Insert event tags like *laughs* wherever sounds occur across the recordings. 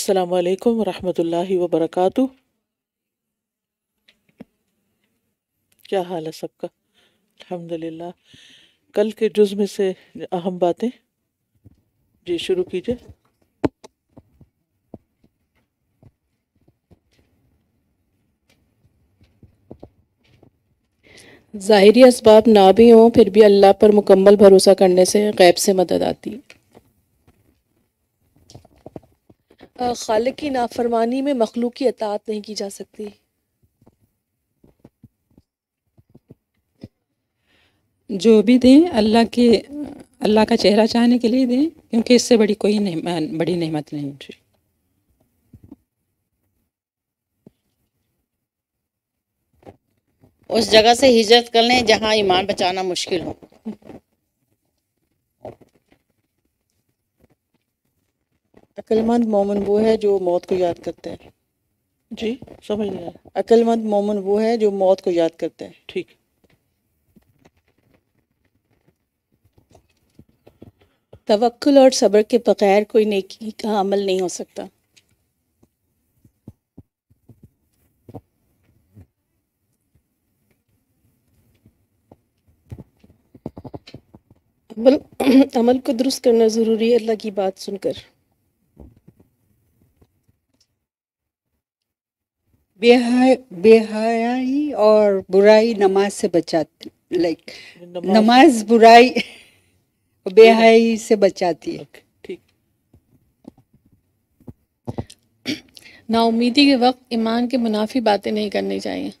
अस्सलाम वालेकुम रहमतुल्लाहि व बरकातु क्या हाल है सबका अल्हम्दुलिल्लाह कल के जुज में से अहम बातें जी शुरू कीजिए ज़ाहरी इसबाब ना भी हों फिर भी अल्लाह पर मुकम्मल भरोसा करने से गैब से मदद आती है खालिक की नाफरमानी में मखलूक की अतात नहीं की जा सकती जो भी दें अल्लाह के अल्लाह का चेहरा चाहने के लिए दें क्योंकि इससे बड़ी कोई नहीं, बड़ी नहमत नहीं उठी उस जगह से हिजरत कर लें जहाँ ईमान बचाना मुश्किल हो अक्लमंद मोमन वो है जो मौत को याद करता है जी समझ नहीं आया अक्लमंद मोमन वो है जो मौत को याद करता है ठीक तवक्ल और सब्र के बगैर कोई नेकी का अमल नहीं हो सकता अमल *clears throat* अमल को दुरुस्त करना ज़रूरी है अल्लाह की बात सुनकर बेहयाई और बुराई नमाज से बचाती लाइक like, नमाज बुराई बेहयाई से बचाती है नाउमीदी के वक्त ईमान के मुनाफी बातें नहीं करनी चाहिए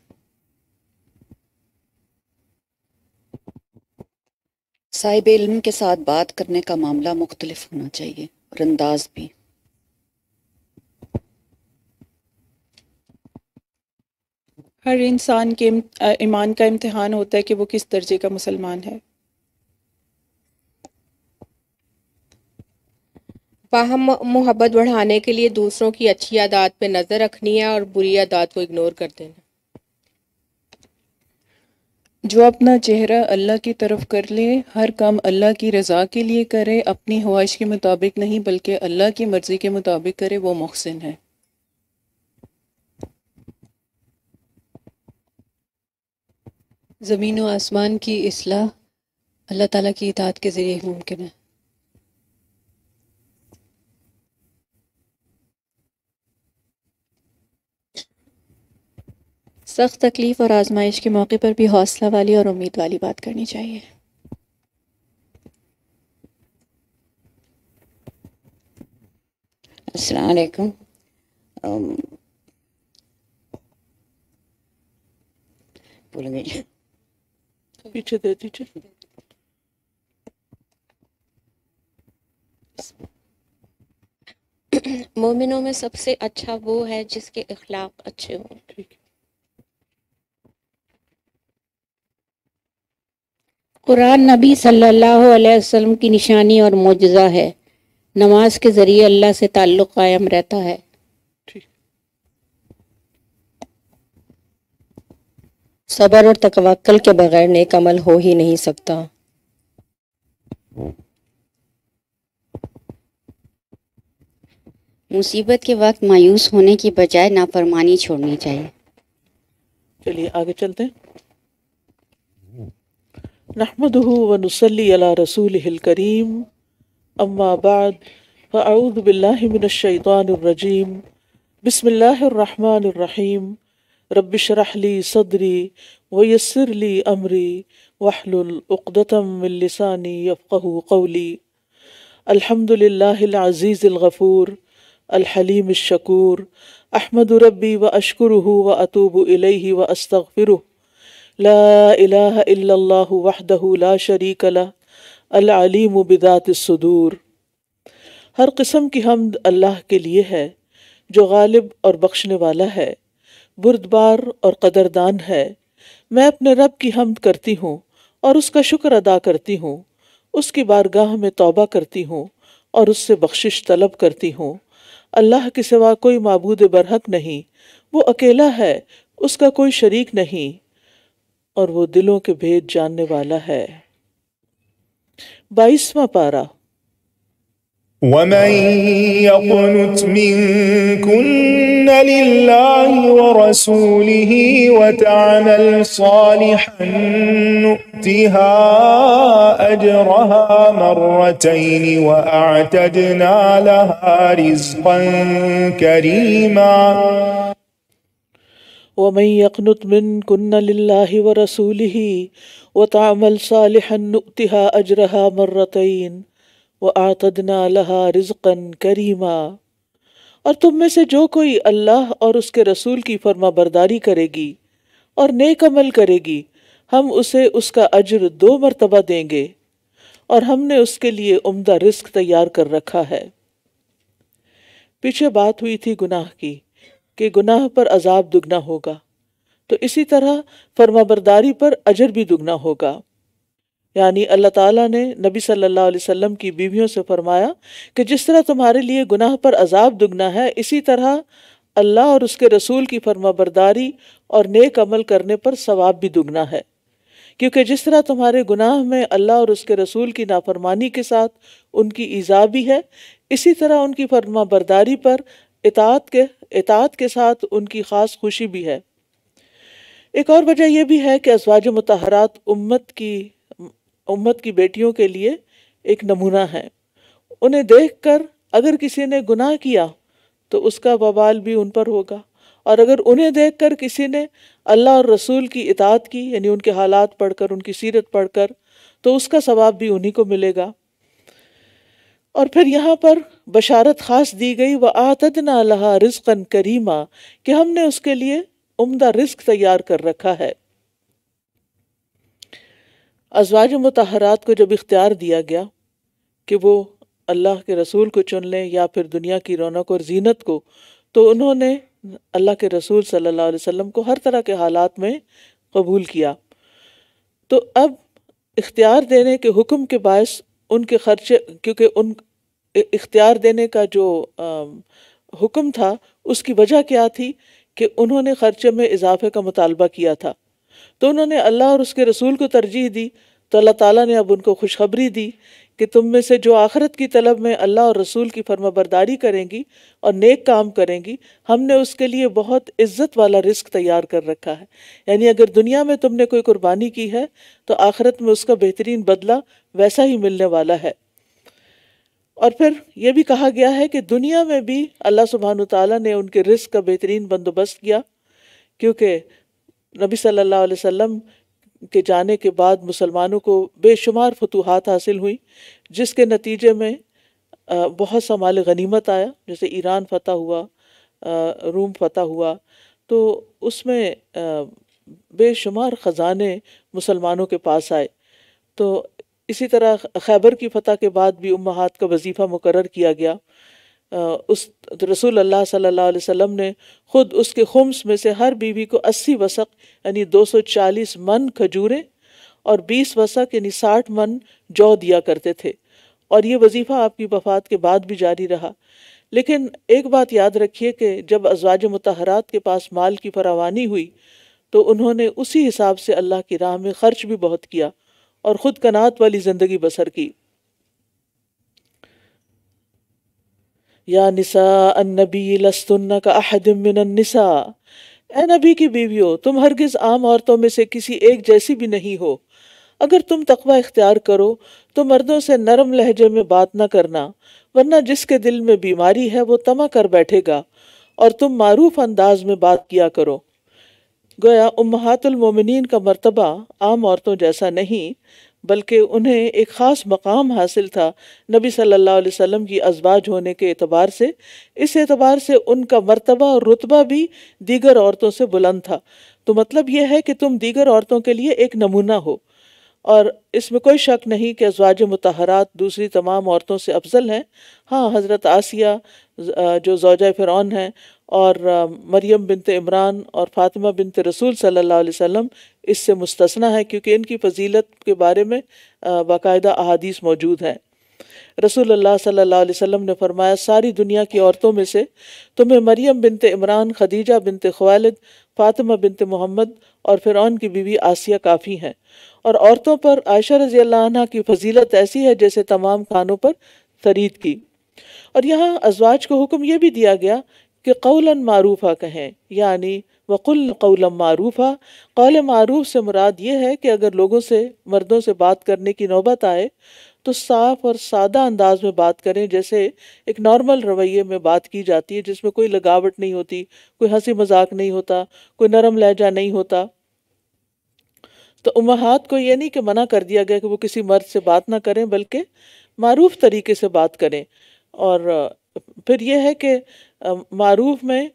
साहिब इल्म के साथ बात करने का मामला मुख्तलिफ होना चाहिए और अंदाज भी हर इंसान के ईमान का इम्तहान होता है कि वो किस दर्जे का मुसलमान है बाहम मोहब्बत बढ़ाने के लिए दूसरों की अच्छी आदत पे नज़र रखनी है और बुरी आदत को इग्नोर कर देना जो अपना चेहरा अल्लाह की तरफ कर ले हर काम अल्लाह की रज़ा के लिए करे अपनी ख्वाहिश के मुताबिक नहीं बल्कि अल्लाह की मर्ज़ी के मुताबिक करे वो मोहसिन है ज़मीन व आसमान की असलाह अल्लाह ताला की इतात के ज़रिए मुमकिन है सख्त तकलीफ़ और आजमाइश के मौके पर भी हौसला वाली और उम्मीद वाली बात करनी चाहिए असलकुम भूल गई पीछे दे दीजिए मोमिनों में सबसे अच्छा वो है जिसके अखलाक अच्छे हों कुरान नबी सल्लल्लाहु अलैहि वसल्लम की निशानी और मुजजा है नमाज के ज़रिए अल्लाह से ताल्लुक़ कायम रहता है सबर और तवक्ल के बगैर नेक अमल हो ही नहीं सकता मुसीबत के वक्त मायूस होने की बजाय नाफरमानी छोड़नी चाहिए चलिए आगे चलते हैं नहमद वनसली अला रसूल करीम अम्माबाद फ़ाऊद बिल्लामिनशैतानरजीम बसमिल्लर रहीम रबिशरहली सदरी वयसरली अमरी वहलतम लसानी यफ़ू कौली अल्हम्दुलिल्लाहिल्लाज़ीज़िल्गफ़ूर अलहलीम शकूर अहमद रब्बी व अशकुर व अतूब इलही व अस्तफ़िर ला वहदह ला शरीक अलीम बिदात सदूर हर किस्म की हमद अल्लाह के लिए है जो गालिब और बख्शने वाला है बुरदबार और कदरदान है मैं अपने रब की हमद करती हूँ और उसका शुक्र अदा करती हूँ उसकी बारगाह में तौबा करती हूँ और उससे बख्शिश तलब करती हूँ अल्लाह के सिवा कोई मबूद बरहक नहीं वो अकेला है उसका कोई शरीक नहीं और वो दिलों के भेद जानने वाला है बाईसवा पारा ومن يقنت منكن لله ورسوله وتعمل صالحا نؤتها اجرها مرتين واعتدنا لها رزقا كريما ومن يقنت منكن لله ورسوله وتعمل صالحا نؤتها اجرها مرتين व आतदना लहा रिजकन करीमा और तुम में से जो कोई अल्लाह और उसके रसूल की फर्मा बरदारी करेगी और नेक अमल करेगी हम उसे उसका अजर दो मरतबा देंगे और हमने उसके लिए उम्दा रिस्क तैयार कर रखा है पीछे बात हुई थी गुनाह की कि गुनाह पर अजाब दुगना होगा तो इसी तरह फर्माबरदारी पर अजर भी दुगना होगा यानी अल्लाह ताला ने नबी सल्लल्लाहु अलैहि वसल्लम की बीवियों से फरमाया कि जिस तरह तुम्हारे लिए गुनाह पर अजाब दुगना है इसी तरह अल्लाह और उसके रसूल की फरमाबरदारी और नेक अमल करने पर सवाब भी दुगना है क्योंकि जिस तरह तुम्हारे गुनाह में अल्लाह और उसके रसूल की नाफरमानी के साथ उनकी ईजा भी है इसी तरह उनकी फरमाबरदारी पर इतात के इतात के साथ उनकी ख़ास खुशी भी है एक और वजह यह भी है कि अजवाज मतहरात उम्मत की उम्मत की बेटियों के लिए एक नमूना है उन्हें देखकर अगर किसी ने गुनाह किया तो उसका बवाल भी उन पर होगा और अगर उन्हें देखकर किसी ने अल्लाह और रसूल की इतात की यानी उनके हालात पढ़कर उनकी सीरत पढ़कर तो उसका सवाब भी उन्हीं को मिलेगा और फिर यहाँ पर बशारत खास दी गई व आतदना अल्लाह रिस्कन करीमा कि हमने उसके लिए उम्दा रिस्क तैयार कर रखा है अजवाज मतहरात को जब इख्तियार दिया गया कि वो अल्लाह के रसूल को चुन लें या फिर दुनिया की रौनक और जीनत को तो उन्होंने अल्लाह के रसूल सल्लल्लाहु अलैहि वसल्लम को हर तरह के हालात में कबूल किया तो अब इख्तियार देने के हुक्म के बायस उनके खर्चे क्योंकि उन इख्तियार देने का जो हुक्म था उसकी वजह क्या थी कि उन्होंने खर्चे में इजाफे का मुतालबा किया था तो उन्होंने अल्लाह और उसके रसूल को तरजीह दी तो अल्लाह ताला ने अब उनको खुशखबरी दी कि तुम में से जो आखरत की तलब में अल्लाह और रसूल की फर्माबरदारी करेंगी और नेक काम करेंगी हमने उसके लिए बहुत इज़्ज़त वाला रिस्क तैयार कर रखा है यानी अगर दुनिया में तुमने कोई कुर्बानी की है तो आखरत में उसका बेहतरीन बदला वैसा ही मिलने वाला है और फिर यह भी कहा गया है कि दुनिया में भी अल्लाह सुबहान तला ने उनके रिस्क का बेहतरीन बंदोबस्त किया क्योंकि नबी सल्लल्लाहु अलैहि वसल्लम के जाने के बाद मुसलमानों को बेशुमार फतूहत हासिल हुई जिसके नतीजे में बहुत सा माल गनीमत आया जैसे ईरान फतह हुआ रूम फतह हुआ तो उसमें बेशुमार ख़जाने मुसलमानों के पास आए तो इसी तरह खैबर की फतह के बाद भी उम्माहात का वजीफ़ा मुकर किया गया उस रसूल अल्लाह सल्लल्लाहु अलैहि वसल्लम ने ख़ुद उसके खुम्स में से हर बीवी को अस्सी वसक यानी दो सौ चालीस मन खजूरें और बीस वसक यानी साठ मन जौ दिया करते थे और ये वजीफ़ा आपकी वफात के बाद भी जारी रहा लेकिन एक बात याद रखिए कि जब अजवाज मतहरात के पास माल की फरावानी हुई तो उन्होंने उसी हिसाब से अल्लाह की राह में ख़र्च भी बहुत किया और ख़ुद कनात वाली ज़िंदगी बसर की या निसा अन्नबी लस्तुन्न का मिन निसा ए नबी की बीवियो तुम हरगिज़ आम औरतों में से किसी एक जैसी भी नहीं हो अगर तुम तकवा इख्तियार करो तो मर्दों से नरम लहजे में बात ना करना वरना जिसके दिल में बीमारी है वो तमा कर बैठेगा और तुम मारूफ अंदाज में बात किया करो गोया उम्मातुलमोमिन का मर्तबा आम औरतों जैसा नहीं बल्कि उन्हें एक ख़ास मकाम हासिल था नबी सल्लल्लाहु अलैहि वसल्लम की अजवाज होने के अतबार से इस एतबार से उनका मर्तबा और रुतबा भी दीगर औरतों से बुलंद था तो मतलब यह है कि तुम दीगर औरतों के लिए एक नमूना हो और इसमें कोई शक नहीं कि अजवाज मतहरात दूसरी तमाम औरतों से अफजल हैं हाँ हज़रत आसिया जो जोजा फ़िरौन हैं और मरियम बिनत इमरान और फातिमा बिनत रसूल सल्लल्लाहु अलैहि वसल्लम इससे मुस्तना है क्योंकि इनकी फजीलत के बारे में बाकायदा अहादीस मौजूद हैं रसूल अल्लाह सल्लल्लाहु अलैहि वसल्लम ने फरमाया सारी दुनिया की औरतों में से तुम्हें मरियम बिनत इमरान खदीजा बिनत खवालद फातिमा बिनत मोहम्मद और फिरौन की बीवी आसिया काफ़ी हैं और औरतों पर आयशा रजी अल्लाह की फजीलत ऐसी है जैसे तमाम खानों पर तरीद की और यहाँ अजवाज को हुक्म यह भी दिया गया कि कौला मारूफ़ा कहें यानी वक़ुल कौला मारूफ़ा कौल मारूफ से मुराद ये है कि अगर लोगों से मर्दों से बात करने की नौबत आए तो साफ और सादा अंदाज में बात करें जैसे एक नॉर्मल रवैये में बात की जाती है जिसमें कोई लगावट नहीं होती कोई हंसी मजाक नहीं होता कोई नरम लहजा नहीं होता तो उमहात को यह नहीं कि मना कर दिया गया कि वो किसी मर्द से बात ना करें बल्कि मरूफ तरीके से बात करें और फिर यह है कि मारूफ में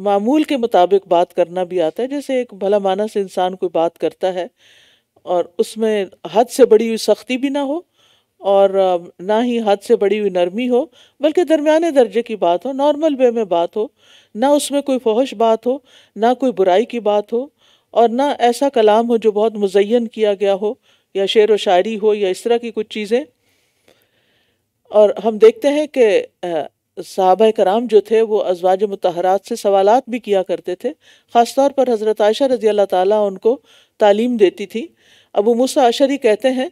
मामूल के मुताबिक बात करना भी आता है जैसे एक भला माना से इंसान कोई बात करता है और उसमें हद से बड़ी हुई सख्ती भी ना हो और ना ही हद से बड़ी हुई नरमी हो बल्कि दरमियाने दर्जे की बात हो नॉर्मल वे में बात हो ना उसमें कोई फहश बात हो ना कोई बुराई की बात हो और ना ऐसा कलाम हो जो बहुत मुजैन किया गया हो या शेर व शायरी हो या इस तरह की कुछ चीज़ें और हम देखते हैं कि साहब कराम जो थे वो अजवाज मतहरात से सवाल भी किया करते थे ख़ास तौर पर हज़रत आयशा रज़ी अल्लाह ताली उनको तालीम देती थी अबू मूसा अशरी कहते हैं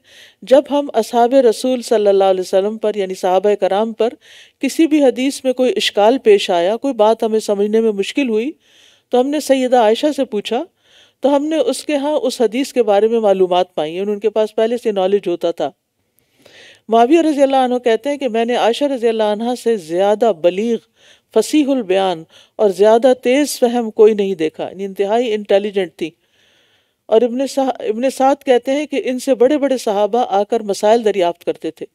जब हम असाब रसूल सल्ला वसम पर यानी साहब कराम पर किसी भी हदीस में कोई इश्काल पेश आया कोई बात हमें समझने में मुश्किल हुई तो हमने सैदा आयशा से पूछा तो हमने उसके यहाँ उस हदीस के बारे में मालूम पाई उनके पास पहले से नॉलेज होता था माविया रजी अल्लाह कहते हैं कि मैंने आयशा रजी अल्लाह से ज़्यादा बलीग फसीहुल बयान और ज़्यादा तेज़ फहम कोई नहीं देखा इंतहाई इंटेलिजेंट थी और इबन सा, इबन साद कहते हैं कि इनसे बड़े बड़े सहाबा आकर मसाइल दरियाफ्त करते थे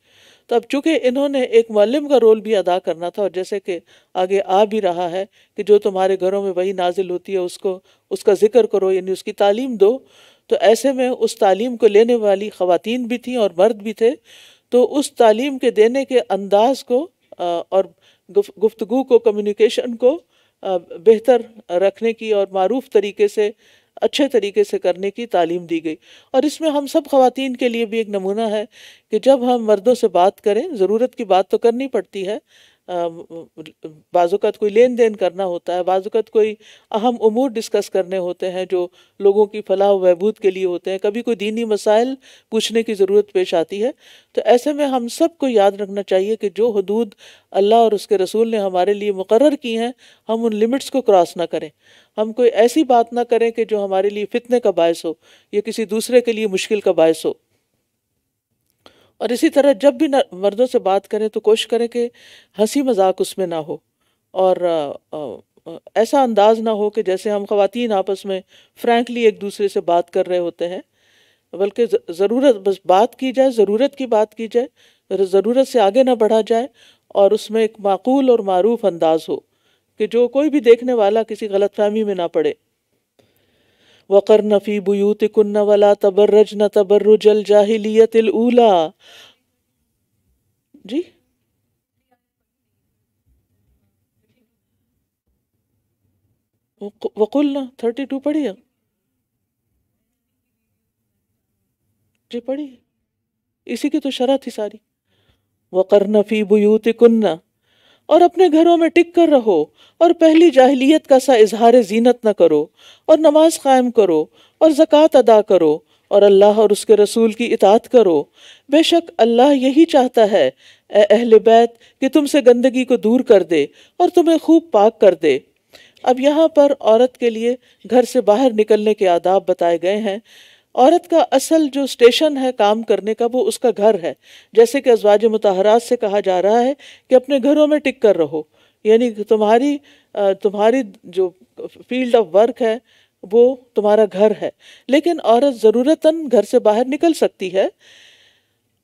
तो अब चूंकि इन्होंने एक मलम का रोल भी अदा करना था और जैसे कि आगे आ भी रहा है कि जो तुम्हारे घरों में वही नाजिल होती है उसको उसका जिक्र करो यानी उसकी तालीम दो तो ऐसे में उस तालीम को लेने वाली ख़वातीन भी थी और मर्द भी थे तो उस तालीम के देने के अंदाज को और गुफ्तगु को कम्युनिकेशन को बेहतर रखने की और मरूफ तरीके से अच्छे तरीके से करने की तालीम दी गई और इसमें हम सब खातन के लिए भी एक नमूना है कि जब हम मर्दों से बात करें ज़रूरत की बात तो करनी पड़ती है बाजुकत कोई लेन देन करना होता है बाजुकत कोई अहम अमूर डिस्कस करने होते हैं जो लोगों की फलाह बहबूद के लिए होते हैं कभी कोई दीनी मसाइल पूछने की ज़रूरत पेश आती है तो ऐसे में हम सब को याद रखना चाहिए कि जो हदूद अल्लाह और उसके रसूल ने हमारे लिए मुकर की हैं हम उन लिमिट्स को क्रॉस ना करें हम कोई ऐसी बात ना करें कि जो हमारे लिए फ़ितने का बायस हो या किसी दूसरे के लिए मुश्किल का बायस हो और इसी तरह जब भी मर्दों से बात करें तो कोशिश करें कि हंसी मजाक उसमें ना हो और आ, आ, ऐसा अंदाज ना हो कि जैसे हम खातन आपस में फ्रैंकली एक दूसरे से बात कर रहे होते हैं बल्कि ज़रूरत बस बात की जाए ज़रूरत की बात की जाए ज़रूरत से आगे ना बढ़ा जाए और उसमें एक माकूल और मरूफ अंदाज हो कि जो कोई भी देखने वाला किसी गलत फहमी में ना पड़े वक़र नफ़ी बुयूत कन्न वला तबर्रज न तबर्रुजल जाहिलियत उला जी वकुल ना थर्टी टू पढ़ी है जी पढ़ी इसी की तो शरह थी सारी वक़र नफ़ी बुयूत कन्ना और अपने घरों में टिक कर रहो और पहली जाहलीत का सा इजहार जीनत न करो और नमाज कायम करो और जक़ात अदा करो और अल्लाह और उसके रसूल की इतात करो बेशक अल्लाह यही चाहता है अहल बैत कि तुमसे गंदगी को दूर कर दे और तुम्हें खूब पाक कर दे अब यहाँ पर औरत के लिए घर से बाहर निकलने के आदाब बताए गए हैं औरत का असल जो स्टेशन है काम करने का वो उसका घर है जैसे कि अजवाज मतहरात से कहा जा रहा है कि अपने घरों में टिक कर रहो यानी तुम्हारी तुम्हारी जो फील्ड ऑफ वर्क है वो तुम्हारा घर है लेकिन औरत ज़रूरतन घर से बाहर निकल सकती है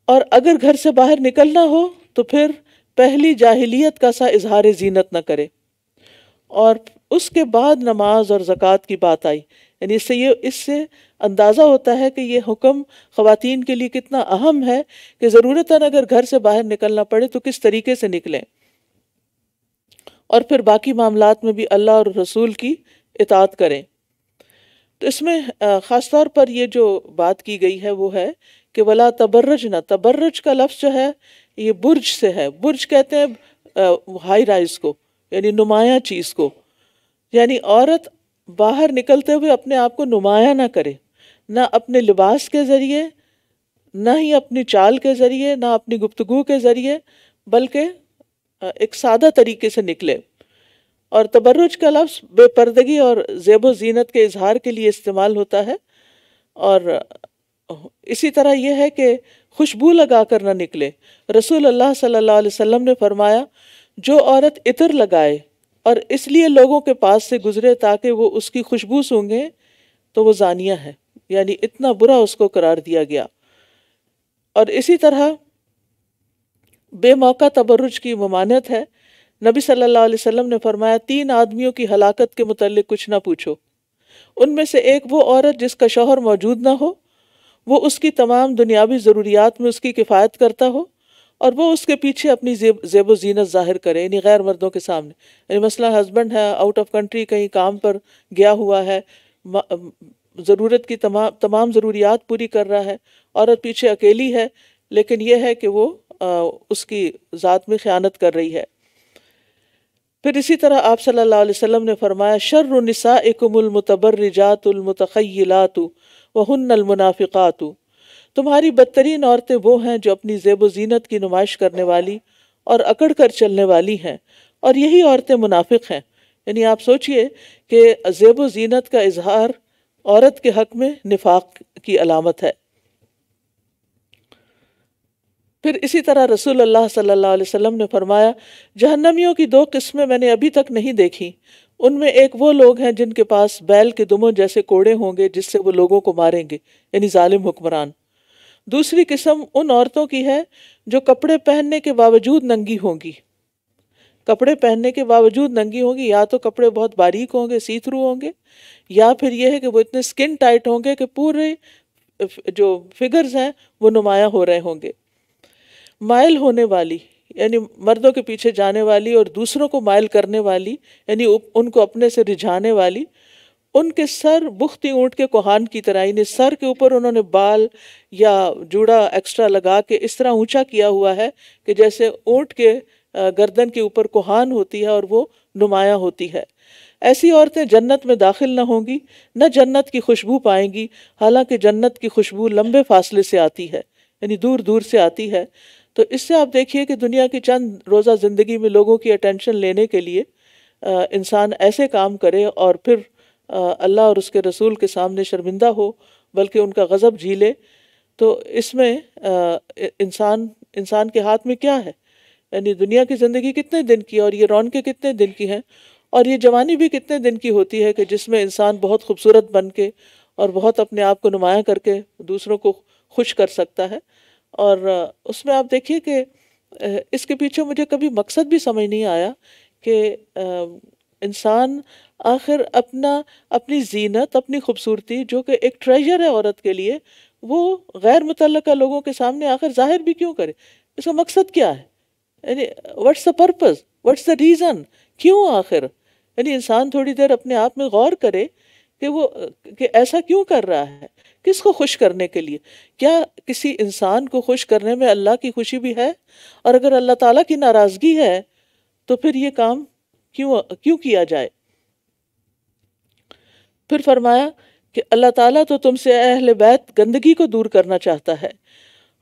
और अगर घर से बाहर निकलना हो तो फिर पहली जाहिलियत का सा इजहार जीनत न करे और उसके बाद नमाज और ज़क़़त की बात आई यानी इससे ये इससे अंदाज़ा होता है कि ये हुक्म ख़वान के लिए कितना अहम है कि ज़रूरत अगर घर से बाहर निकलना पड़े तो किस तरीके से निकलें और फिर बाकी मामला में भी अल्लाह और रसूल की इतात करें तो इसमें ख़ास तौर पर यह जो बात की गई है वो है कि वला तबर्रज ना तबर्रज का लफ्ज़ जो है ये बुर्ज से है बुर्ज कहते हैं हाई राइज को यानी नुमाया चीज़ को यानी औरत बाहर निकलते हुए अपने आप को नुमाया ना करे ना अपने लिबास के ज़रिए ना ही अपनी चाल के ज़रिए ना अपनी गुफ्तगु के ज़रिए बल्कि एक सादा तरीके से निकले और तबर्रुज का लफ्ज़ बेपर्दगी और जेब जीनत के इजहार के लिए इस्तेमाल होता है और इसी तरह यह है कि खुशबू लगा कर ना निकले रसूल अल्लाह सल्लल्लाहु अलैहि वसल्लम ने फरमाया जो औरत इतर लगाए और इसलिए लोगों के पास से गुजरे ताकि वो उसकी खुशबू सूंघें तो वो जानिया है यानी इतना बुरा उसको करार दिया गया और इसी तरह बेमौका तबरुज की ममानत है नबी सल्लल्लाहु अलैहि वसल्लम ने फरमाया तीन आदमियों की हलाकत के मतलब कुछ ना पूछो उनमें से एक वो औरत जिसका शोहर मौजूद ना हो वो उसकी तमाम दुनियावी ज़रूरियात में उसकी किफ़ायत करता हो और वो उसके पीछे अपनी जेब जेबो जीनत ज़ाहिर करे यानी गैर मर्दों के सामने यानी मसला हस्बैंड है आउट ऑफ कंट्री कहीं काम पर गया हुआ है ज़रूरत की तमाम तमाम ज़रूरियात पूरी कर रहा है औरत पीछे अकेली है लेकिन यह है कि वो आ, उसकी ज़ात में ख़यानत कर रही है फिर इसी तरह आप सल्लल्लाहु अलैहि वसल्लम ने फरमाया शर्रनिसाकुमतबर्रजातुलमतख़यलातु वहन्नलमुनाफ़िकातु तुम्हारी बदतरीन औरतें वो हैं जो अपनी जेब जीनत की नुमाइश करने वाली और अकड़ कर चलने वाली हैं और यही औरतें मुनाफिक हैं यानी आप सोचिए कि जेब जीनत का इजहार औरत के हक में निफाक की अलामत है फिर इसी तरह रसूल अल्लाह सल्लल्लाहु अलैहि वसल्लम ने फरमाया जहन्नमियों की दो किस्में मैंने अभी तक नहीं देखी उनमें एक वो लोग हैं जिनके पास बैल के दुमों जैसे कोड़े होंगे जिससे वो लोगों को मारेंगे यानी जालिम हुक्मरान दूसरी किस्म उन औरतों की है जो कपड़े पहनने के बावजूद नंगी होंगी कपड़े पहनने के बावजूद नंगी होंगी या तो कपड़े बहुत बारीक होंगे सी थ्रू होंगे या फिर यह है कि वो इतने स्किन टाइट होंगे कि पूरे जो फिगर्स हैं वो नुमाया हो रहे होंगे माइल होने वाली यानी मर्दों के पीछे जाने वाली और दूसरों को माइल करने वाली यानी उनको अपने से रिझाने वाली उनके सर बुख्ती ऊँट के कोहान की तरह इन्हें सर के ऊपर उन्होंने बाल या जूड़ा एक्स्ट्रा लगा के इस तरह ऊंचा किया हुआ है कि जैसे ऊँट के गर्दन के ऊपर कोहान होती है और वो नुमाया होती है ऐसी औरतें जन्नत में दाखिल न होंगी न जन्नत की खुशबू पाएंगी हालांकि जन्नत की खुशबू लंबे फासले से आती है यानी दूर दूर से आती है तो इससे आप देखिए कि दुनिया की चंद रोज़ा ज़िंदगी में लोगों की अटेंशन लेने के लिए इंसान ऐसे काम करे और फिर अल्लाह और उसके रसूल के सामने शर्मिंदा हो बल्कि उनका गज़ब झीले तो इसमें इंसान इंसान के हाथ में क्या है यानी दुनिया की ज़िंदगी कितने दिन की और ये रौनकें कितने दिन की हैं और ये जवानी भी कितने दिन की होती है कि जिसमें इंसान बहुत खूबसूरत बन के और बहुत अपने आप को नुमाया करके दूसरों को खुश कर सकता है और उसमें आप देखिए कि इसके पीछे मुझे कभी मकसद भी समझ नहीं आया कि इंसान आखिर अपना अपनी जीनत अपनी खूबसूरती जो कि एक ट्रेजर है औरत के लिए वो गैर मुतल लोगों के सामने आखिर जाहिर भी क्यों करे इसका मकसद क्या है यानी what's the purpose what's the reason क्यों आखिर यानी इंसान थोड़ी देर अपने आप में गौर करे कि वो कि ऐसा क्यों कर रहा है किसको खुश करने के लिए क्या किसी इंसान को खुश करने में अल्लाह की खुशी भी है और अगर अल्लाह ताला की नाराज़गी है तो फिर ये काम क्यों क्यों किया जाए फिर फरमाया कि अल्लाह ताला तो तुमसे अहल बैत गंदगी को दूर करना चाहता है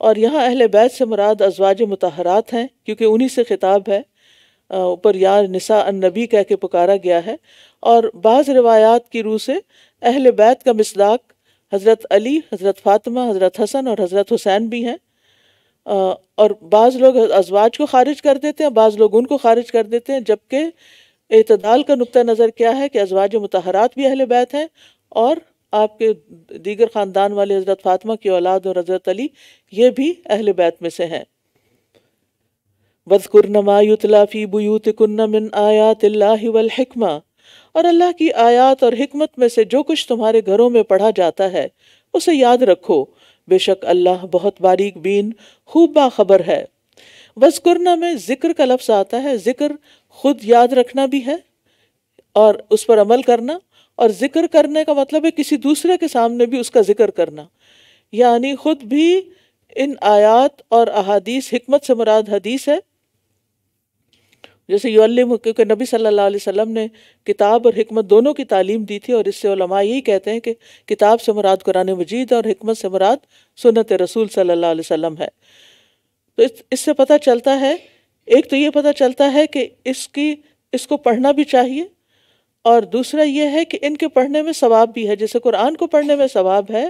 और यहाँ अहल बैत से मुराद अजवाज मतहरात हैं क्योंकि उन्हीं से खिताब है ऊपर यार निसा नबी कह के पुकारा गया है और बाज़ रवायात की रूह से अहल बैत का मसदाक हज़रत अली हज़रत फ़ातिमा हज़रत हसन और हज़रत हुसैन भी हैं और बाज़ लोग अजवाज को खारिज कर देते हैं बाज़ लोग उनको खारिज कर देते हैं जबकि अतदाल का नुक़ नज़र क्या है कि अजवाज मतहरात भी अहल बैत हैं और आपके दीगर ख़ानदान वाले हज़रत फ़ातमा की औलाद और हज़रत अली ये भी अहल बैत में से हैं बदकुरनमायुतलाफ़ी बुयूत कन्नमिन आयात वलहकमा और अल्लाह की आयात और हमत में से जो कुछ तुम्हारे घरों में पढ़ा जाता है उसे याद रखो बेशक अल्लाह बहुत बारीक बीन खूब बाखबर है वस्कुरना में ज़िक्र का लफ्ज़ आता है ज़िक्र खुद याद रखना भी है और उस पर अमल करना और ज़िक्र करने का मतलब है किसी दूसरे के सामने भी उसका ज़िक्र करना यानी ख़ुद भी इन आयात और अहादीस हमत से मुराद हदीस है जैसे युल्लिम क्योंकि नबी सल्लल्लाहु अलैहि वसल्लम ने किताब और हमत दोनों की तालीम दी थी और इससे उलमा यही कहते हैं कि किताब से मुराद कुरान मजीद और हमत से मुराद सुनत रसूल सल्ला वसम है तो इस इससे पता चलता है एक तो ये पता चलता है कि इसकी इसको पढ़ना भी चाहिए और दूसरा ये है कि इनके पढ़ने में सवाब भी है जैसे कुरान को पढ़ने में सवाब है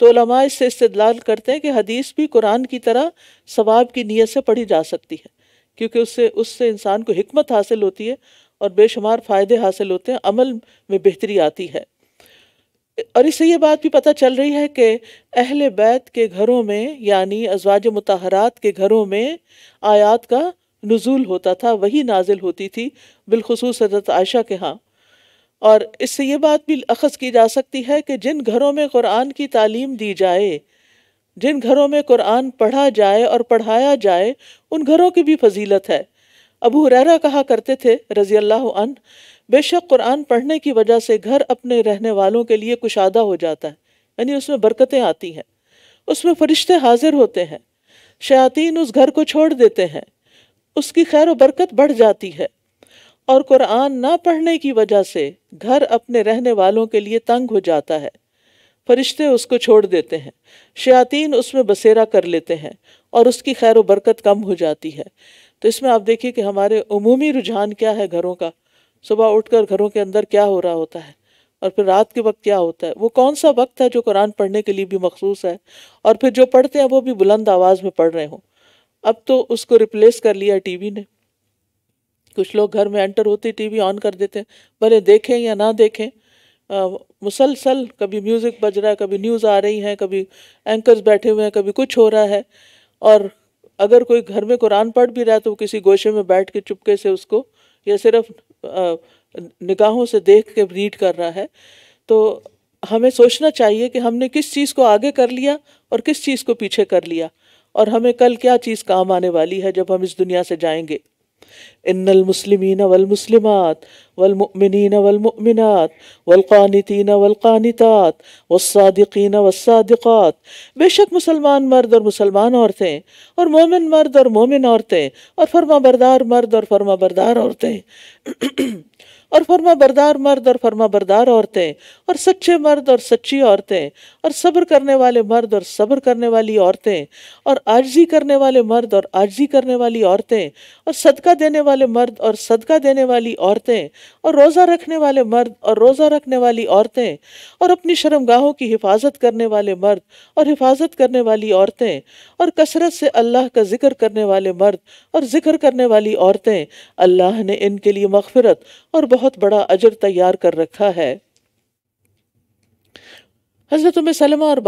तो इससे इस्तलाल करते हैं कि हदीस भी कुरान की तरह सवाब की नीयत से पढ़ी जा सकती है क्योंकि उससे उससे इंसान को हमत हासिल होती है और बेशुमार फ़ायदे हासिल होते हैं अमल में बेहतरी आती है और इससे ये बात भी पता चल रही है कि अहल बैत के घरों में यानी अजवाज मतहरात के घरों में आयात का नज़ुल होता था वही नाजिल होती थी बिलखसूस हजरत आयशा के यहाँ और इससे ये बात भी अखज़ की जा सकती है कि जिन घरों में क़ुरान की तालीम दी जाए जिन घरों में कुरान पढ़ा जाए और पढ़ाया जाए उन घरों की भी फजीलत है अबू हुरैरा कहा करते थे रजी अल्लाह अन बेशक कुरान पढ़ने की वजह से घर अपने रहने वालों के लिए कुशादा हो जाता है यानी उसमें बरकतें आती हैं उसमें फरिश्ते हाजिर होते हैं शयातीन उस घर को छोड़ देते हैं उसकी खैर बरकत बढ़ जाती है और कुरान ना पढ़ने की वजह से घर अपने रहने वालों के लिए तंग हो जाता है फरिश्ते उसको छोड़ देते हैं शयातीन उसमें बसेरा कर लेते हैं और उसकी खैर बरकत कम हो जाती है तो इसमें आप देखिए कि हमारे अमूमी रुझान क्या है घरों का सुबह उठकर घरों के अंदर क्या हो रहा होता है और फिर रात के वक्त क्या होता है वो कौन सा वक्त है जो कुरान पढ़ने के लिए भी मखसूस है और फिर जो पढ़ते हैं वो भी बुलंद आवाज़ में पढ़ रहे हों अब तो उसको रिप्लेस कर लिया वी ने कुछ लोग घर में एंटर होते वी ऑन कर देते हैं भले देखें या ना देखें मुसलसल कभी म्यूज़िक बज रहा है कभी न्यूज़ आ रही हैं कभी एंकर्स बैठे हुए हैं कभी कुछ हो रहा है और अगर कोई घर में कुरान पढ़ भी रहा है तो वो किसी गोशे में बैठ के चुपके से उसको या सिर्फ निगाहों से देख के रीड कर रहा है तो हमें सोचना चाहिए कि हमने किस चीज़ को आगे कर लिया और किस चीज़ को पीछे कर लिया और हमें कल क्या चीज़ काम आने वाली है जब हम इस दुनिया से जाएंगे إن المسلمين والمسلمات والمؤمنين والمؤمنات والقانتين والقانتات والصادقين والصادقات बेशक मुसलमान मर्द और मुसलमान औरतें और मोमिन मर्द और मोमिन औरतें और फर्मा बरदार मर्द और फर्मा बरदार औरतें और फर्मा बरदार मर्द और फर्मा बरदार औरतें और सच्चे मर्द और सच्ची औरतें और सब्र करने वाले मर्द और सब्र करने वाली औरतें और आजी करने वाले मर्द और आजी करने वाली औरतें और सदका देने वाले मर्द और सदका देने वाली औरतें और रोज़ा रखने वाले मर्द और रोज़ा रखने वाली औरतें और अपनी शर्मगाहों की हिफाजत करने वाले मर्द और हिफाजत करने वाली औरतें और कसरत से अल्लाह का जिक्र करने वाले मर्द और जिक्र करने वाली औरतें अल्लाह ने इनके लिए मगफरत और बहुत बड़ा अजर तैयार कर रखा है हज़रत में सलमा और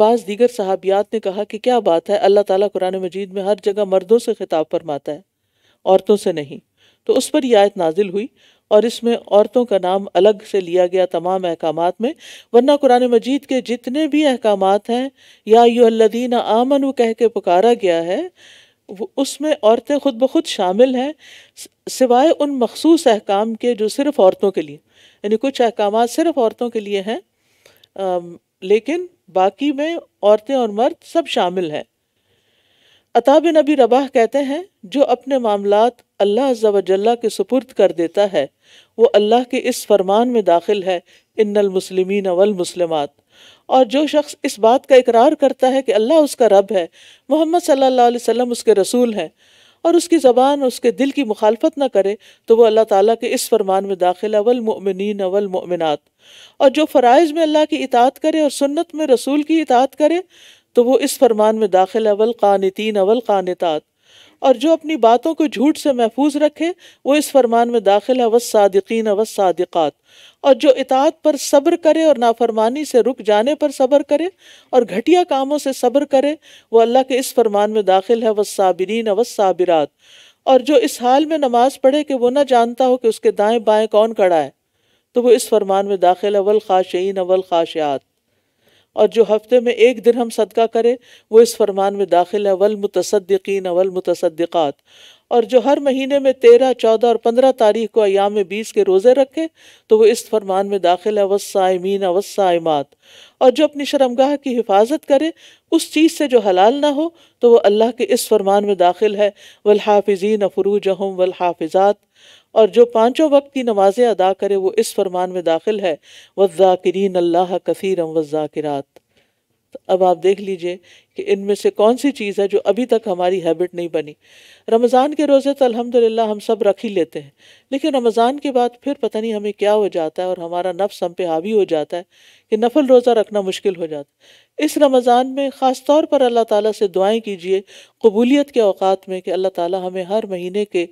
बाज़ दीगर साहबियात ने कहा कि क्या बात है अल्लाह ताला कुरान मजीद में हर जगह मर्दों से खिताब फरमाता है औरतों से नहीं तो उस पर यह आयत नाजिल हुई और इसमें औरतों का नाम अलग से लिया गया तमाम अहकाम में वरना कुरान मजीद के जितने भी अहकाम हैं या युल्लदीन आमन कह के पुकारा गया है उसमें औरतें खुद ब खुद शामिल हैं सिवाय उन मखसूस अहकाम के जो सिर्फ औरतों के लिए यानी कुछ अहकाम सिर्फ औरतों के लिए हैं लेकिन बाकी में औरतें और मर्द सब शामिल हैं अताब नबी रबाह कहते हैं जो अपने मामलात अल्लाह जवाजल्ला के सुपुर्द कर देता है वो अल्लाह के इस फरमान में दाखिल है इन्नल मुसलिमीन अवल मुसलमात और जो शख्स इस बात का इकरार करता है कि अल्लाह उसका रब है मोहम्मद सल्लल्लाहु अलैहि वसल्लम उसके रसूल हैं और उसकी ज़बान उसके दिल की मुखालफत ना करे तो वो अल्लाह ताला के इस फरमान में दाखिल अवलमिन अवलमिनत और जो फ़रज़ में अल्लाह की इतात करे और सुन्नत में रसूल की इतात करे तो वो इस फरमान में दाखिल अवल कानतीन अवल कानतात और जो अपनी बातों को झूठ से महफूज रखे वो इस फरमान में दाखिल है वस सादिकीन अवस सादिकात और जो इतात पर सब्र करे और नाफरमानी से रुक जाने पर सब्र करे और घटिया कामों से सब्र करे वो अल्लाह के इस फरमान में दाखिल है वस साबिरीन अवस साबिरात और जो इस हाल में नमाज पढ़े कि वो ना जानता हो कि उसके दाएँ बाएँ कौन कड़ा है तो वो इस फरमान में दाखिल अवल खाशीन अवल खाशियात और जो हफ्ते में एक दिन हम सदका करे वो इस फरमान में दाखिल है वल मुतसद्दीन अवल मुतसद्दिकात और जो हर महीने में तेरह चौदह और पंद्रह तारीख को अयाम बीस के रोज़े रखे तो वो इस फरमान में दाखिल है वसायमीन अवसायमात और जो अपनी शर्मगाह की हिफाजत करे उस चीज़ से जो हलाल ना हो तो वो अल्लाह के इस फरमान में दाखिल है वल हाफिजीन फ़रूज हम वल हाफिज़ात और जो पाँचों वक्त की नमाजें अदा करे वो इस फरमान में दाखिल है वजाकिरीन अल्लाह कसीरम वज़ाकिरात तो अब आप देख लीजिए कि इनमें से कौन सी चीज़ है जो अभी तक हमारी हैबिट नहीं बनी रमज़ान के रोज़े तो अल्हम्दुलिल्लाह हम सब रख ही लेते हैं लेकिन रमज़ान के बाद फिर पता नहीं हमें क्या हो जाता है और हमारा नफ्स हम पे हावी हो जाता है कि नफल रोज़ा रखना मुश्किल हो जाता है इस रमज़ान में ख़ास तौर पर अल्लाह ताला से दुआएं कीजिए कबूलियत के अवात में कि अल्लाह ताला हमें हर महीने के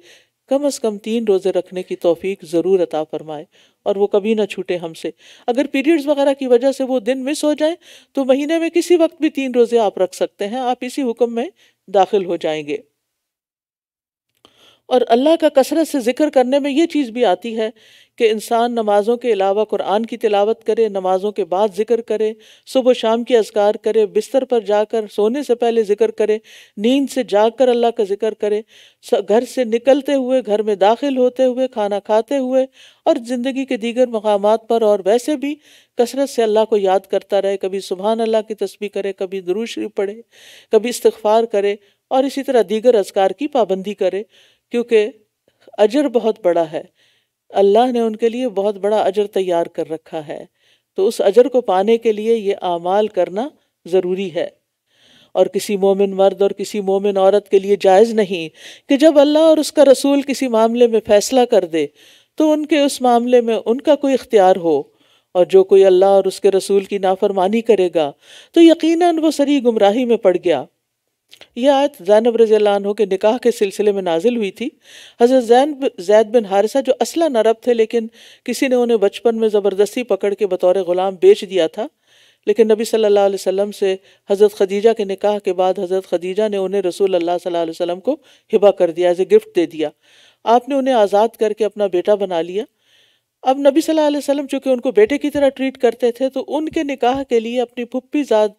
कम अज़ कम तीन रोज़े रखने की तोफ़ी ज़रूर अता फ़रमाए और वो कभी ना छूटे हमसे अगर पीरियड्स वगैरह की वजह से वो दिन मिस हो जाए तो महीने में किसी वक्त भी तीन रोज़े आप रख सकते हैं आप इसी हुक्म में दाखिल हो जाएंगे और अल्लाह का कसरत से ज़िक्र करने में ये चीज़ भी आती है कि इंसान नमाज़ों के अलावा कुरान की तिलावत करे नमाज़ों के बाद ज़िक्र करे सुबह शाम के अजगार करे बिस्तर पर जाकर सोने से पहले ज़िक्र करे नींद से जाग कर अल्लाह का ज़िक्र करे घर से निकलते हुए घर में दाखिल होते हुए खाना खाते हुए और ज़िंदगी के दीगर मकाम पर और वैसे भी कसरत से अल्लाह को याद करता रहे कभी सुबह अल्लाह की तस्वीर करे कभी दरूशरी पढ़े कभी इस्तफ़ार करे और इसी तरह दीगर असकार की पाबंदी करे क्योंकि अजर बहुत बड़ा है अल्लाह ने उनके लिए बहुत बड़ा अजर तैयार कर रखा है तो उस अजर को पाने के लिए ये आमाल करना ज़रूरी है और किसी मोमिन मर्द और किसी मोमिन औरत के लिए जायज़ नहीं कि जब अल्लाह और उसका रसूल किसी मामले में फ़ैसला कर दे तो उनके उस मामले में उनका कोई इख्तियार हो और जो कोई अल्लाह और उसके रसूल की नाफरमानी करेगा तो यकीनन वो सरी गुमराही में पड़ गया यह आयत जैनब रजील्ला के निकाह के सिलसिले में नाजिल हुई थी हज़रत जैन जैद बिन हारिसा जो असला नरब थे लेकिन किसी ने उन्हें बचपन में ज़बरदस्ती पकड़ के बतौर ग़ुलाम बेच दिया था लेकिन नबी सल्लल्लाहु अलैहि वसल्लम से हज़रत खदीजा के निकाह के बाद हज़रत खदीजा ने उन्हें रसूल अल्लाह सल्लल्लाहु अलैहि वसल्लम को हिबा कर दिया एज ए गिफ्ट दे दिया आपने उन्हें आज़ाद करके अपना बेटा बना लिया अब नबी सल्लल्लाहु अलैहि वसल्लम चूँकि उनको बेटे की तरह ट्रीट करते थे तो उनके निकाह के लिए अपनी पुप्पी जद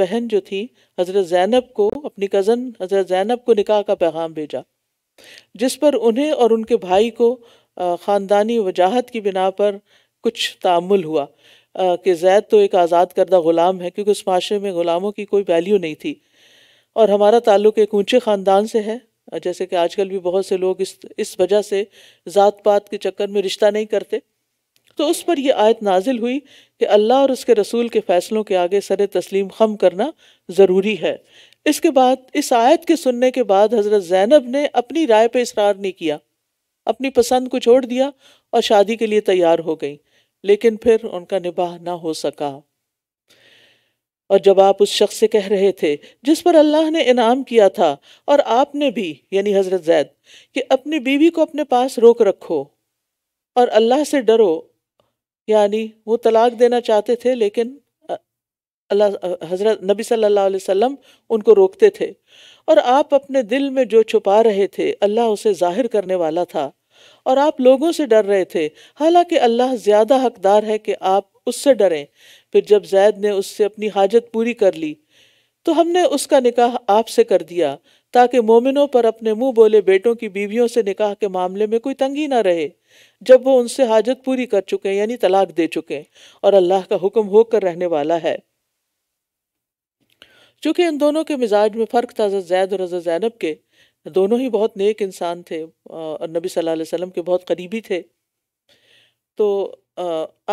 बहन जो थी हज़रत ज़ैनब को अपनी कज़न हज़रत ज़ैनब को निकाह का पैगाम भेजा जिस पर उन्हें और उनके भाई को ख़ानदानी वजाहत की बिना पर कुछ तामुल हुआ कि जैद तो एक आज़ाद करदा ग़ुलाम है क्योंकि उस माशरे में ग़ुलामों की कोई वैल्यू नहीं थी और हमारा ताल्लुक एक ऊँचे ख़ानदान से है जैसे कि आजकल भी बहुत से लोग इस इस वजह से ज़ात पात के चक्कर में रिश्ता नहीं करते तो उस पर यह आयत नाजिल हुई कि अल्लाह और उसके रसूल के फ़ैसलों के आगे सर तस्लीम खम करना ज़रूरी है इसके बाद इस आयत के सुनने के बाद हज़रत ज़ैनब ने अपनी राय पर इसरार नहीं किया अपनी पसंद को छोड़ दिया और शादी के लिए तैयार हो गई लेकिन फिर उनका निबाह ना हो सका और जब आप उस शख्स से कह रहे थे जिस पर अल्लाह ने इनाम किया था और आपने भी यानी हज़रत जैद कि अपनी बीवी को अपने पास रोक रखो और अल्लाह से डरो यानी वो तलाक देना चाहते थे लेकिन अल्लाह हज़रत नबी सल्लल्लाहु अलैहि वसल्लम उनको रोकते थे और आप अपने दिल में जो छुपा रहे थे अल्लाह उसे जाहिर करने वाला था और आप लोगों से डर रहे थे हालांकि अल्लाह ज़्यादा हकदार है कि आप उससे डरें फिर जब जैद ने उससे अपनी हाजत पूरी कर ली तो हमने उसका निकाह आपसे कर दिया ताकि मोमिनों पर अपने मुंह बोले बेटों की बीवियों से निकाह के मामले में कोई तंगी ना रहे जब वो उनसे हाजत पूरी कर चुके हैं यानी तलाक दे चुके हैं और अल्लाह का हुक्म होकर रहने वाला है चूंकि इन दोनों के मिजाज में फ़र्क था हज़रत जैद और हज़रत जैनब के दोनों ही बहुत नेक इंसान थे और नबी सल्लल्लाहु अलैहि वसल्लम के बहुत करीबी थे तो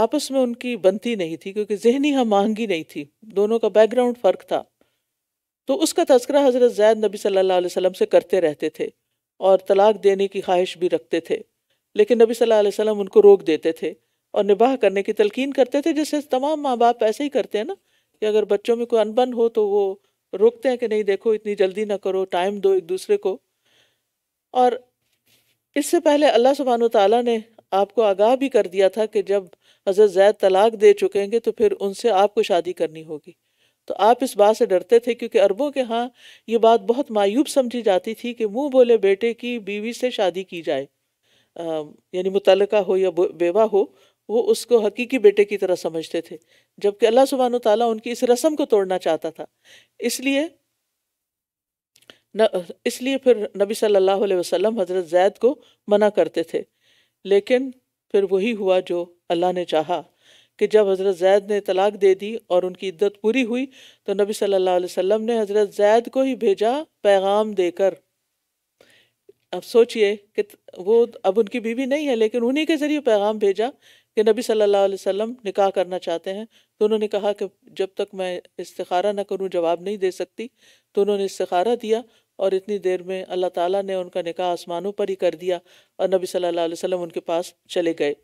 आपस में उनकी बनती नहीं थी क्योंकि जहनी हम महंगी नहीं थी दोनों का बैकग्राउंड फ़र्क था तो उसका तस्करा हज़रत जैद नबी सल्लल्लाहु अलैहि वसल्लम से करते रहते थे और तलाक देने की ख्वाहिश भी रखते थे लेकिन नबी सल्लल्लाहु अलैहि वसल्लम उनको रोक देते थे और निबाह करने की तलकीन करते थे जैसे तमाम माँ बाप ऐसे ही करते हैं ना कि अगर बच्चों में कोई अनबन हो तो वो रोकते हैं कि नहीं देखो इतनी जल्दी ना करो टाइम दो एक दूसरे को और इससे पहले अल्लाह सुबहान तला ने आपको आगाह भी कर दिया था कि जब हज़रत जैद तलाक दे हैं तो फिर उनसे आपको शादी करनी होगी तो आप इस बात से डरते थे क्योंकि अरबों के यहाँ ये बात बहुत मायूब समझी जाती थी कि मुंह बोले बेटे की बीवी से शादी की जाए यानी मुतल हो या बेवा हो वो उसको हकीकी बेटे की तरह समझते थे जबकि अल्लाह सुबहान तला उनकी इस रस्म को तोड़ना चाहता था इसलिए न इसलिए फिर नबी सल्लल्लाहु अलैहि वसल्लम हज़रत जैद को मना करते थे लेकिन फिर वही हुआ जो अल्लाह ने चाहा कि जब हज़रत जैद ने तलाक दे दी और उनकी इद्दत पूरी हुई तो नबी सल्लल्लाहु अलैहि वसल्लम ने हज़रत जैद को ही भेजा पैगाम देकर अब सोचिए कि वो अब उनकी बीवी नहीं है लेकिन उन्हीं के ज़रिए पैगाम भेजा कि नबी सल्लल्लाहु अलैहि वसल्लम निकाह करना चाहते हैं तो उन्होंने कहा कि जब तक मैं इस्तारा ना करूं जवाब नहीं दे सकती तो उन्होंने इस्तारा दिया और इतनी देर में अल्लाह ताला ने उनका निकाह आसमानों पर ही कर दिया और नबी सल्लल्लाहु अलैहि वसल्लम उनके पास चले गए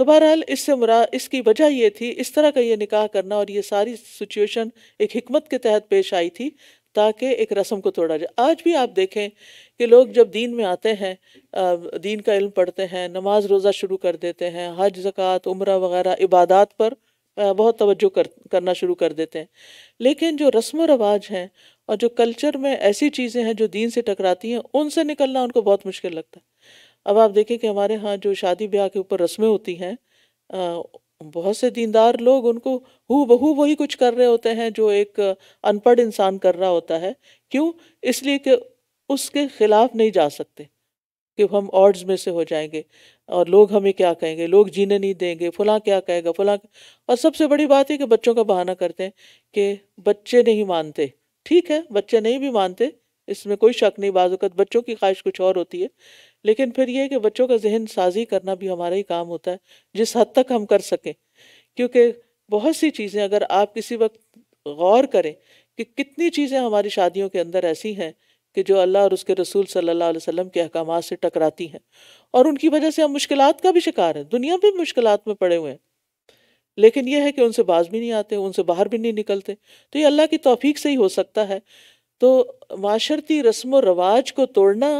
तो बहरहाल इससे मुरा इसकी वजह ये थी इस तरह का ये निकाह करना और ये सारी सिचुएशन एक हमत के तहत पेश आई थी ताकि एक रस्म को तोड़ा जाए आज भी आप देखें कि लोग जब दीन में आते हैं दीन का इल्म पढ़ते हैं नमाज रोज़ा शुरू कर देते हैं हज जक़ात उम्र वगैरह इबादत पर बहुत तवज्जो कर करना शुरू कर देते हैं लेकिन जो रस्म रवाज हैं और जो कल्चर में ऐसी चीज़ें हैं जो दीन से टकराती हैं उनसे निकलना उनको बहुत मुश्किल लगता है अब आप देखें कि हमारे यहाँ जो शादी ब्याह के ऊपर रस्में होती हैं बहुत से दीनदार लोग उनको हु बहू वही कुछ कर रहे होते हैं जो एक अनपढ़ इंसान कर रहा होता है क्यों इसलिए कि उसके खिलाफ नहीं जा सकते कि हम ऑर्ड्स में से हो जाएंगे और लोग हमें क्या कहेंगे लोग जीने नहीं देंगे फला क्या कहेगा फला और सबसे बड़ी बात है कि बच्चों का बहाना करते हैं कि बच्चे नहीं मानते ठीक है बच्चे नहीं भी मानते इसमें कोई शक नहीं बाज़त बच्चों की ख्वाहिश कुछ और होती है लेकिन फिर यह कि बच्चों का जहन साजी करना भी हमारा ही काम होता है जिस हद तक हम कर सकें क्योंकि बहुत सी चीज़ें अगर आप किसी वक्त गौर करें कि कितनी चीज़ें हमारी शादियों के अंदर ऐसी हैं कि जो अल्लाह और उसके रसूल सल्ला वसम के अहकाम से टकराती हैं और उनकी वजह से हम मुश्किल का भी शिकार हैं दुनिया भी मुश्किल में पड़े हुए हैं लेकिन यह है कि उनसे बाज भी नहीं आते उनसे बाहर भी नहीं निकलते तो ये अल्लाह की तोफ़ी से ही हो सकता है तो माशरती रस्म रवाज को तोड़ना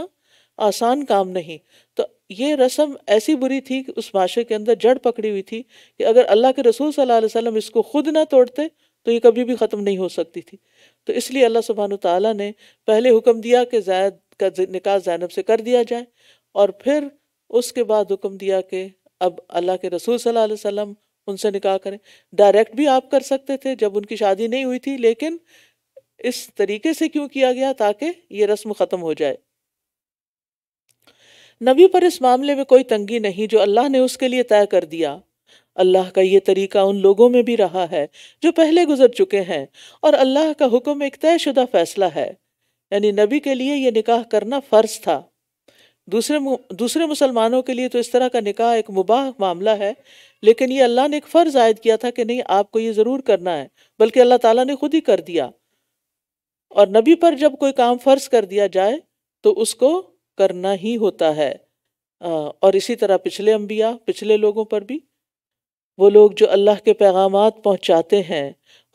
आसान काम नहीं तो ये रस्म ऐसी बुरी थी कि उस माशरे के अंदर जड़ पकड़ी हुई थी कि अगर अल्लाह के रसूल सल्लल्लाहु अलैहि वसल्लम इसको खुद ना तोड़ते तो ये कभी भी ख़त्म नहीं हो सकती थी तो इसलिए अल्लाह सुबहान ताली ने पहले हुक्म दिया कि जैद का निकाह जैनब से कर दिया जाए और फिर उसके बाद हुक्म दिया कि अब अल्लाह के रसूल सल्लल्लाहु अलैहि वसल्लम उनसे निकाह करें डायरेक्ट भी आप कर सकते थे जब उनकी शादी नहीं हुई थी लेकिन इस तरीके से क्यों किया गया ताकि ये रस्म ख़त्म हो जाए नबी पर इस मामले में कोई तंगी नहीं जो अल्लाह ने उसके लिए तय कर दिया अल्लाह का ये तरीका उन लोगों में भी रहा है जो पहले गुजर चुके हैं और अल्लाह का हुक्म एक तयशुदा फैसला है यानी नबी के लिए यह निकाह करना फ़र्ज था दूसरे दूसरे मुसलमानों के लिए तो इस तरह का निकाह एक मुबाह मामला है लेकिन ये अल्लाह ने एक फ़र्ज़ आयद किया था कि नहीं आपको ये ज़रूर करना है बल्कि अल्लाह ताला ने खुद ही कर दिया और नबी पर जब कोई काम फ़र्ज कर दिया जाए तो उसको करना ही होता है और इसी तरह पिछले अम्बिया पिछले लोगों पर भी वो लोग जो अल्लाह के पैगाम पहुँचाते हैं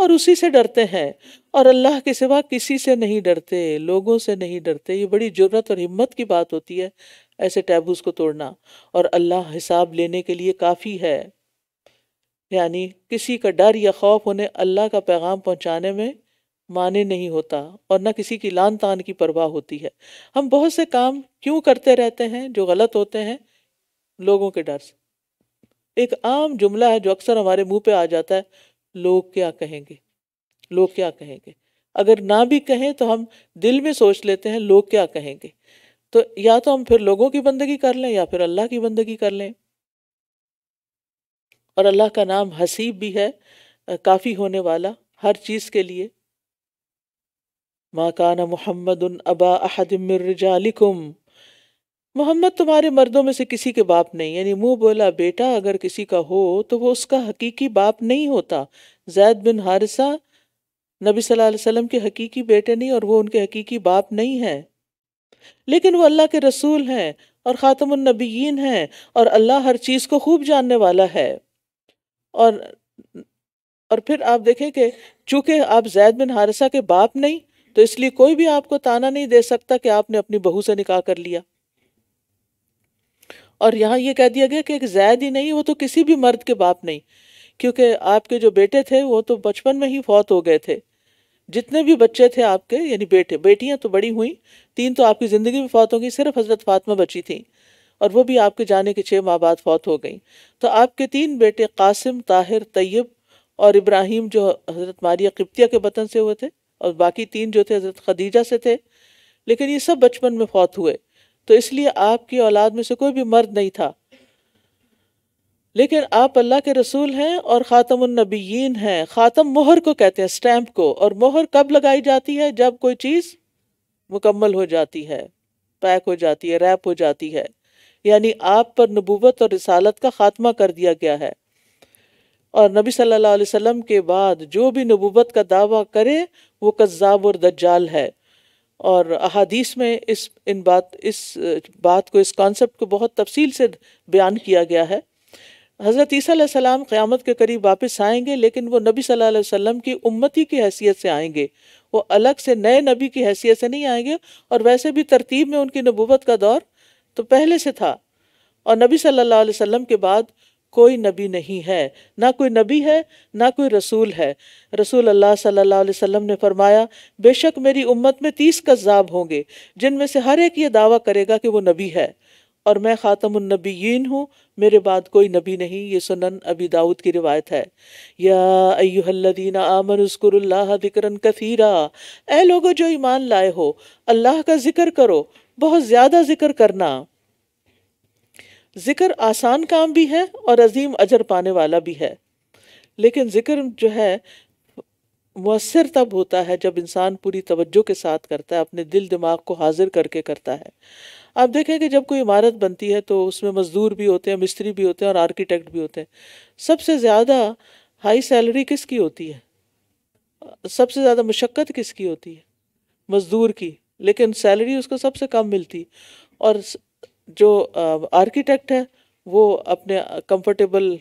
और उसी से डरते हैं और अल्लाह के सिवा किसी से नहीं डरते लोगों से नहीं डरते ये बड़ी ज़रूरत और हिम्मत की बात होती है ऐसे टैबूज़ को तोड़ना और अल्लाह हिसाब लेने के लिए काफ़ी है यानी किसी का डर या खौफ उन्हें अल्लाह का पैगाम पहुँचाने में माने नहीं होता और न किसी की लान तान की परवाह होती है हम बहुत से काम क्यों करते रहते हैं जो गलत होते हैं लोगों के डर से एक आम जुमला है जो अक्सर हमारे मुंह पे आ जाता है लोग क्या कहेंगे लोग क्या कहेंगे अगर ना भी कहें तो हम दिल में सोच लेते हैं लोग क्या कहेंगे तो या तो हम फिर लोगों की बंदगी कर लें या फिर अल्लाह की बंदगी कर लें और अल्लाह का नाम हसीब भी है काफ़ी होने वाला हर चीज़ के लिए माकाना मोहम्मद अबा अहदमिरजालिकुम मोहम्मद तुम्हारे मर्दों में से किसी के बाप नहीं यानी मुंह बोला बेटा अगर किसी का हो तो वो उसका हकीकी बाप नहीं होता जैद बिन हारिसा नबी सल्लल्लाहु अलैहि वसल्लम के हकीकी बेटे नहीं और वो उनके हकीकी बाप नहीं हैं लेकिन वो अल्लाह के रसूल हैं और ख़ातमनबीन हैं और अल्लाह हर चीज़ को खूब जानने वाला है और और फिर आप देखें कि चूँकि आप जैद बिन हारिसा के बाप नहीं तो इसलिए कोई भी आपको ताना नहीं दे सकता कि आपने अपनी बहू से निकाह कर लिया और यहाँ ये कह दिया गया कि एक जैद ही नहीं वो तो किसी भी मर्द के बाप नहीं क्योंकि आपके जो बेटे थे वो तो बचपन में ही फौत हो गए थे जितने भी बच्चे थे आपके यानी बेटे बेटियां तो बड़ी हुई तीन तो आपकी ज़िंदगी में फौत हो गई सिर्फ हज़रत फातमा बची थी और वो भी आपके जाने के छः माह बाद फौत हो गई तो आपके तीन बेटे कासिम ताहिर तैयब और इब्राहिम जो हज़रत मारिया किप्तिया के वतन से हुए थे और बाकी तीन जो थे हज़रत खदीजा से थे लेकिन ये सब बचपन में फौत हुए तो इसलिए आपकी औलाद में से कोई भी मर्द नहीं था लेकिन आप अल्लाह के रसूल हैं और ख़ातमनबीन हैं ख़ातम मोहर को कहते हैं स्टैम्प को और मोहर कब लगाई जाती है जब कोई चीज़ मुकम्मल हो जाती है पैक हो जाती है रैप हो जाती है यानी आप पर नबूवत और रिसालत का ख़ात्मा कर दिया गया है और नबी सल्लल्लाहु अलैहि वसल्लम के बाद जो भी नबूबत का दावा करे वो कज़ाब और दज्जाल है और अहादीस में इस इन बात इस बात को इस कॉन्सेप्ट को बहुत तफसील से बयान किया गया है हज़रत ईसीम क़्यामत के करीब वापस आएंगे लेकिन वो नबी सल्लल्लाहु अलैहि वसल्लम की उम्मती की हैसियत से आएंगे वो अलग से नए नबी की हैसियत से नहीं आएंगे और वैसे भी तरतीब में उनकी नबूबत का दौर तो पहले से था और नबी सल्लल्लाहु अलैहि वसल्लम के बाद कोई नबी नहीं है ना कोई नबी है ना कोई रसूल है रसूल अल्लाह सल्लल्लाहु अलैहि वसल्लम ने फरमाया बेशक मेरी उम्मत में तीस कज्जाब होंगे जिनमें से हर एक ये दावा करेगा कि वो नबी है और मैं ख़ातमनबीन हूँ मेरे बाद कोई नबी नहीं ये सुनन अबी दाऊद की रिवायत है या अयुहल्लदीना आमन कथीरा ज़िक्रन कसीरा ए लोगो जो ईमान लाए हो अल्लाह का ज़िक्र करो बहुत ज़्यादा ज़िक्र करना ज़िक्र आसान काम भी है और अजीम अजर पाने वाला भी है लेकिन ज़िक्र जो है मؤसर तब होता है जब इंसान पूरी तवज्जो के साथ करता है अपने दिल दिमाग को हाजिर करके करता है आप देखें कि जब कोई इमारत बनती है तो उसमें मज़दूर भी होते हैं मिस्त्री भी होते हैं और आर्किटेक्ट भी होते हैं सबसे ज़्यादा हाई सैलरी किसकी होती है सबसे ज़्यादा मशक्क़त किसकी होती है मज़दूर की लेकिन सैलरी उसको सबसे कम मिलती और जो आर्किटेक्ट है वो अपने कंफर्टेबल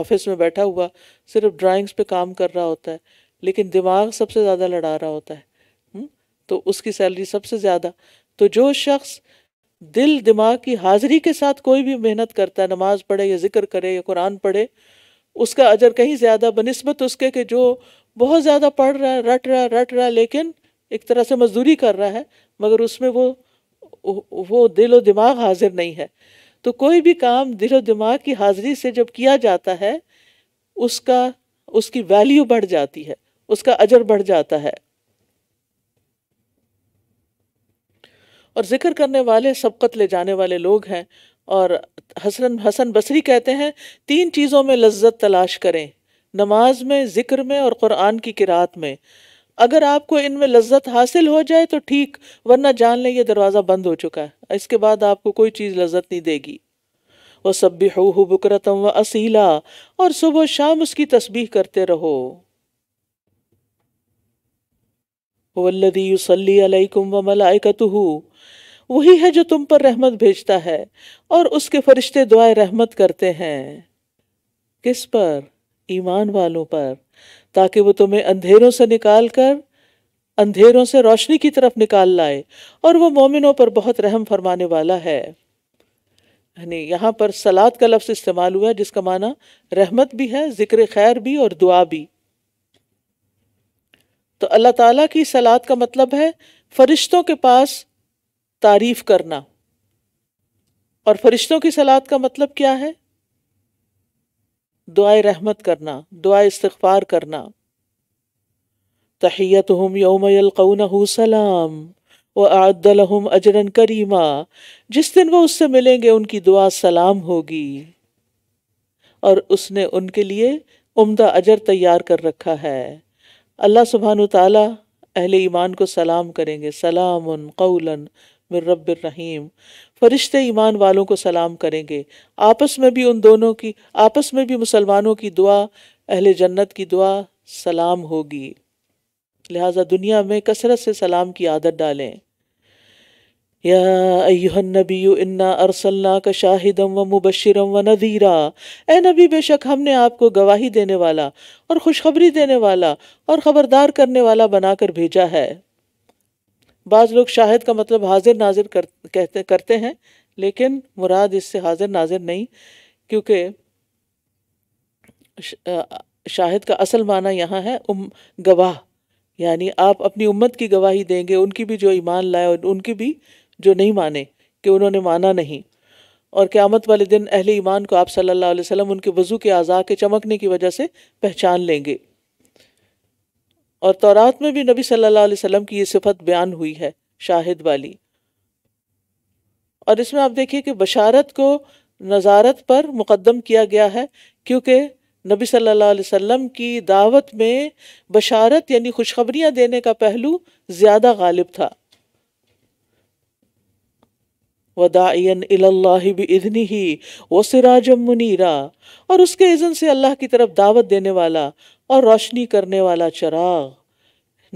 ऑफिस में बैठा हुआ सिर्फ ड्राइंग्स पे काम कर रहा होता है लेकिन दिमाग सबसे ज़्यादा लड़ा रहा होता है हुँ? हम्म, तो उसकी सैलरी सबसे ज़्यादा तो जो शख्स दिल दिमाग की हाजिरी के साथ कोई भी मेहनत करता है नमाज पढ़े या जिक्र करे या कुरान पढ़े उसका अजर कहीं ज़्यादा बनस्बत उसके कि जो बहुत ज़्यादा पढ़ रहा है रट रहा रट रहा लेकिन एक तरह से मजदूरी कर रहा है मगर उसमें वो वो दिल दिमाग हाजिर नहीं है तो कोई भी काम दिल दिमाग की हाजिरी से जब किया जाता है उसका उसकी वैल्यू बढ़ जाती है उसका अजर बढ़ जाता है और जिक्र करने वाले सबकत ले जाने वाले लोग हैं और हसन हसन बसरी कहते हैं तीन चीज़ों में लज्जत तलाश करें नमाज में ज़िक्र में और क़ुरान की किरात में अगर आपको इनमें लज्जत हासिल हो जाए तो ठीक वरना जान लें यह दरवाज़ा बंद हो चुका है इसके बाद आपको कोई चीज़ लज्जत नहीं देगी वह सब हो बकरतम व असीला और सुबह शाम उसकी तस्बीह करते रहो वल्लदी अलैकुम व मलाइकतह वही है जो तुम पर रहमत भेजता है और उसके फरिश्ते दुआए रहमत करते हैं किस पर ईमान वालों पर ताकि वो तुम्हें अंधेरों से निकाल कर अंधेरों से रोशनी की तरफ निकाल लाए और वो मोमिनों पर बहुत रहम फरमाने वाला है यानी यहाँ पर सलाद का लफ्ज़ इस्तेमाल हुआ है जिसका माना रहमत भी है ज़िक्र खैर भी और दुआ भी तो अल्लाह ताला की सलाद का मतलब है फरिश्तों के पास तारीफ़ करना और फरिश्तों की सलाद का मतलब क्या है दुआ रहमत करना दुआ इस्तफार करना तहियत हम योम सलाम व अजरन करीमा जिस दिन वो उससे मिलेंगे उनकी दुआ सलाम होगी और उसने उनके लिए उम्दा अजर तैयार कर रखा है अल्लाह सुबहान तला अहले ईमान को सलाम करेंगे सलाम कौलन मिर रहीम फरिश्ते ईमान वालों को सलाम करेंगे आपस में भी उन दोनों की आपस में भी मुसलमानों की दुआ अहल जन्नत की दुआ सलाम होगी लिहाजा दुनिया में कसरत से सलाम की आदत डालें याबी इन्ना अरसल्ला का शाहिदम व मुबशरम व नदीरा ए नबी बेशक हमने आपको गवाही देने वाला और खुशखबरी देने वाला और ख़बरदार करने वाला बनाकर भेजा है बाज़ लोग शाहिद का मतलब हाजिर नाजिर कर कहते करते हैं लेकिन मुराद इससे हाजिर नाजिर नहीं क्योंकि शाहिद का असल माना यहाँ है उम गवाह यानी आप अपनी उम्मत की गवाही देंगे उनकी भी जो ईमान लाए और उनकी भी जो नहीं माने कि उन्होंने माना नहीं और क़्यामत वाले दिन अहले ईमान को आप सल्लल्लाहु अलैहि वसल्लम उनके वज़ू के अज़ा के चमकने की वजह से पहचान लेंगे और तौरात में भी नबी सल्लल्लाहु अलैहि वसल्लम की ये सिफत बयान हुई है शाहिद वाली और इसमें आप देखिए कि बशारत को नज़ारत पर मुकदम किया गया है क्योंकि नबी सल्लल्लाहु अलैहि वसल्लम की दावत में बशारत यानी खुशखबरियां देने का पहलू ज़्यादा गालिब था वदायन इधनी ही वसराजम मुनीरा और उसके इज़न से अल्लाह की तरफ दावत देने वाला और रोशनी करने वाला चराग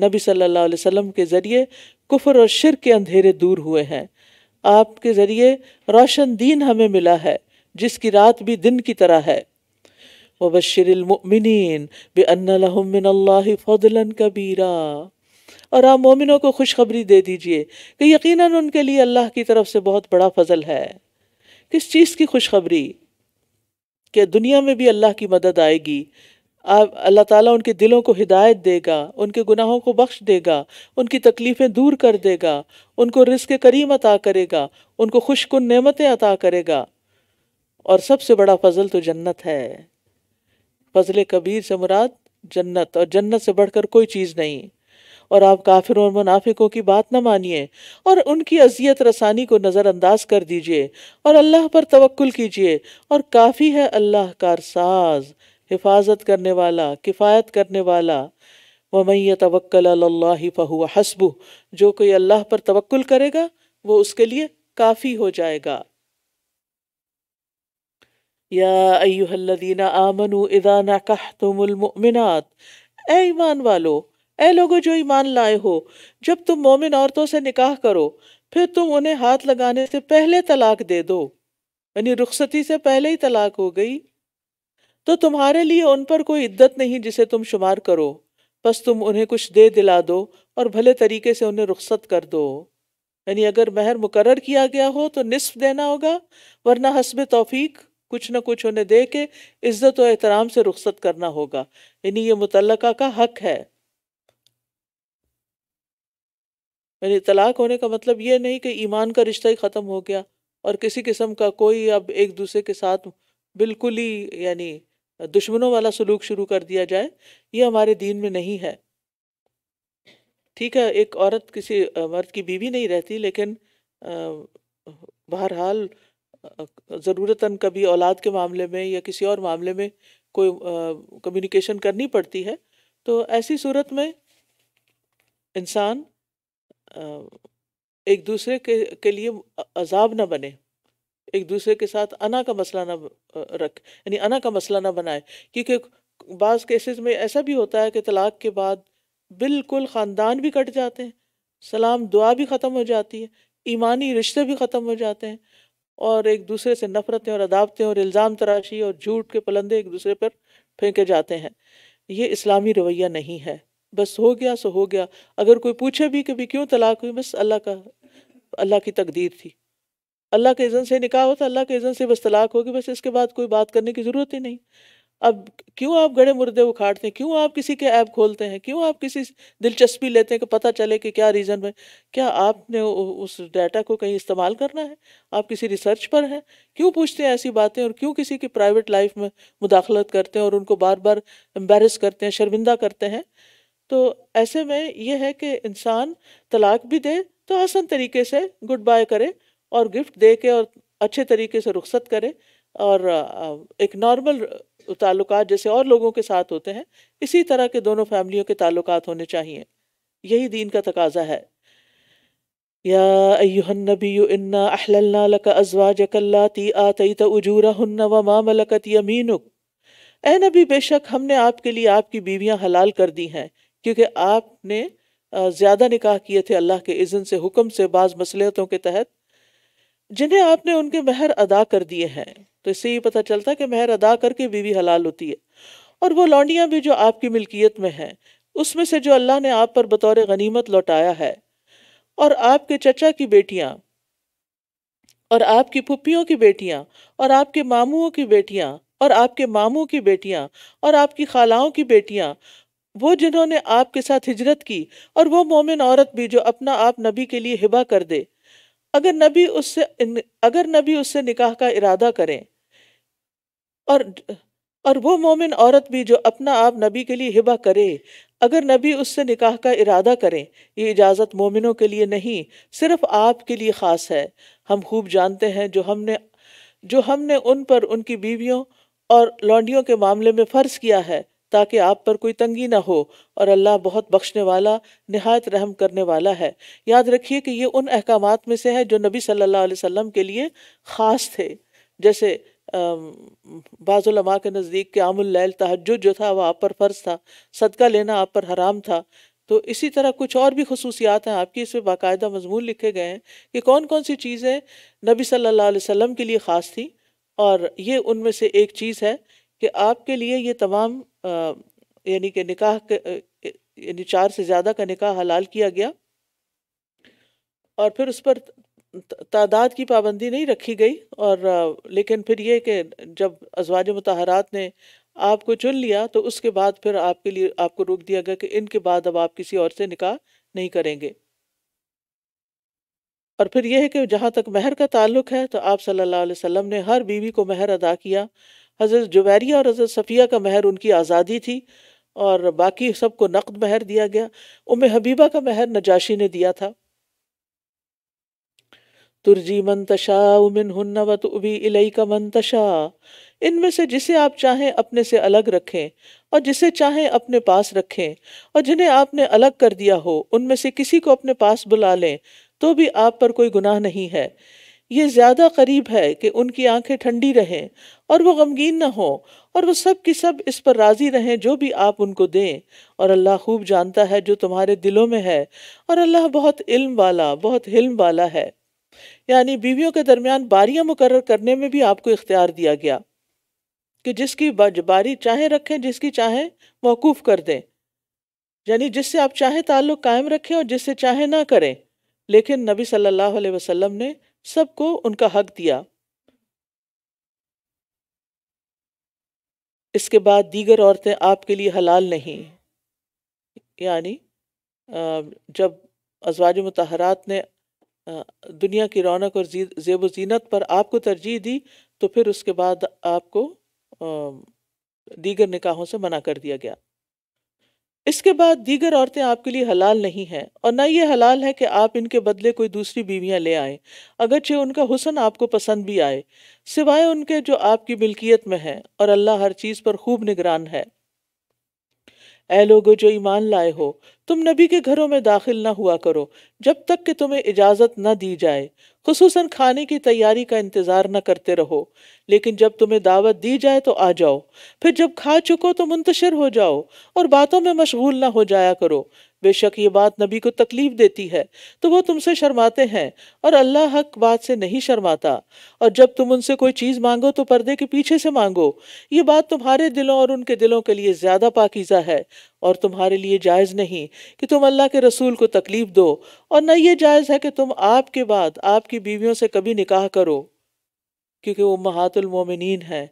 नबी सल्लल्लाहु अलैहि वसल्लम के ज़रिए कुफर और शिर के अंधेरे दूर हुए हैं आपके ज़रिए रोशन दीन हमें मिला है जिसकी रात भी दिन की तरह है वबशरमिन बन्नमिन फ़दलन कबीरा और आप मोमिनों को खुशखबरी दे दीजिए कि यकीनन उनके लिए अल्लाह की तरफ से बहुत बड़ा फजल है किस चीज़ की खुशखबरी कि दुनिया में भी अल्लाह की मदद आएगी आप अल्लाह ताला उनके दिलों को हिदायत देगा उनके गुनाहों को बख्श देगा उनकी तकलीफ़ें दूर कर देगा उनको रिस्क करीम अता करेगा उनको खुशकुन नेमतें अता करेगा और सबसे बड़ा फजल तो जन्नत है फजल कबीर से मुराद जन्नत और जन्नत से बढ़कर कोई चीज़ नहीं और आप काफिरों और मुनाफिकों की बात ना मानिए और उनकी अजियत रसानी को नज़रअंदाज कर दीजिए और अल्लाह पर तवक्ल कीजिए और काफ़ी है अल्लाह कारसाज़ हिफाजत करने वाला किफ़ायत करने वाला वमैय तवक्ल फ़हु हसबु जो कोई अल्लाह पर तवक्ल करेगा वो उसके लिए काफ़ी हो जाएगा या अयुहल्लदीना आमनु इदा नकहतुमुलमिनात ए ईमान वालो ए लोगो जो ईमान लाए हो जब तुम मोमिन औरतों से निकाह करो फिर तुम उन्हें हाथ लगाने से पहले तलाक दे दो यानी रुखसती से पहले ही तलाक हो गई तो तुम्हारे लिए उन पर कोई इद्दत नहीं जिसे तुम शुमार करो बस तुम उन्हें कुछ दे दिला दो और भले तरीके से उन्हें रुख्सत कर दो यानी अगर महर मुकर किया गया हो तो निसफ देना होगा वरना हसब तोफ़ीक कुछ ना कुछ उन्हें दे के इज़्ज़त और एहतराम से रुख्सत करना होगा यानी ये मुतलका का हक है यानी तलाक होने का मतलब ये नहीं कि ईमान का रिश्ता ही ख़त्म हो गया और किसी किस्म का कोई अब एक दूसरे के साथ बिल्कुल ही यानी दुश्मनों वाला सलूक शुरू कर दिया जाए ये हमारे दीन में नहीं है ठीक है एक औरत किसी मर्द की बीवी नहीं रहती लेकिन बहरहाल ज़रूरतन कभी औलाद के मामले में या किसी और मामले में कोई कम्युनिकेशन करनी पड़ती है तो ऐसी सूरत में इंसान एक दूसरे के के लिए अजाब ना बने एक दूसरे के साथ अना का मसला ना रख यानी अना का मसला ना बनाए क्योंकि बाज़ केसेस में ऐसा भी होता है कि तलाक के बाद बिल्कुल ख़ानदान भी कट जाते हैं सलाम दुआ भी ख़त्म हो जाती है ईमानी रिश्ते भी ख़त्म हो जाते हैं और एक दूसरे से नफ़रतें और अदावतें और इल्ज़ाम तराशी और झूठ के पलंदे एक दूसरे पर फेंके जाते हैं ये इस्लामी रवैया नहीं है बस हो गया सो हो गया अगर कोई पूछे भी कि भी क्यों तलाक हुई बस अल्लाह का अल्लाह की तकदीर थी अल्लाह के इज़न से निकाह हो तो अल्लाह के इज़न से बस तलाक होगी बस इसके बाद कोई बात करने की ज़रूरत ही नहीं अब क्यों आप गड़े मुर्दे उखाड़ते हैं क्यों आप किसी के ऐप खोलते हैं क्यों आप किसी दिलचस्पी लेते हैं कि पता चले कि क्या रीज़न है क्या आपने उस डाटा को कहीं इस्तेमाल करना है आप किसी रिसर्च पर हैं क्यों पूछते हैं ऐसी बातें और क्यों किसी की प्राइवेट लाइफ में मुदाखलत करते हैं और उनको बार बार एम्बेरस करते हैं शर्मिंदा करते हैं तो ऐसे में यह है कि इंसान तलाक भी दे तो आसान तरीके से गुड बाय करे और गिफ्ट दे के और अच्छे तरीके से रुख्सत करे और एक नॉर्मल ताल्लुक जैसे और लोगों के साथ होते हैं इसी तरह के दोनों फैमिलियों के ताल्लुक होने चाहिए यही दीन का तकाजा है या अयुहनबी इन्ना लक व यमीनुक ए नबी बेशक हमने आपके लिए आपकी बीवियां हलाल कर दी हैं क्योंकि आपने ज़्यादा निकाह किए थे अल्लाह के इज़न से हुक्म से बाज़ मसलहतों के तहत जिन्हें आपने उनके महर अदा कर दिए हैं तो इससे ये पता चलता है कि मेहर अदा करके बीवी हलाल होती है और वो लौंडियाँ भी जो आपकी मिल्कियत में हैं उसमें से जो अल्लाह ने आप पर बतौर गनीमत लौटाया है और आपके चचा की बेटियाँ और आपकी पुप्पियों की बेटियाँ और आपके मामुओं की बेटियाँ और आपके मामुओं की बेटियाँ और आपकी खालाओं की बेटियाँ वो जिन्होंने आपके साथ हिजरत की और वो मोमिन औरत भी जो अपना आप नबी के लिए हिबा कर दे अगर नबी उससे अगर नबी उससे निकाह का इरादा करें और और वो मोमिन औरत भी जो अपना आप नबी के लिए हिबा करे अगर नबी उससे निकाह का इरादा करें ये इजाज़त मोमिनों के लिए नहीं सिर्फ आपके लिए ख़ास है हम खूब जानते हैं जो हमने जो हमने उन पर उनकी बीवियों और लौंडियों के मामले में फ़र्ज़ किया है ताकि आप पर कोई तंगी ना हो और अल्लाह बहुत बख्शने वाला नहायत रहम करने वाला है याद रखिए कि ये उन अहकाम में से है जो नबी सल्लल्लाहु अलैहि वसल्लम के लिए ख़ास थे जैसे बाज़ुलमा के नज़दीक के आमुल्लैल तहज जो था वह आप पर फ़र्ज था सदका लेना आप पर हराम था तो इसी तरह कुछ और भी खसूसियात हैं आपकी इसमें बाकायदा मजमून लिखे गए हैं कि कौन कौन सी चीज़ें नबी सल्लल्लाहु अलैहि वसल्लम के लिए ख़ास थी और ये उनमें से एक चीज़ है कि आपके लिए ये तमाम यानी कि निकाह यानी चार से ज़्यादा का निकाह हलाल किया गया और फिर उस पर तादाद की पाबंदी नहीं रखी गई और लेकिन फिर ये कि जब अजवाज मतहरात ने आपको चुन लिया तो उसके बाद फिर आपके लिए आपको रोक दिया गया कि इनके बाद अब आप किसी और से निकाह नहीं करेंगे और फिर यह है कि जहाँ तक महर का ताल्लुक है तो आप सल्लल्लाहु अलैहि वसल्लम ने हर बीवी को महर अदा किया हज़रत जुबैरिया और हज़रत सफ़िया का महर उनकी आज़ादी थी और बाकी सबको नकद महर दिया गया उम हबीबा का महर नजाशी ने दिया था तुरजी मनतशा उमिन हन्ना व तुबी इलई का मनतशा इनमें से जिसे आप चाहें अपने से अलग रखें और जिसे चाहें अपने पास रखें और जिन्हें आपने अलग कर दिया हो उनमें से किसी को अपने पास बुला लें तो भी आप पर कोई गुनाह नहीं है ये ज़्यादा करीब है कि उनकी आंखें ठंडी रहें और वो गमगीन न हो और वो सब की सब इस पर राज़ी रहें जो भी आप उनको दें और अल्लाह खूब जानता है जो तुम्हारे दिलों में है और अल्लाह बहुत इल्म वाला बहुत हिल्म वाला है यानी बीवियों के दरमियान बारियाँ मुकर करने में भी आपको इख्तियार दिया गया कि जिसकी बारी चाहे रखें जिसकी चाहें मौकूफ़ कर दें यानी जिससे आप चाहे ताल्लुक़ कायम रखें और जिससे चाहे ना करें लेकिन नबी सल्लल्लाहु अलैहि वसल्लम ने सबको उनका हक दिया इसके बाद दीगर औरतें आपके लिए हलाल नहीं यानी जब अजवाज मतहरात ने दुनिया की रौनक और जेब जीनत पर आपको तरजीह दी तो फिर उसके बाद आपको दीगर निकाहों से मना कर दिया गया इसके बाद दीगर औरतें आपके लिए हलाल नहीं हैं और ना ये हलाल है कि आप इनके बदले कोई दूसरी बीवियां ले आएं अगरचे उनका हुसन आपको पसंद भी आए सिवाय उनके जो आपकी मिल्कियत में है और अल्लाह हर चीज़ पर खूब निगरान है ए लोगो जो ईमान लाए हो तुम नबी के घरों में दाखिल ना हुआ करो जब तक कि तुम्हें इजाज़त न दी जाए खसूस खाने की तैयारी का इंतज़ार न करते रहो लेकिन जब तुम्हें दावत दी जाए तो आ जाओ फिर जब खा चुको तो मुंतशिर हो जाओ और बातों में मशगूल ना हो जाया करो बेशक ये बात नबी को तकलीफ देती है तो वो तुमसे शर्माते हैं और अल्लाह हक बात से नहीं शर्माता और जब तुम उनसे कोई चीज़ मांगो तो पर्दे के पीछे से मांगो ये बात तुम्हारे दिलों और उनके दिलों के लिए ज़्यादा पाकिज़ा है और तुम्हारे लिए जायज़ नहीं कि तुम अल्लाह के रसूल को तकलीफ दो और न ये जायज़ है कि तुम आपके बाद आपकी बीवियों से कभी निकाह करो क्योंकि वो महातुलमोमिन है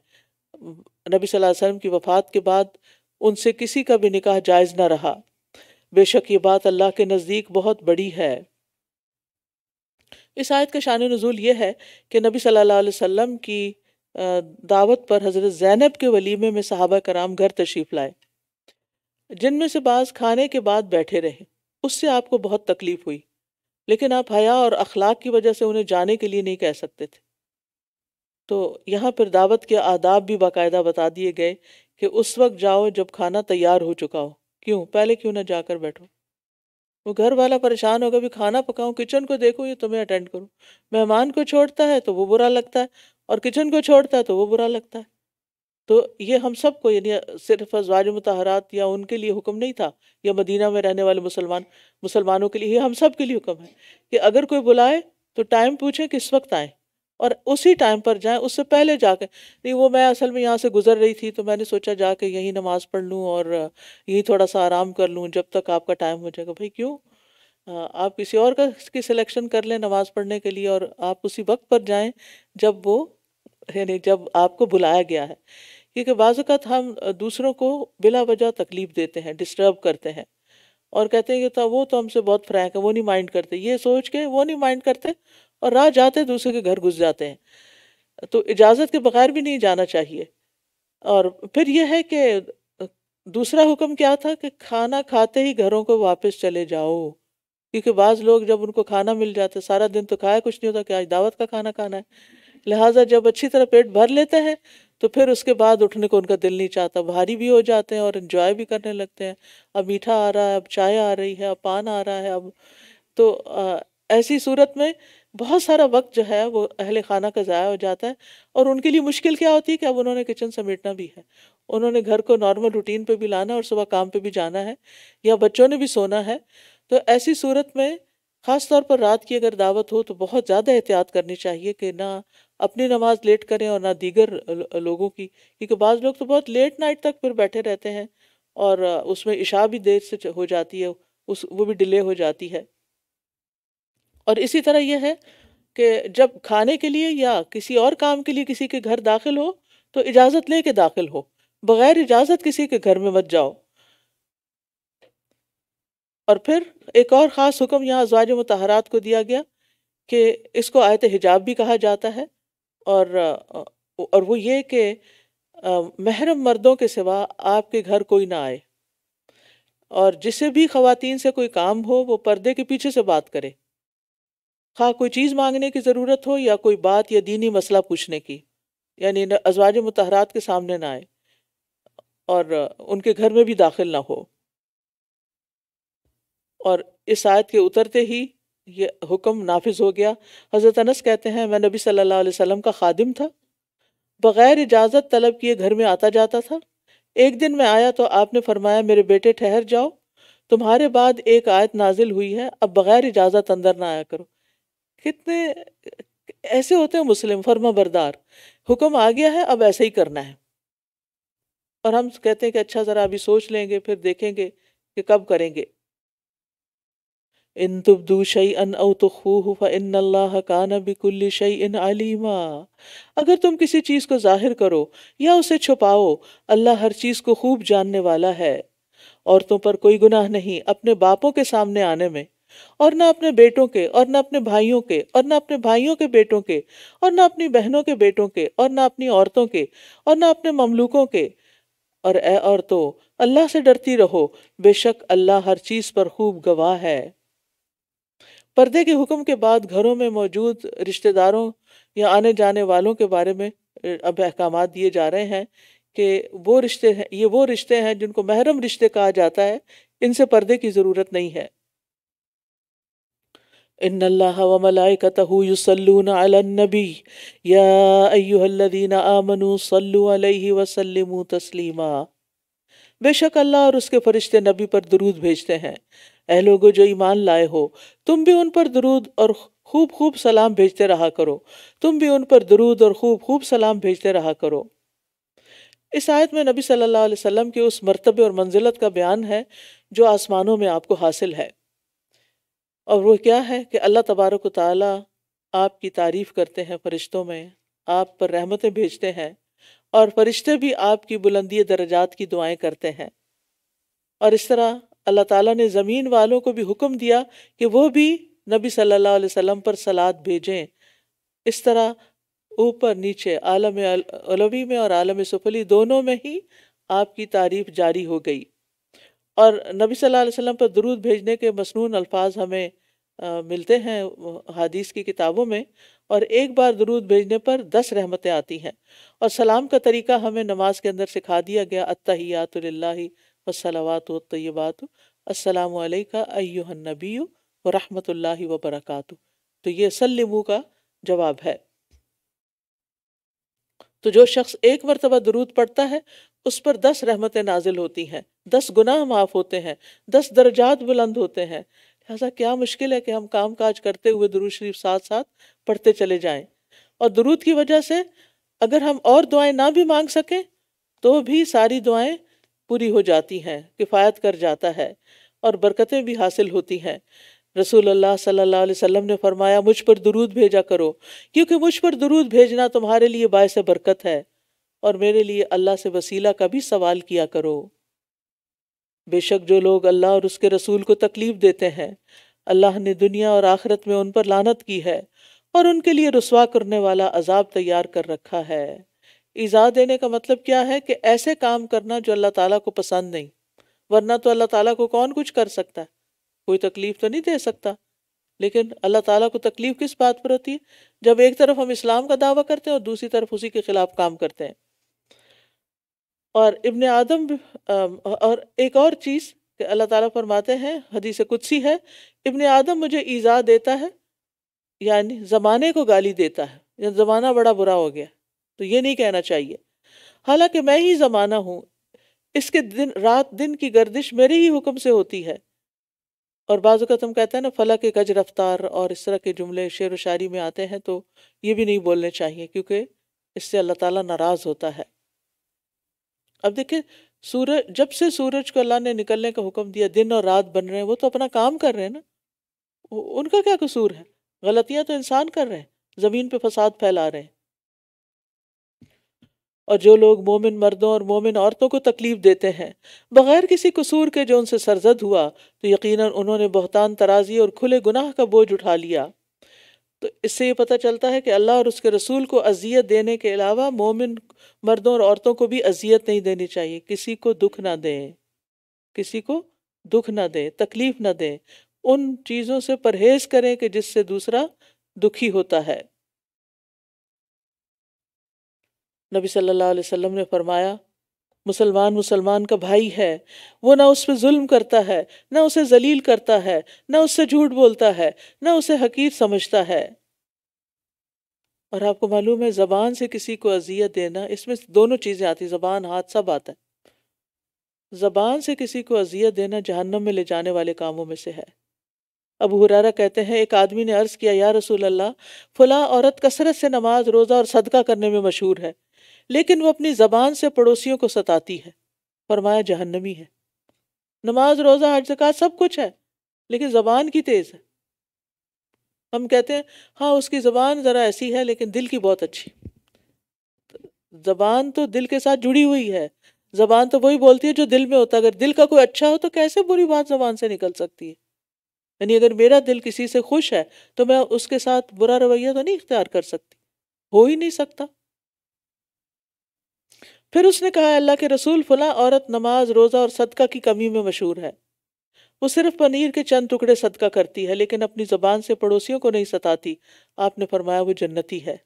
नबी वसल्लम की वफ़ात के बाद उनसे किसी का भी निकाह जायज़ ना रहा बेशक ये बात अल्लाह के नज़दीक बहुत बड़ी है इस आयत का शान नज़ुल यह है कि नबी सल्लल्लाहु अलैहि वसल्लम की दावत पर हज़रत ज़ैनब के वलीमे में साहबा कराम घर तशरीफ़ लाए जिनमें से बाज़ खाने के बाद बैठे रहे उससे आपको बहुत तकलीफ़ हुई लेकिन आप हया और अखलाक की वजह से उन्हें जाने के लिए नहीं कह सकते थे तो यहाँ पर दावत के आदाब भी बाकायदा बता दिए गए कि उस वक्त जाओ जब खाना तैयार हो चुका हो क्यों पहले क्यों ना जाकर बैठो वो घर वाला परेशान होगा भी खाना पकाऊं किचन को देखूं या तुम्हें अटेंड करूं मेहमान को छोड़ता है तो वो बुरा लगता है और किचन को छोड़ता है तो वो बुरा लगता है तो ये हम सबको यानी सिर्फ अजवाज मतहरात या उनके लिए हुक्म नहीं था या मदीना में रहने वाले मुसलमान मुसलमानों के लिए ये हम सब के लिए हुक्म है कि अगर कोई बुलाए तो टाइम पूछें किस वक्त आएँ और उसी टाइम पर जाएं उससे पहले जाके नहीं वो मैं असल में यहाँ से गुजर रही थी तो मैंने सोचा जाके यहीं नमाज़ पढ़ लूँ और यहीं थोड़ा सा आराम कर लूँ जब तक आपका टाइम हो जाएगा भाई क्यों आप किसी और का की सिलेक्शन कर लें नमाज़ पढ़ने के लिए और आप उसी वक्त पर जाएं जब वो यानी जब आपको बुलाया गया है क्योंकि बाज़त हम दूसरों को बिला वजह तकलीफ़ देते हैं डिस्टर्ब करते हैं और कहते हैं कि तो वो तो हमसे बहुत फ्रैंक है वो नहीं माइंड करते ये सोच के वो नहीं माइंड करते और राह जाते दूसरे तो के घर घुस जाते हैं तो इजाज़त के बगैर भी नहीं जाना चाहिए और फिर यह है कि दूसरा हुक्म क्या था कि खाना खाते ही घरों को वापस चले जाओ क्योंकि बाज़ लोग जब उनको खाना मिल जाता है सारा दिन तो खाया कुछ नहीं होता कि आज दावत का खाना खाना है लिहाजा जब अच्छी तरह पेट भर लेते हैं तो फिर उसके बाद उठने को उनका दिल नहीं चाहता भारी भी हो जाते हैं और इन्जॉय भी करने लगते हैं अब मीठा आ रहा है अब चाय आ रही है अब पान आ रहा है अब तो आ, ऐसी सूरत में बहुत सारा वक्त जो है वो अहले खाना का ज़ाया हो जाता है और उनके लिए मुश्किल क्या होती है कि अब उन्होंने किचन समेटना भी है उन्होंने घर को नॉर्मल रूटीन पे भी लाना और सुबह काम पे भी जाना है या बच्चों ने भी सोना है तो ऐसी सूरत में ख़ास तौर पर रात की अगर दावत हो तो बहुत ज़्यादा एहतियात करनी चाहिए कि ना अपनी नमाज लेट करें और ना दीगर लोगों की क्योंकि बाज़ लोग तो बहुत लेट नाइट तक फिर बैठे रहते हैं और उसमें इशा भी देर से हो जाती है उस वो भी डिले हो जाती है और इसी तरह यह है कि जब खाने के लिए या किसी और काम के लिए किसी के घर दाखिल हो तो इजाज़त ले के दाखिल हो बग़ैर इजाज़त किसी के घर में मत जाओ और फिर एक और ख़ास हुक्म यहाँ अजवाज मतहरात को दिया गया कि इसको आयत हिजाब भी कहा जाता है और और वो ये कि महरम मर्दों के सिवा आपके घर कोई ना आए और जिसे भी खातन से कोई काम हो वो पर्दे के पीछे से बात करे खा हाँ, कोई चीज़ मांगने की ज़रूरत हो या कोई बात या दीनी मसला पूछने की यानी अजवाज मतहरात के सामने ना आए और उनके घर में भी दाखिल ना हो और इस आयत के उतरते ही ये हुक्म नाफिज हो गया हज़रत अनस कहते हैं मैं नबी सल्लल्लाहु अलैहि वसल्लम का खादिम था बग़ैर इजाज़त तलब किए घर में आता जाता था एक दिन मैं आया तो आपने फरमाया मेरे बेटे ठहर जाओ तुम्हारे बाद एक आयत नाजिल हुई है अब बग़ैर इजाज़त अंदर ना आया करो कितने ऐसे होते हैं मुस्लिम फर्मा बरदार हुक्म आ गया है अब ऐसे ही करना है और हम कहते हैं कि अच्छा ज़रा अभी सोच लेंगे फिर देखेंगे कि कब करेंगे इन तुबदू शई अन अतखू फ़िन अल्लाह कान बिकुल्ल शई इन अलीमा अगर तुम किसी चीज़ को जाहिर करो या उसे छुपाओ अल्लाह हर चीज़ को खूब जानने वाला है औरतों पर कोई गुनाह नहीं अपने बापों के सामने आने में और ना अपने बेटों के और ना अपने भाइयों के और ना अपने भाइयों के बेटों के और ना अपनी बहनों के बेटों के और ना अपनी औरतों के और ना अपने ममलूकों के और ए औरतों अल्लाह से डरती रहो बेशक अल्लाह हर चीज़ पर खूब गवाह है पर्दे के हुक्म के बाद घरों में मौजूद रिश्तेदारों या आने जाने वालों के बारे में अब अहकाम दिए जा रहे हैं कि वो रिश्ते हैं ये वो रिश्ते हैं जिनको महरम रिश्ते कहा जाता है इनसे पर्दे की ज़रूरत नहीं है النبي يا या الذين आमनु صلوا عليه وسلموا تسليما बेशक अल्लाह और उसके फरिश्ते नबी पर दरूद भेजते हैं ए लोगो जो ईमान लाए हो तुम भी उन पर दरूद और खूब खूब सलाम भेजते रहा करो तुम भी उन पर दरूद और खूब खूब सलाम भेजते रहा करो इस आयत में नबी सल्लल्लाहु अलैहि वसल्लम के उस मर्तबे और मंजिलत का बयान है जो आसमानों में आपको हासिल है और वो क्या है कि अल्लाह तबारक ताली आपकी तारीफ़ करते हैं फ़रिश्तों में आप पर रहमतें भेजते हैं और फरिश्ते भी आपकी बुलंदी दर्जात की दुआएं करते हैं और इस तरह अल्लाह ताला ने ज़मीन वालों को भी हुक्म दिया कि वो भी नबी सल्लल्लाहु अलैहि वसल्लम पर सलाद भेजें इस तरह ऊपर नीचे आलम अलवी में और आलम सफली दोनों में ही आपकी तारीफ जारी हो गई और नबी सल्लल्लाहु अलैहि वसल्लम पर दरूद भेजने के मसनून अल्फाज हमें आ, मिलते हैं हदीस की किताबों में और एक बार दरूद भेजने पर दस रहमतें आती हैं और सलाम का तरीका हमें नमाज के अंदर सिखा दिया गया अतहियातल्ला वसलावात तयबात असलका अयुहनबी वरहमतुल्ला व बरक़ात तो ये सल्लमू का जवाब है तो जो शख्स एक मरतबा दरूद पढ़ता है उस पर दस रहमतें नाजिल होती हैं दस गुनाह माफ होते हैं दस दर्जात बुलंद होते हैं लिहाजा क्या मुश्किल है कि हम काम काज करते हुए दरूद शरीफ साथ साथ पढ़ते चले जाएं और दुरूद की वजह से अगर हम और दुआएं ना भी मांग सकें तो भी सारी दुआएं पूरी हो जाती हैं किफ़ायत कर जाता है और बरकतें भी हासिल होती हैं रसूल अल्लाह सल्लल्लाहु अलैहि वसल्लम ने फरमाया मुझ पर दुरूद भेजा करो क्योंकि मुझ पर दुरूद भेजना तुम्हारे लिए बायस बरकत है और मेरे लिए अल्लाह से वसीला का भी सवाल किया करो बेशक जो लोग अल्लाह और उसके रसूल को तकलीफ देते हैं अल्लाह ने दुनिया और आखिरत में उन पर लानत की है और उनके लिए रसवा करने वाला अजाब तैयार कर रखा है ईज़ा देने का मतलब क्या है कि ऐसे काम करना जो अल्लाह ताला को पसंद नहीं वरना तो अल्लाह ताला को कौन कुछ कर सकता है कोई तकलीफ़ तो नहीं दे सकता लेकिन अल्लाह ताला को तकलीफ़ किस बात पर होती है जब एक तरफ हम इस्लाम का दावा करते हैं और दूसरी तरफ उसी के ख़िलाफ़ काम करते हैं और इबन आदम और एक और चीज़ कि अल्लाह ताला फरमाते हैं हदीस कुदसी है इबन आदम मुझे ईज़ा देता है यानी ज़माने को गाली देता है ज़माना बड़ा बुरा हो गया तो ये नहीं कहना चाहिए हालांकि मैं ही ज़माना हूँ इसके दिन रात दिन की गर्दिश मेरे ही हुक्म से होती है और बाज़ का तुम कहते हैं ना फला के गज रफ्तार और इस तरह के जुमले शेर व शायरी में आते हैं तो ये भी नहीं बोलने चाहिए क्योंकि इससे अल्लाह ताला नाराज़ होता है अब देखिए सूरज जब से सूरज को अल्लाह ने निकलने का हुक्म दिया दिन और रात बन रहे हैं वो तो अपना काम कर रहे हैं ना उनका क्या कसूर है गलतियां तो इंसान कर रहे हैं ज़मीन पे फसाद फैला रहे हैं और जो लोग मोमिन मर्दों और मोमिन औरतों को तकलीफ देते हैं बगैर किसी कसूर के जो उनसे सरजद हुआ तो यकीनन उन्होंने बहतान तराजी और खुले गुनाह का बोझ उठा लिया तो इससे ये पता चलता है कि अल्लाह और उसके रसूल को अजियत देने के अलावा मोमिन मर्दों और औरतों को भी अजियत नहीं देनी चाहिए किसी को दुख ना दें किसी को दुख ना दें तकलीफ़ ना दें उन चीज़ों से परहेज़ करें कि जिससे दूसरा दुखी होता है नबी सल्लल्लाहु अलैहि वसल्लम ने फरमाया मुसलमान मुसलमान का भाई है वो ना उस पर जुल्म करता है ना उसे जलील करता है ना उससे झूठ बोलता है ना उसे हकीर समझता है और आपको मालूम है ज़बान से किसी को अजियत देना इसमें दोनों चीज़ें आती ज़बान हाथ सब आता है ज़बान से किसी को अजियत देना जहन्नम में ले जाने वाले कामों में से है अब हुरारा कहते हैं एक आदमी ने अर्ज़ किया या रसूल अल्लाह फुला औरत कसरत से नमाज रोज़ा और सदका करने में मशहूर है लेकिन वो अपनी जबान से पड़ोसियों को सताती है फरमाया जहन्नमी है नमाज रोज़ा हज जक़ात सब कुछ है लेकिन जबान की तेज़ है हम कहते हैं हाँ उसकी ज़बान ज़रा ऐसी है लेकिन दिल की बहुत अच्छी ज़बान तो दिल के साथ जुड़ी हुई है ज़बान तो वही बोलती है जो दिल में होता है अगर दिल का कोई अच्छा हो तो कैसे बुरी बात ज़बान से निकल सकती है यानी अगर मेरा दिल किसी से खुश है तो मैं उसके साथ बुरा रवैया तो नहीं इख्तियार कर सकती हो ही नहीं सकता फिर उसने कहा अल्लाह के रसूल फला औरत नमाज रोज़ा और सदका की कमी में मशहूर है वो सिर्फ पनीर के चंद टुकड़े सदका करती है लेकिन अपनी ज़बान से पड़ोसियों को नहीं सताती आपने फरमाया वो जन्नती है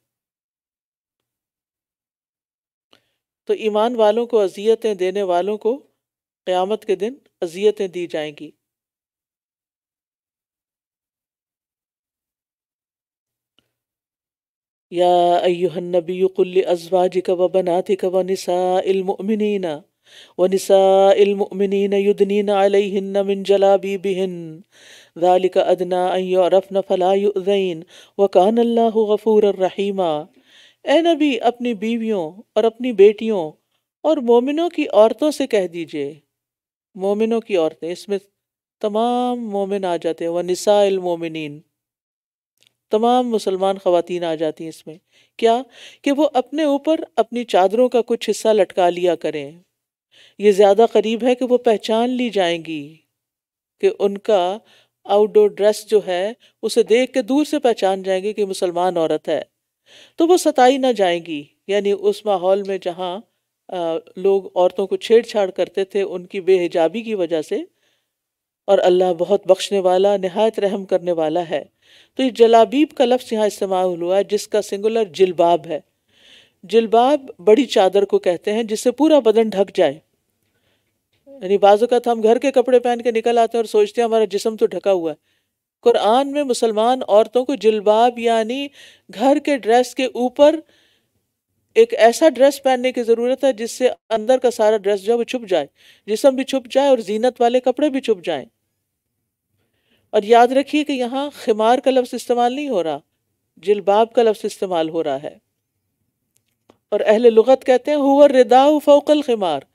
तो ईमान वालों को अजियतें देने वालों को क़्यामत के दिन अजियतें दी जाएंगी या अयुहन्नबी कुल्ल अजवाजिक व बनातिक व निसा इलमिन व निसा इलमिन युदनीन अलहिन्न मिन जलाबी बिहन ذالक अदना अयरफन फ़लाउज़ैन व कान अल्लाह गफ़ूर रहीमा ए नबी अपनी बीवियों और अपनी बेटियों और मोमिनों की औरतों से कह दीजिए मोमिनों की औरतें इसमें तमाम मोमिन आ जाते हैं व निसा मोमिन तमाम मुसलमान ख़वान आ जाती हैं इसमें क्या कि वो अपने ऊपर अपनी चादरों का कुछ हिस्सा लटका लिया करें ये ज़्यादा करीब है कि वो पहचान ली जाएंगी कि उनका आउटडोर ड्रेस जो है उसे देख के दूर से पहचान जाएंगे कि मुसलमान औरत है तो वो सताई ना जाएंगी यानी उस माहौल में जहाँ लोग औरतों को छेड़छाड़ करते थे उनकी बेहिजाबी की वजह से और अल्लाह बहुत बख्शने वाला नहायत रहम करने वाला है तो ये जलाबीब का लफ्स यहाँ इस्तेमाल हुआ है जिसका सिंगुलर जिलबाब है जिलबाब बड़ी चादर को कहते हैं जिससे पूरा बदन ढक जाए यानी बाज़त तो हम घर के कपड़े पहन के निकल आते हैं और सोचते हैं हमारा जिसम तो ढका हुआ है कुरान में मुसलमान औरतों को जिलबाब यानी घर के ड्रेस के ऊपर एक ऐसा ड्रेस पहनने की ज़रूरत है जिससे अंदर का सारा ड्रेस जो है वो छुप जाए जिसम भी छुप जाए और जीनत वाले कपड़े भी छुप जाएं और याद रखिए कि यहाँ खिमार का लफ्ज़ इस्तेमाल नहीं हो रहा जिलबाब का लफ्ज़ इस्तेमाल हो रहा है और अहल लगत कहते हैं हुआ रिदाउ फ़ोकल खिमार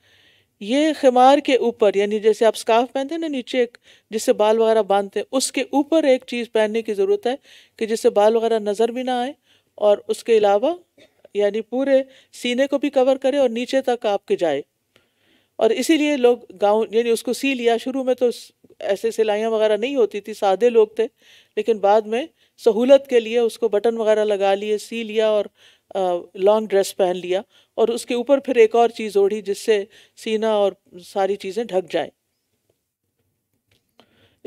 ये खिमार के ऊपर यानी जैसे आप स्काफ पहनते हैं ना नीचे एक जिससे बाल वगैरह बांधते हैं उसके ऊपर एक चीज़ पहनने की ज़रूरत है कि जिससे बाल वगैरह नज़र भी ना आए और उसके अलावा यानी पूरे सीने को भी कवर करे और नीचे तक आपके जाए और इसीलिए लोग गांव यानी उसको सी लिया शुरू में तो ऐसे सिलाइयाँ वगैरह नहीं होती थी सादे लोग थे लेकिन बाद में सहूलत के लिए उसको बटन वगैरह लगा लिए सी लिया और लॉन्ग ड्रेस पहन लिया और उसके ऊपर फिर एक और चीज़ ओढ़ी जिससे सीना और सारी चीज़ें ढक जाए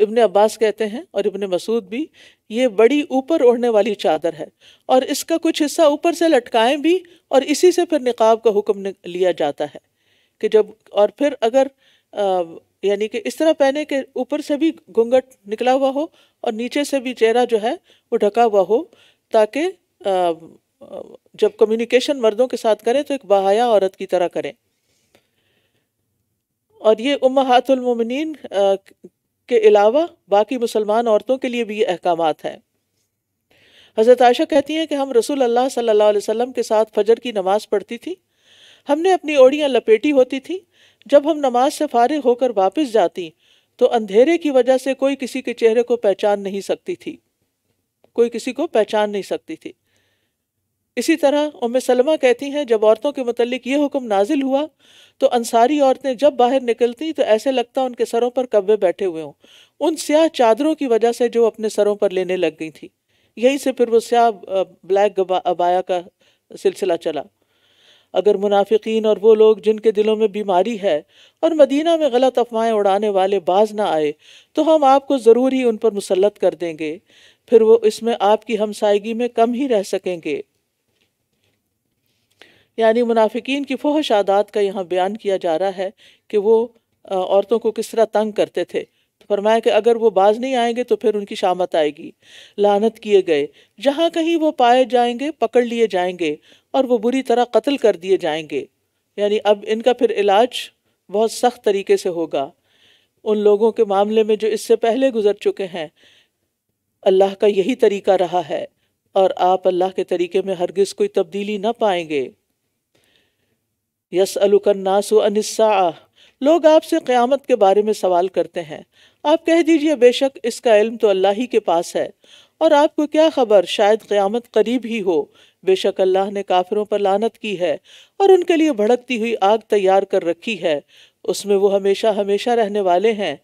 इब्ने अब्बास कहते हैं और इब्ने मसूद भी ये बड़ी ऊपर ओढ़ने वाली चादर है और इसका कुछ हिस्सा ऊपर से लटकाएं भी और इसी से फिर निकाब का हुक्म लिया जाता है कि जब और फिर अगर यानी कि इस तरह पहने के ऊपर से भी घूंघट निकला हुआ हो और नीचे से भी चेहरा जो है वो ढका हुआ हो ताकि जब कम्युनिकेशन मर्दों के साथ करें तो एक बहाया औरत की तरह करें और ये उम हाथमिन के अलावा बाकी मुसलमान औरतों के लिए भी ये अहकाम हैं हज़रत आयशा कहती हैं कि हम रसूल अल्लाह सल्लल्लाहु अलैहि वसल्लम के साथ फजर की नमाज़ पढ़ती थी हमने अपनी ओढ़ियाँ लपेटी होती थी जब हम नमाज से फारिग होकर वापस जाती तो अंधेरे की वजह से कोई किसी के चेहरे को पहचान नहीं सकती थी कोई किसी को पहचान नहीं सकती थी इसी तरह उम सलमा कहती हैं जब औरतों के मतलब ये हुक्म नाजिल हुआ तो अंसारी औरतें जब बाहर निकलती तो ऐसे लगता उनके सरों पर कब्बे बैठे हुए हों उन स्याह चादरों की वजह से जो अपने सरों पर लेने लग गई थी यहीं से फिर वो स्याह ब्लैक अबाया का सिलसिला चला अगर मुनाफिकीन और वो लोग जिनके दिलों में बीमारी है और मदीना में गलत अफवाहें उड़ाने वाले बाज ना आए तो हम आपको ज़रूर ही उन पर मुसलत कर देंगे फिर वो इसमें आपकी हमसायगी में कम ही रह सकेंगे यानी मुनाफिकीन की फोहश आदात का यहाँ बयान किया जा रहा है कि वो औरतों को किस तरह तंग करते थे तो फरमाया कि अगर वो बाज नहीं आएंगे तो फिर उनकी शामत आएगी लानत किए गए जहाँ कहीं वो पाए जाएंगे पकड़ लिए जाएंगे और वो बुरी तरह कत्ल कर दिए जाएंगे यानी अब इनका फिर इलाज बहुत सख्त तरीके से होगा उन लोगों के मामले में जो इससे पहले गुजर चुके हैं अल्लाह का यही तरीका रहा है और आप अल्लाह के तरीके में हरगिज़ कोई तब्दीली ना पाएंगे यस अलुकन्नासु अनिस्सा लोग आपसे क़यामत के बारे में सवाल करते हैं आप कह दीजिए बेशक इसका इल्म तो अल्लाह ही के पास है और आपको क्या खबर शायद क्यामत करीब ही हो बेशक अल्लाह ने काफिरों पर लानत की है और उनके लिए भड़कती हुई आग तैयार कर रखी है उसमें वो हमेशा हमेशा रहने वाले हैं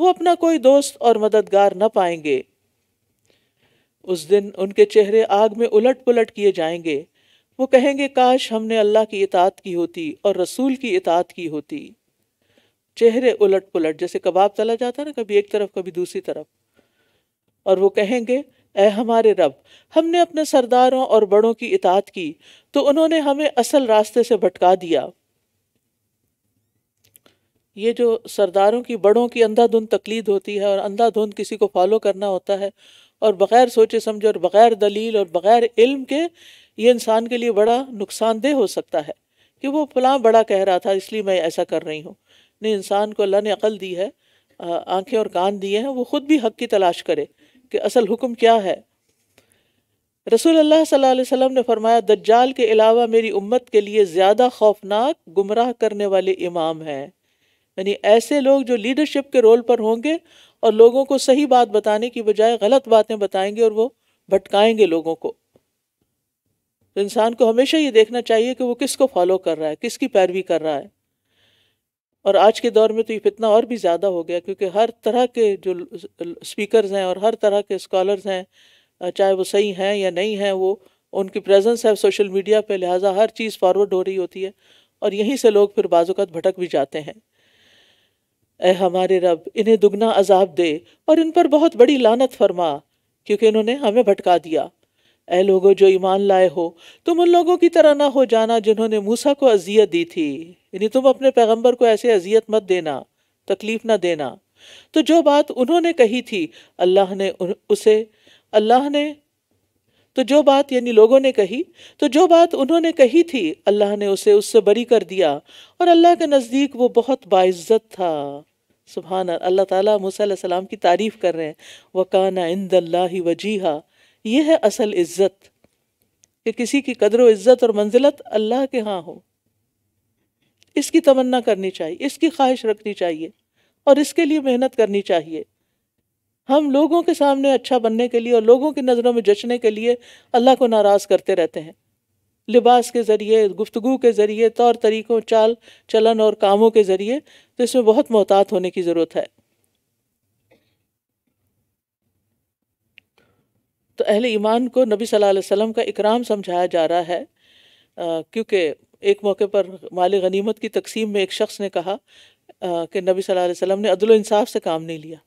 वो अपना कोई दोस्त और मददगार न पाएंगे उस दिन उनके चेहरे आग में उलट पुलट किए जाएंगे वो कहेंगे काश हमने अल्लाह की इतात की होती और रसूल की इतात की होती चेहरे उलट पुलट जैसे कबाब तला जाता ना कभी एक तरफ कभी दूसरी तरफ और वो कहेंगे ए हमारे रब हमने अपने सरदारों और बड़ों की इतात की तो उन्होंने हमें असल रास्ते से भटका दिया ये जो सरदारों की बड़ों की अंधाधुंध तकलीद होती है और अंधाधुंध किसी को फॉलो करना होता है और बग़ैर सोचे समझे और बग़ैर दलील और बग़ैर इल्म के ये इंसान के लिए बड़ा नुकसानदेह हो सकता है कि वो फलां बड़ा कह रहा था इसलिए मैं ऐसा कर रही हूँ नहीं इंसान को अल्लाह ने अकल दी है आंखें और कान दिए हैं वो ख़ुद भी हक की तलाश करे कि असल हुक्म क्या है रसूल अल्लाह सल्लल्लाहु अलैहि वसल्लम ने फरमाया दज्जाल के अलावा मेरी उम्मत के लिए ज़्यादा खौफनाक गुमराह करने वाले इमाम हैं यानी ऐसे लोग जो लीडरशिप के रोल पर होंगे और लोगों को सही बात बताने की बजाय गलत बातें बताएंगे और वो भटकाएंगे लोगों को तो इंसान को हमेशा ये देखना चाहिए कि वो किसको फॉलो कर रहा है किसकी पैरवी कर रहा है और आज के दौर में तो ये फितना और भी ज़्यादा हो गया क्योंकि हर तरह के जो स्पीकर्स हैं और हर तरह के स्कॉलर्स हैं चाहे वो सही हैं या नहीं हैं वो उनकी प्रेजेंस है सोशल मीडिया पे लिहाजा हर चीज़ फॉरवर्ड हो रही होती है और यहीं से लोग फिर बाज़ात भटक भी जाते हैं ए हमारे रब इन्हें दुगना अजाब दे और इन पर बहुत बड़ी लानत फरमा क्योंकि इन्होंने हमें भटका दिया ए लोगों जो ईमान लाए हो तुम उन लोगों की तरह ना हो जाना जिन्होंने मूसा को अजियत दी थी यानी तुम अपने पैगंबर को ऐसे अजियत मत देना तकलीफ ना देना तो जो बात उन्होंने कही थी अल्लाह ने उसे अल्लाह ने तो जो बात यानी लोगों ने कही तो जो बात उन्होंने कही थी अल्लाह ने उसे उससे बरी कर दिया और अल्लाह के नज़दीक वो बहुत बाइज्जत था सुबहान अल्लाह ताला मूसा की तारीफ़ कर रहे हैं वकाना इंद वजीहा ये है असल इज्जत कि किसी की कदर इज्जत और मंजिलत अल्लाह के यहाँ हो इसकी तमन्ना करनी चाहिए इसकी ख्वाहिश रखनी चाहिए और इसके लिए मेहनत करनी चाहिए हम लोगों के सामने अच्छा बनने के लिए और लोगों की नज़रों में जचने के लिए अल्लाह को नाराज़ करते रहते हैं लिबास के ज़रिए गुफ्तु के ज़रिए तौर तरीक़ों चाल चलन और कामों के ज़रिए तो इसमें बहुत मोहतात होने की ज़रूरत है तो अहल ईमान को नबी सल्लल्लाहु अलैहि वसल्लम का इकराम समझाया जा रहा है क्योंकि एक मौके पर माल गनीमत की तकसीम में एक शख्स ने कहा कि नबी सल्लल्लाहु अलैहि वसल्लम ने अदल इंसाफ से काम नहीं लिया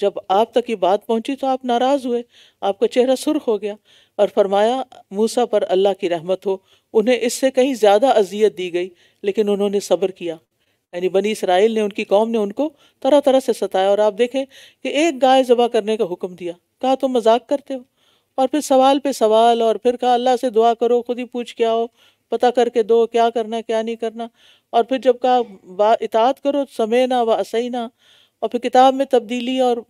जब आप तक ये बात पहुंची तो आप नाराज़ हुए आपका चेहरा सुर्ख हो गया और फरमाया मूसा पर अल्लाह की रहमत हो उन्हें इससे कहीं ज़्यादा अजियत दी गई लेकिन उन्होंने सब्र किया यानी बनी इसराइल ने उनकी कौम ने उनको तरह तरह से सताया और आप देखें कि एक गाय ज़बह करने का हुक्म दिया कहा तुम मजाक करते हो और फिर सवाल पे सवाल और फिर कहा अल्लाह से दुआ करो खुद ही पूछ के आओ पता करके दो क्या करना क्या नहीं करना और फिर जब कहा वाह इतात करो समय ना व असही ना और फिर किताब में तब्दीली और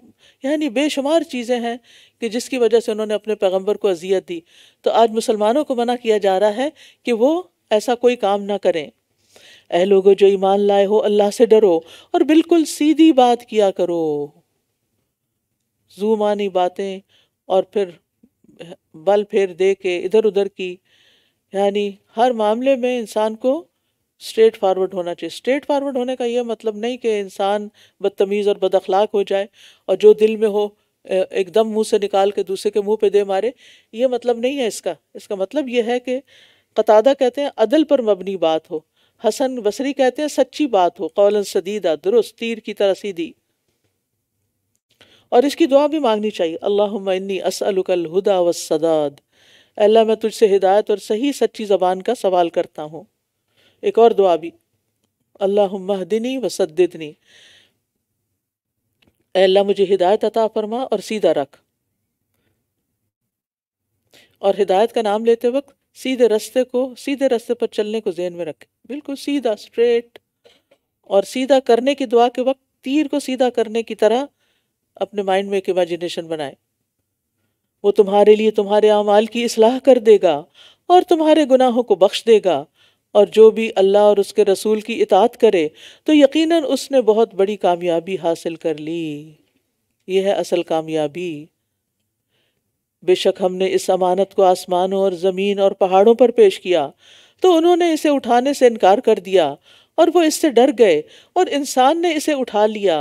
यानी बेशुमार चीज़ें हैं कि जिसकी वजह से उन्होंने अपने पैगम्बर को अजियत दी तो आज मुसलमानों को मना किया जा रहा है कि वो ऐसा कोई काम ना करें ए लोगों जो ईमान लाए हो अल्लाह से डरो और बिल्कुल सीधी बात किया करो जूमानी बातें और फिर बल फेर दे के इधर उधर की यानी हर मामले में इंसान को स्ट्रेट फारवर्ड होना चाहिए स्ट्रेट फारवर्ड होने का यह मतलब नहीं कि इंसान बदतमीज़ और अखलाक हो जाए और जो दिल में हो एकदम मुंह से निकाल के दूसरे के मुंह पे दे मारे ये मतलब नहीं है इसका इसका मतलब यह है कि कतादा कहते हैं अदल पर मबनी बात हो हसन बसरी कहते हैं सच्ची बात हो कौलन सदीदा दुरुस्त तीर की तरह सीधी और इसकी दुआ भी मांगनी चाहिए अल्लाह इन्नी असअलकल हदा व सदाद अल्लाह मैं तुझसे हिदायत और सही सच्ची ज़बान का सवाल करता हूँ एक और दुआ भी अल्लाह महदिनी अल्लाह मुझे हिदायत अता फरमा और सीधा रख और हिदायत का नाम लेते वक्त सीधे रास्ते को सीधे रास्ते पर चलने को जेन में रखे बिल्कुल सीधा स्ट्रेट और सीधा करने की दुआ के वक्त तीर को सीधा करने की तरह अपने माइंड में एक इमेजिनेशन बनाए वो तुम्हारे लिए तुम्हारे अमाल की इसलाह कर देगा और तुम्हारे गुनाहों को बख्श देगा और जो भी अल्लाह और उसके रसूल की इतात करे तो यकीनन उसने बहुत बड़ी कामयाबी हासिल कर ली यह है असल कामयाबी बेशक हमने इस अमानत को आसमानों और ज़मीन और पहाड़ों पर पेश किया तो उन्होंने इसे उठाने से इनकार कर दिया और वो इससे डर गए और इंसान ने इसे उठा लिया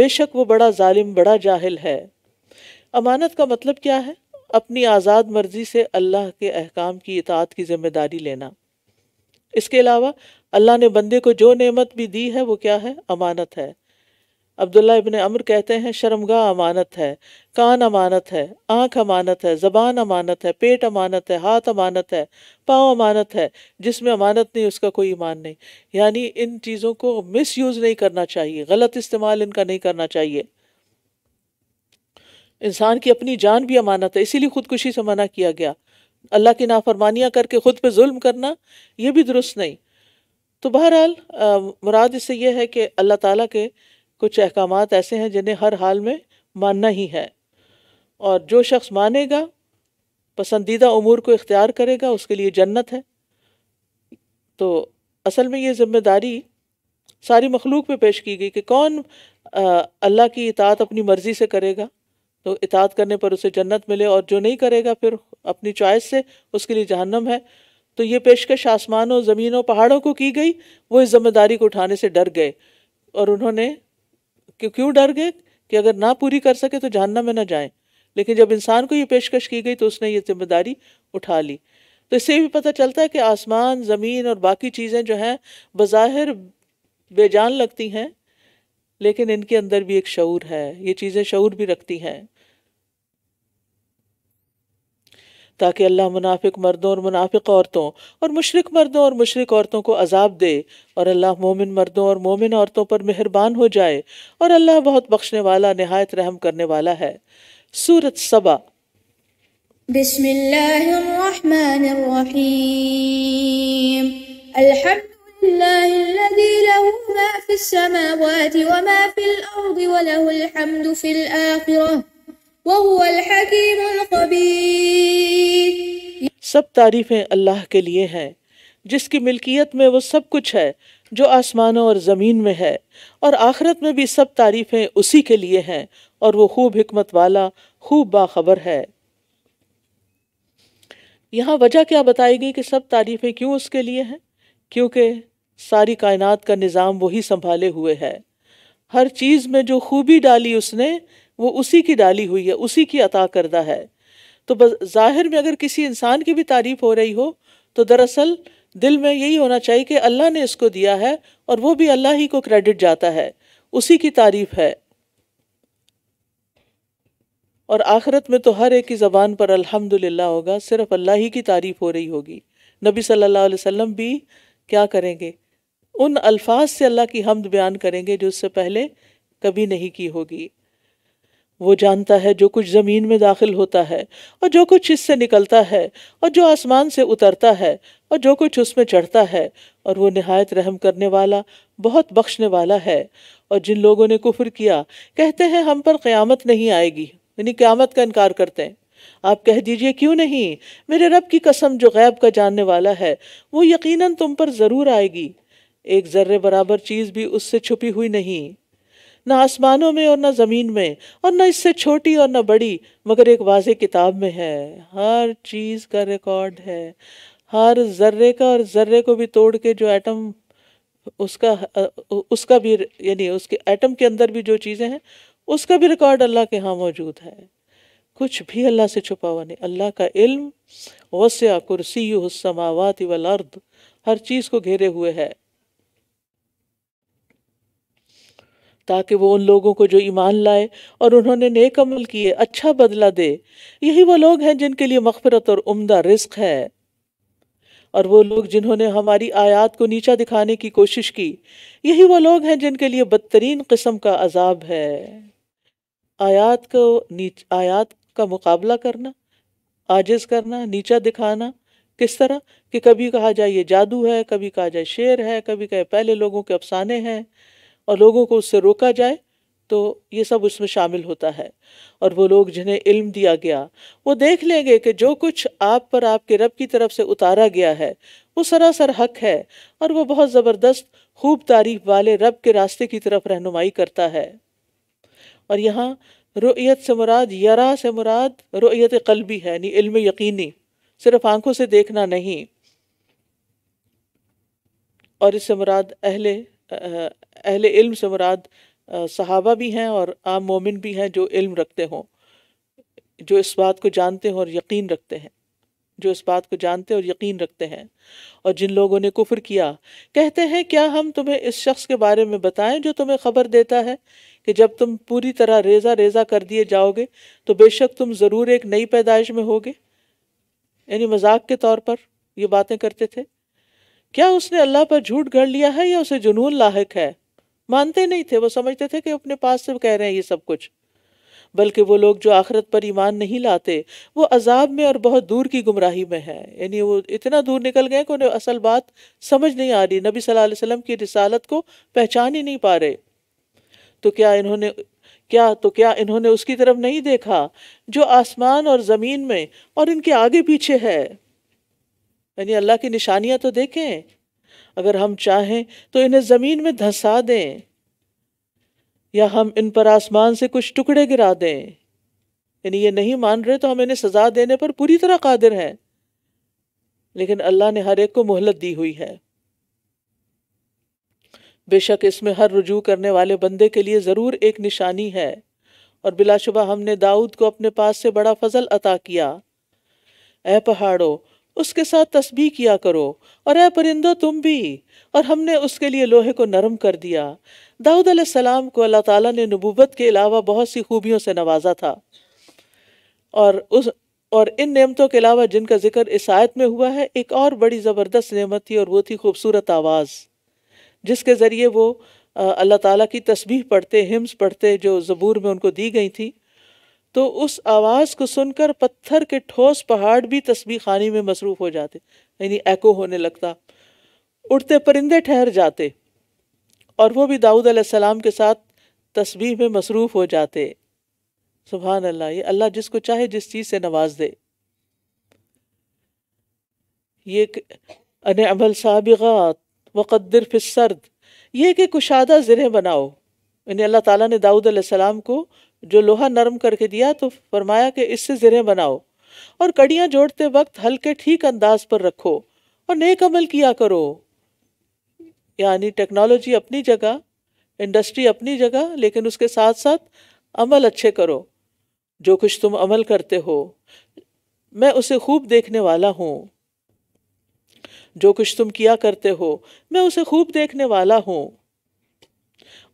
बेशक वो बड़ा जालिम बड़ा जाहिल है अमानत का मतलब क्या है अपनी आज़ाद मर्जी से अल्लाह के अहकाम की इतात की जिम्मेदारी लेना इसके अलावा अल्लाह ने बंदे को जो नेमत भी दी है वो क्या है अमानत है अब्दुल्ला इबन अमर कहते हैं शर्मगा अमानत है कान अमानत है आँख अमानत है ज़बान अमानत है पेट अमानत है हाथ अमानत है पाँव अमानत है जिसमें अमानत नहीं उसका कोई ईमान नहीं यानी इन चीज़ों को मिस यूज़ नहीं करना चाहिए गलत इस्तेमाल इनका नहीं करना चाहिए इंसान की अपनी जान भी अमानत है इसीलिए खुदकुशी से मना किया गया अल्लाह की नाफरमानियाँ करके ख़ुद पर जुल्म करना यह भी दुरुस्त नहीं तो बहरहाल मुराद इससे यह है कि अल्लाह ताला के कुछ अहकाम ऐसे हैं जिन्हें हर हाल में मानना ही है और जो शख्स मानेगा पसंदीदा अमूर को इख्तियार करेगा उसके लिए जन्नत है तो असल में ये जिम्मेदारी सारी मखलूक पे पेश की गई कि कौन अल्लाह की इतात अपनी मर्ज़ी से करेगा तो इतात करने पर उसे जन्नत मिले और जो नहीं करेगा फिर अपनी चॉइस से उसके लिए जहन्नम है तो ये पेशकश आसमानों ज़मीनों पहाड़ों को की गई वो इस जिम्मेदारी को उठाने से डर गए और उन्होंने क्यों डर गए कि अगर ना पूरी कर सके तो जानना में ना जाए लेकिन जब इंसान को ये पेशकश की गई तो उसने ये जिम्मेदारी उठा ली तो इससे भी पता चलता है कि आसमान ज़मीन और बाकी चीज़ें जो हैं बज़ाहिर बेजान लगती हैं लेकिन इनके अंदर भी एक शूर है ये चीज़ें शूर भी रखती हैं ताकि अल्लाह मुनाफिक मर्दों और मुनाफिक औरतों और मुशरक मर्दों और मुशरक औरतों को अजाब दे और अल्लाह मोमिन मर्दों और मोमिन औरतों पर मेहरबान हो जाए और अल्लाह बहुत बख्शने वाला नहायत रहम करने वाला है सूरत सबा बिस्मिल्लाहिर्रहमानिर्रहीम الله الذي له ما في السماوات وما في الأرض وله الحمد في الآخرة सब तारीफ़ें अल्लाह के लिए हैं जिसकी मिल्कियत में वो सब कुछ है जो आसमानों और ज़मीन में है और आखरत में भी सब तारीफ़ें उसी के लिए हैं और वो खूब हमत वाला खूब बाखबर है यहाँ वजह क्या बताई गई कि सब तारीफ़ें क्यों उसके लिए हैं क्योंकि सारी कायनात का निज़ाम वही संभाले हुए है हर चीज़ में जो खूबी डाली उसने वो उसी की डाली हुई है उसी की अता करदा है तो ज़ाहिर में अगर किसी इंसान की भी तारीफ हो रही हो तो दरअसल दिल में यही होना चाहिए कि अल्लाह ने इसको दिया है और वो भी अल्लाह ही को क्रेडिट जाता है उसी की तारीफ है और आखिरत में तो हर एक की ज़बान पर अल्हम्दुलिल्लाह होगा सिर्फ अल्लाह ही की तारीफ हो रही होगी नबी सल्लल्लाहु अलैहि वसल्लम भी क्या करेंगे उन अल्फाज से अल्लाह की हमद बयान करेंगे जो उससे पहले कभी नहीं की होगी वो जानता है जो कुछ ज़मीन में दाखिल होता है और जो कुछ इससे निकलता है और जो आसमान से उतरता है और जो कुछ उसमें चढ़ता है और वो नहायत रहम करने वाला बहुत बख्शने वाला है और जिन लोगों ने कुफर किया कहते हैं हम पर क़्यामत नहीं आएगी यानी क़्यामत का इनकार करते हैं आप कह दीजिए क्यों नहीं मेरे रब की कसम जो गैब का जानने वाला है वो यकीनन तुम पर ज़रूर आएगी एक ज़र्रे बराबर चीज़ भी उससे छुपी हुई नहीं ना आसमानों में और ना ज़मीन में और ना इससे छोटी और ना बड़ी मगर एक वाज किताब में है हर चीज़ का रिकॉर्ड है हर ज़र्रे का और ज़र्रे को भी तोड़ के जो एटम उसका उसका भी यानी उसके एटम के अंदर भी जो चीज़ें हैं उसका भी रिकॉर्ड अल्लाह के यहाँ मौजूद है कुछ भी अल्लाह से छुपा हुआ नहीं अल्लाह का इल्म वस्या कुर्सी समावत वर्द हर चीज़ को घेरे हुए है ताकि वो उन लोगों को जो ईमान लाए और उन्होंने नेक अमल किए अच्छा बदला दे यही वो लोग हैं जिनके लिए मफफरत और उम्दा रिस्क है और वो लोग जिन्होंने हमारी आयात को नीचा दिखाने की कोशिश की यही वो लोग हैं जिनके लिए बदतरीन कस्म का अजाब है आयात को नीच आयात का मुकाबला करना आजिज करना नीचा दिखाना किस तरह कि कभी कहा जाए ये जादू है कभी कहा जाए शेर है कभी कहे पहले लोगों के अफसाने हैं और लोगों को उससे रोका जाए तो ये सब उसमें शामिल होता है और वो लोग जिन्हें इल्म दिया गया वो देख लेंगे कि जो कुछ आप पर आपके रब की तरफ से उतारा गया है वो सरासर हक है और वो बहुत ज़बरदस्त खूब तारीफ वाले रब के रास्ते की तरफ रहनुमाई करता है और यहाँ रोयत से मुराद यरा से मुराद रोयत कलबी है यानी इल्म यकीनी सिर्फ आंखों से देखना नहीं और इससे मुराद अहले अहल इल्म से मुराद सहाबा भी हैं और आम मोमिन भी हैं जो इल्म रखते हों जो इस बात को जानते हों और यकीन रखते हैं जो इस बात को जानते और यकीन रखते हैं और जिन लोगों ने कुफर किया कहते हैं क्या हम तुम्हें इस शख्स के बारे में बताएं जो तुम्हें खबर देता है कि जब तुम पूरी तरह रेजा रेजा कर दिए जाओगे तो बेशक तुम ज़रूर एक नई पैदाइश में होगे यानी मजाक के तौर पर ये बातें करते थे क्या उसने अल्लाह पर झूठ गढ़ लिया है या उसे जुनून लाक है मानते नहीं थे वो समझते थे कि अपने पास से कह रहे हैं ये सब कुछ बल्कि वो लोग जो आखरत पर ईमान नहीं लाते वो अजाब में और बहुत दूर की गुमराही में है यानी वो इतना दूर निकल गए कि उन्हें असल बात समझ नहीं आ रही नबी सल्लल्लाहु अलैहि वसल्लम की रिसालत को पहचान ही नहीं पा रहे तो क्या इन्होंने क्या तो क्या इन्होंने उसकी तरफ नहीं देखा जो आसमान और ज़मीन में और इनके आगे पीछे है यानी अल्लाह की निशानियां तो देखें अगर हम चाहें तो इन्हें ज़मीन में धंसा दें या हम इन पर आसमान से कुछ टुकड़े गिरा दें यानी ये नहीं मान रहे तो हम इन्हें सज़ा देने पर पूरी तरह कादिर हैं लेकिन अल्लाह ने हर एक को मोहलत दी हुई है बेशक इसमें हर रुजू करने वाले बंदे के लिए ज़रूर एक निशानी है और बिलाशुबा हमने दाऊद को अपने पास से बड़ा फजल अता किया ए पहाड़ों उसके साथ तस्बी किया करो और ए परिंदो तुम भी और हमने उसके लिए लोहे को नरम कर दिया दाऊद सलाम को अल्लाह ताला ने नबूबत के अलावा बहुत सी खूबियों से नवाजा था और उस और इन नेमतों के अलावा जिनका जिक्र इस आयत में हुआ है एक और बड़ी ज़बरदस्त नेमत थी और वो थी खूबसूरत आवाज़ जिसके ज़रिए वो अल्लाह ताली की तस्बीह पढ़ते हिम्स पढ़ते जो ज़बूर में उनको दी गई थी तो उस आवाज़ को सुनकर पत्थर के ठोस पहाड़ भी तस्बी खानी में मसरूफ़ हो जाते यानी एको होने लगता उड़ते परिंदे ठहर जाते और वो भी दाऊद अलैहिस्सलाम के साथ तस्बी में मसरूफ़ हो जाते सुबहान अल्लाह ये अल्लाह जिसको चाहे जिस चीज़ से नवाज दे ये अन अमल साबिगात वक़दर फिसर्द ये कि कुशादा ज़रें बनाओ यानी अल्लाह ताला ने दाऊद सलाम को जो लोहा नरम करके दिया तो फरमाया कि इससे जिरे बनाओ और कड़ियां जोड़ते वक्त हल्के ठीक अंदाज पर रखो और नेक अमल किया करो यानी टेक्नोलॉजी अपनी जगह इंडस्ट्री अपनी जगह लेकिन उसके साथ साथ अमल अच्छे करो जो कुछ तुम अमल करते हो मैं उसे खूब देखने वाला हूँ जो कुछ तुम किया करते हो मैं उसे खूब देखने वाला हूँ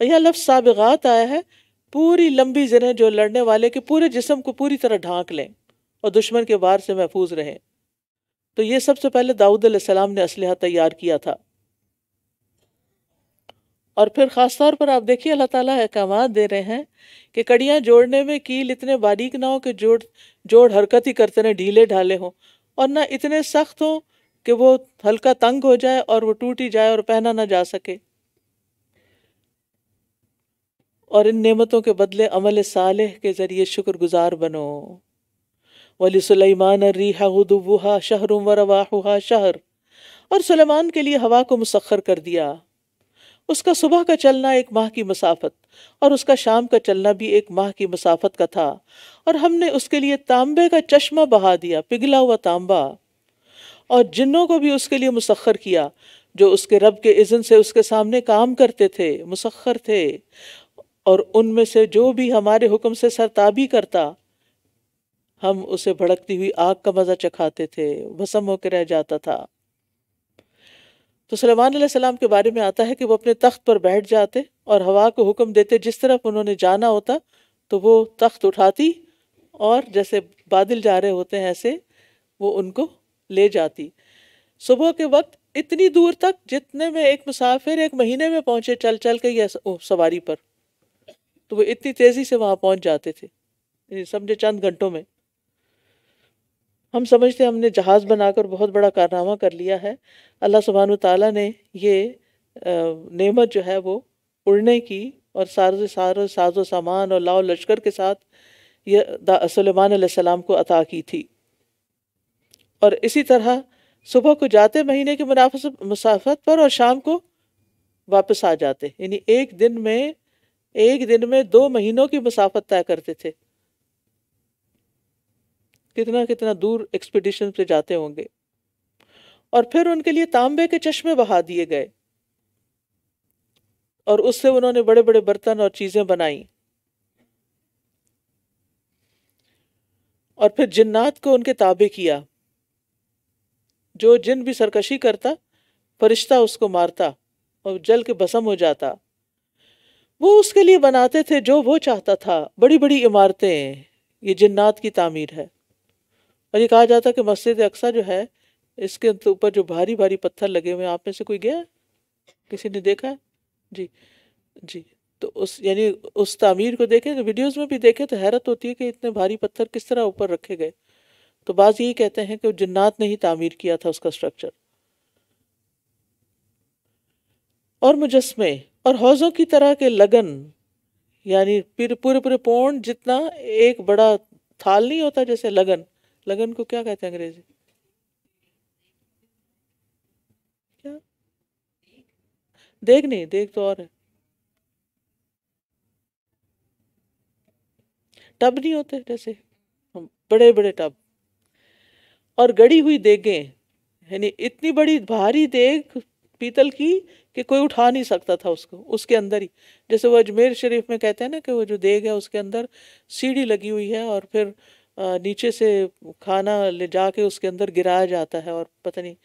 यह लफ्ज़ साबिगात आया है पूरी लंबी जने जो लड़ने वाले के पूरे जिसम को पूरी तरह ढांक लें और दुश्मन के वार से महफूज रहें तो ये सबसे पहले दाऊद सलाम ने असलहा तैयार किया था और फिर ख़ास तौर पर आप देखिए अल्लाह ताला अहकाम दे रहे हैं कि कड़ियाँ जोड़ने में कील इतने बारीक ना हो कि जोड़ जोड़ हरकत ही करते रहे ढीले ढाले हों और ना इतने सख्त हों कि वो हल्का तंग हो जाए और वो टूट ही जाए और पहना ना जा सके और इन नेमतों के बदले अमल साले के ज़रिए शुक्रगुजार बनो वली सुलेमान रीहा शहरुम व शहर और सुलेमान के लिए हवा को मुसखर कर दिया उसका सुबह का चलना एक माह की मसाफत और उसका शाम का चलना भी एक माह की मसाफत का था और हमने उसके लिए तांबे का चश्मा बहा दिया पिघला हुआ तांबा और जिन्नों को भी उसके लिए मुसखर किया जो उसके रब के इज़न से उसके सामने काम करते थे मुसखर थे और उनमें से जो भी हमारे हुक्म से सरताबी करता हम उसे भड़कती हुई आग का मज़ा चखाते थे भसम होकर रह जाता था तो सलमान सलाम के बारे में आता है कि वो अपने तख्त पर बैठ जाते और हवा को हुक्म देते जिस तरफ उन्होंने जाना होता तो वो तख्त उठाती और जैसे बादल जा रहे होते हैं ऐसे वो उनको ले जाती सुबह के वक्त इतनी दूर तक जितने में एक मुसाफिर एक महीने में पहुंचे चल चल के या सवारी पर तो वो इतनी तेज़ी से वहाँ पहुँच जाते थे समझे चंद घंटों में हम समझते हमने जहाज़ बनाकर बहुत बड़ा कारनामा कर लिया है अल्लाह सुबहान तला ने ये नेमत जो है वो उड़ने की और सारे सारे साजो सामान और लाओ लश्कर के साथ ये सलेमान सलाम को अता की थी और इसी तरह सुबह को जाते महीने के मुनाफ़ मुसाफत पर और शाम को वापस आ जाते यानी एक दिन में एक दिन में दो महीनों की मुसाफत तय करते थे कितना कितना दूर एक्सपीडिशन पे जाते होंगे और फिर उनके लिए तांबे के चश्मे बहा दिए गए और उससे उन्होंने बड़े बड़े बर्तन और चीज़ें बनाई और फिर जिन्नात को उनके ताबे किया जो जिन भी सरकशी करता फरिश्ता उसको मारता और जल के भसम हो जाता वो उसके लिए बनाते थे जो वो चाहता था बड़ी बड़ी इमारतें ये जन्नात की तामीर है और ये कहा जाता है कि मस्जिद अक्सा जो है इसके ऊपर जो भारी भारी पत्थर लगे हुए हैं आप में से कोई गया किसी ने देखा है जी जी तो उस यानी उस तामीर को देखें तो वीडियोज़ में भी देखें तो हैरत होती है कि इतने भारी पत्थर किस तरह ऊपर रखे गए तो बाज़ यही कहते हैं कि जन्नात ने ही तामीर किया था उसका स्ट्रक्चर और मुजस्मे और हौजों की तरह के लगन यानी पूरे पूरे पौंड जितना एक बड़ा थाल नहीं होता जैसे लगन लगन को क्या कहते हैं अंग्रेजी क्या देख नहीं देख तो और है टब नहीं होते जैसे बड़े बड़े टब और गड़ी हुई देगें यानी इतनी बड़ी भारी देख पीतल की कि कोई उठा नहीं सकता था उसको उसके अंदर ही जैसे वो अजमेर शरीफ में कहते हैं ना कि वो जो देग है उसके अंदर सीढ़ी लगी हुई है और फिर नीचे से खाना ले जाके उसके अंदर गिराया जाता है और पता नहीं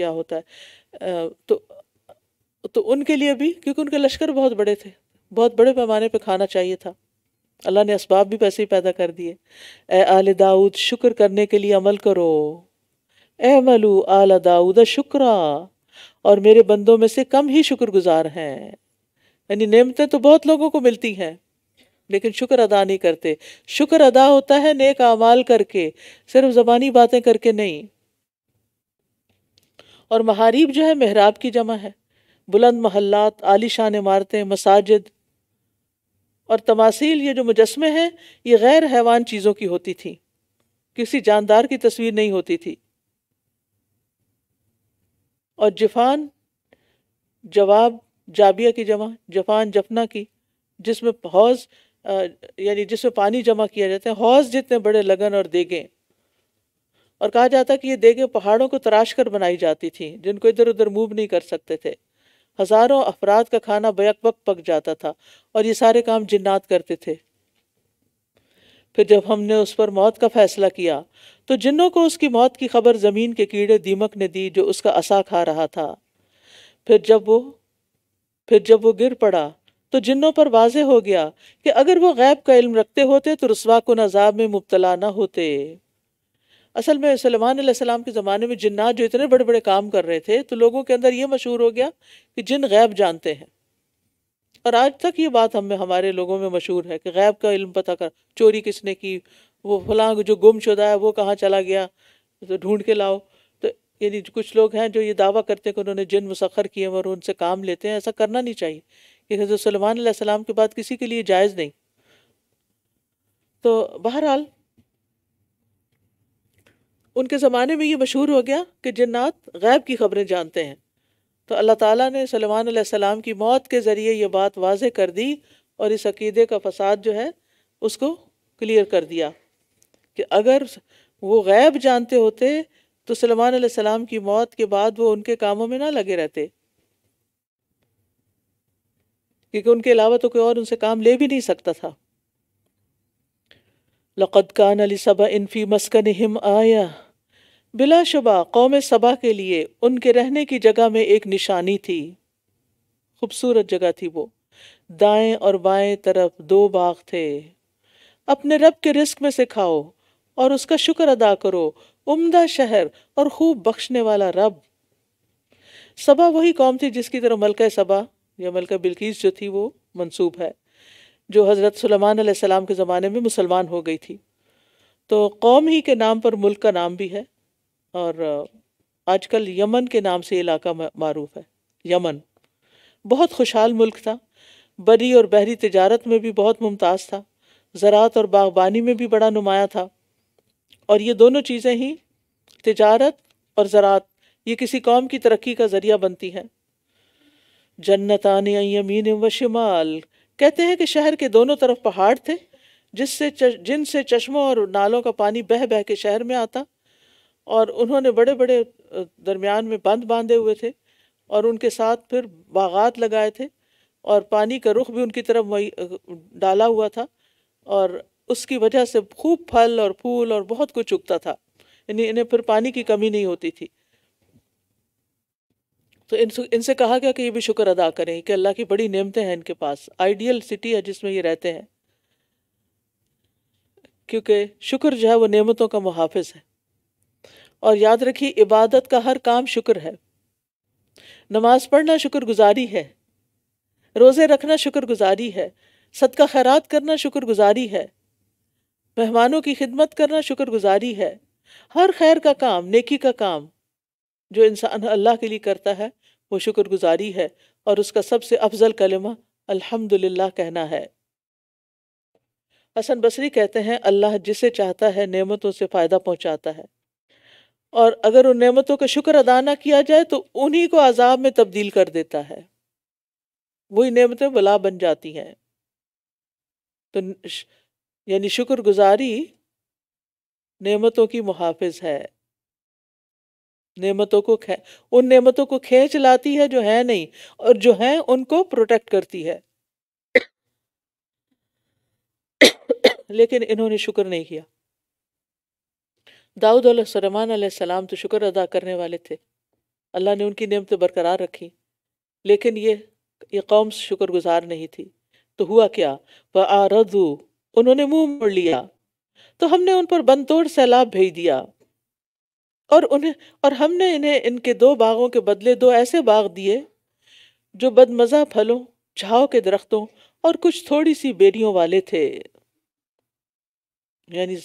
क्या होता है तो तो उनके लिए भी क्योंकि उनके लश्कर बहुत बड़े थे बहुत बड़े पैमाने पे खाना चाहिए था अल्लाह ने इसबाब भी पैसे ही पैदा कर दिए ए आल दाऊद शुक्र करने के लिए अमल करो ए मलू आला दाऊद शुक्रा और मेरे बंदों में से कम ही शुक्रगुजार हैं यानी नेमतें तो बहुत लोगों को मिलती हैं लेकिन शुक्र अदा नहीं करते शुक्र अदा होता है नेक अमाल करके सिर्फ जबानी बातें करके नहीं और महारीब जो है मेहराब की जमा है बुलंद महल्लात आलिशान इमारतें मसाजिद और तमासील ये जो मुजस्मे हैं ये गैर हैवान चीज़ों की होती थी किसी जानदार की तस्वीर नहीं होती थी और जफान जवाब जाबिया की जमा जफान जफना की जिसमें हौज यानी जिसमें पानी जमा किया जाता है हौज जितने बड़े लगन और देगें और कहा जाता है कि ये देगें पहाड़ों को तराश कर बनाई जाती थी जिनको इधर उधर मूव नहीं कर सकते थे हज़ारों अफराद का खाना बैक वक्त पक जाता था और ये सारे काम जिन्नात करते थे फिर जब हमने उस पर मौत का फैसला किया तो जिन्हों को उसकी मौत की खबर ज़मीन के कीड़े दीमक ने दी जो उसका असा खा रहा था फिर जब वो फिर जब वो गिर पड़ा तो जिन्हों पर वाजे हो गया कि अगर वो गैब का इल्म रखते होते तो रसवा को नजाब में मुबतला ना होते असल में सलमान सलाम के ज़माने में जिन्नात जो इतने बड़े बड़े काम कर रहे थे तो लोगों के अंदर ये मशहूर हो गया कि जिन गैब जानते हैं और आज तक ये बात हमें हमारे लोगों में मशहूर है कि गैब का इल्म पता कर चोरी किसने की वो फलां जो गुम शुदा है वो कहाँ चला गया तो ढूंढ के लाओ तो यानी कुछ लोग हैं जो ये दावा करते हैं कि उन्होंने जिन मुसखर किए और उनसे काम लेते हैं ऐसा करना नहीं चाहिए कि हज़रत सलमान सलाम के बाद किसी के लिए जायज़ नहीं तो बहरहाल उनके ज़माने में ये मशहूर हो गया कि जन्नात गैब की खबरें जानते हैं तो अल्लाह ताला ने सलमान सलाम की मौत के ज़रिए यह बात वाज कर दी और इस अकीदे का फसाद जो है उसको क्लियर कर दिया कि अगर वो गैब जानते होते तो सलमान सलाम की मौत के बाद वो उनके कामों में ना लगे रहते क्योंकि उनके अलावा तो कोई और उनसे काम ले भी नहीं सकता था लक़द कान अली सबा इनफी मस्कन हिम आया बिलाशुबा कौम सबा के लिए उनके रहने की जगह में एक निशानी थी खूबसूरत जगह थी वो दाएं और बाएं तरफ दो बाग थे अपने रब के रिस्क में से खाओ और उसका शुक्र अदा करो उम्दा शहर और खूब बख्शने वाला रब सबा वही कौम थी जिसकी तरह मलका सबा या मलका बिल्किस जो थी वो मंसूब है जो हज़रत सलाम के ज़माने में मुसलमान हो गई थी तो कौम ही के नाम पर मुल्क का नाम भी है और आजकल यमन के नाम से इलाका मरूफ है यमन बहुत खुशहाल मुल्क था बड़ी और बहरी तजारत में भी बहुत मुमताज़ था ज़रात और बागबानी में भी बड़ा नुमाया था और ये दोनों चीज़ें ही तजारत और ज़रात ये किसी कौम की तरक्की का ज़रिया बनती हैं जन्नतान यमीन व शमाल कहते हैं कि शहर के दोनों तरफ पहाड़ थे जिससे जिनसे चश्मों और नालों का पानी बह बह के शहर में आता और उन्होंने बड़े बड़े दरमियान में बंद बांधे हुए थे और उनके साथ फिर बागात लगाए थे और पानी का रुख भी उनकी तरफ डाला हुआ था और उसकी वजह से खूब फल और फूल और बहुत कुछ उगता था यानी इन्हें फिर पानी की कमी नहीं होती थी तो इन इनसे कहा गया कि ये भी शुक्र अदा करें कि अल्लाह की बड़ी नियमतें हैं इनके पास आइडियल सिटी है जिसमें ये रहते हैं क्योंकि शुक्र जो है वो नियमतों का मुहाफ़ है और याद रखिए इबादत का हर काम शुक्र है नमाज पढ़ना शुक्रगुजारी है रोज़े रखना शुक्रगुजारी है सदका खैरात करना शुक्रगुजारी है मेहमानों की खिदमत करना शुक्रगुजारी है हर खैर का काम नेकी का काम जो इंसान अल्लाह के लिए करता है वो शुक्रगुजारी है और उसका सबसे अफजल कलमा अल्हम्दुलिल्लाह कहना है हसन बसरी कहते हैं अल्लाह जिसे चाहता है नेमतों से फ़ायदा पहुंचाता है और अगर उन नेमतों का शुक्र अदा ना किया जाए तो उन्हीं को अजाब में तब्दील कर देता है वही नेमतें बला बन जाती हैं तो यानी शुक्रगुजारी नेमतों की मुहाफिज है नेमतों को खे उन नेमतों को खींच लाती है जो है नहीं और जो है उनको प्रोटेक्ट करती है लेकिन इन्होंने शुक्र नहीं किया दाऊद सलमान सलाम तो शुक्र अदा करने वाले थे अल्लाह ने उनकी नियमत बरकरार रखी लेकिन ये ये कौम शुक्रगुजार नहीं थी तो हुआ क्या व आरदू उन्होंने मुंह मोड़ लिया तो हमने उन पर बंदतोड़ सैलाब भेज दिया और उन्हें और हमने इन्हें इनके दो बागों के बदले दो ऐसे बाग दिए जो बदमज़ा फलों छाव के दरख्तों और कुछ थोड़ी सी बेरियों वाले थे यानी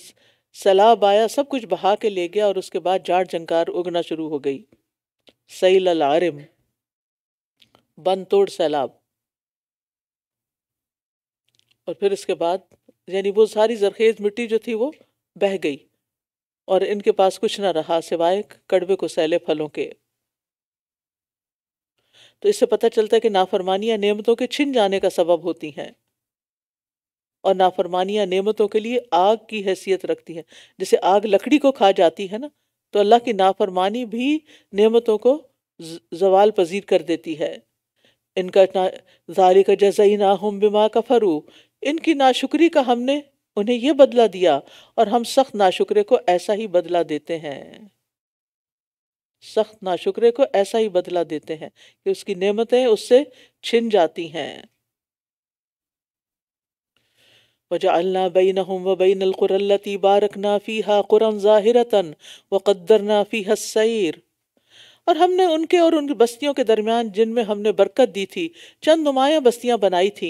सैलाब आया सब कुछ बहा के ले गया और उसके बाद जाड़ जंकार उगना शुरू हो गई सईल अल आरिम बन तोड़ सैलाब और फिर इसके बाद यानी वो सारी जरखेज मिट्टी जो थी वो बह गई और इनके पास कुछ ना रहा सिवाय कड़वे को सैले फलों के तो इससे पता चलता है कि नाफरमानियां नियमतों के छिन जाने का सबब होती हैं और नाफरमानियाँ नेमतों के लिए आग की हैसियत रखती हैं जैसे आग लकड़ी को खा जाती है ना तो अल्लाह की नाफरमानी भी नेमतों को जवाल पजीर कर देती है इनका ना जारी का जजई ना हम बिमा का फरू इनकी नाशुक्री का हमने उन्हें यह बदला दिया और हम सख्त नाशुक्रे को ऐसा ही बदला देते हैं सख्त नाशुक्रे को ऐसा ही बदला देते हैं कि उसकी नेमतें उससे छिन जाती हैं वजालना बिन हम व बिन अलकुरती बारक नाफ़ी हा कुरन ज़ाहिरतन व हसैर और हमने उनके और उनकी बस्तियों के दरमियान जिनमें हमने बरकत दी थी चंद नुमाया बस्तियाँ बनाई थी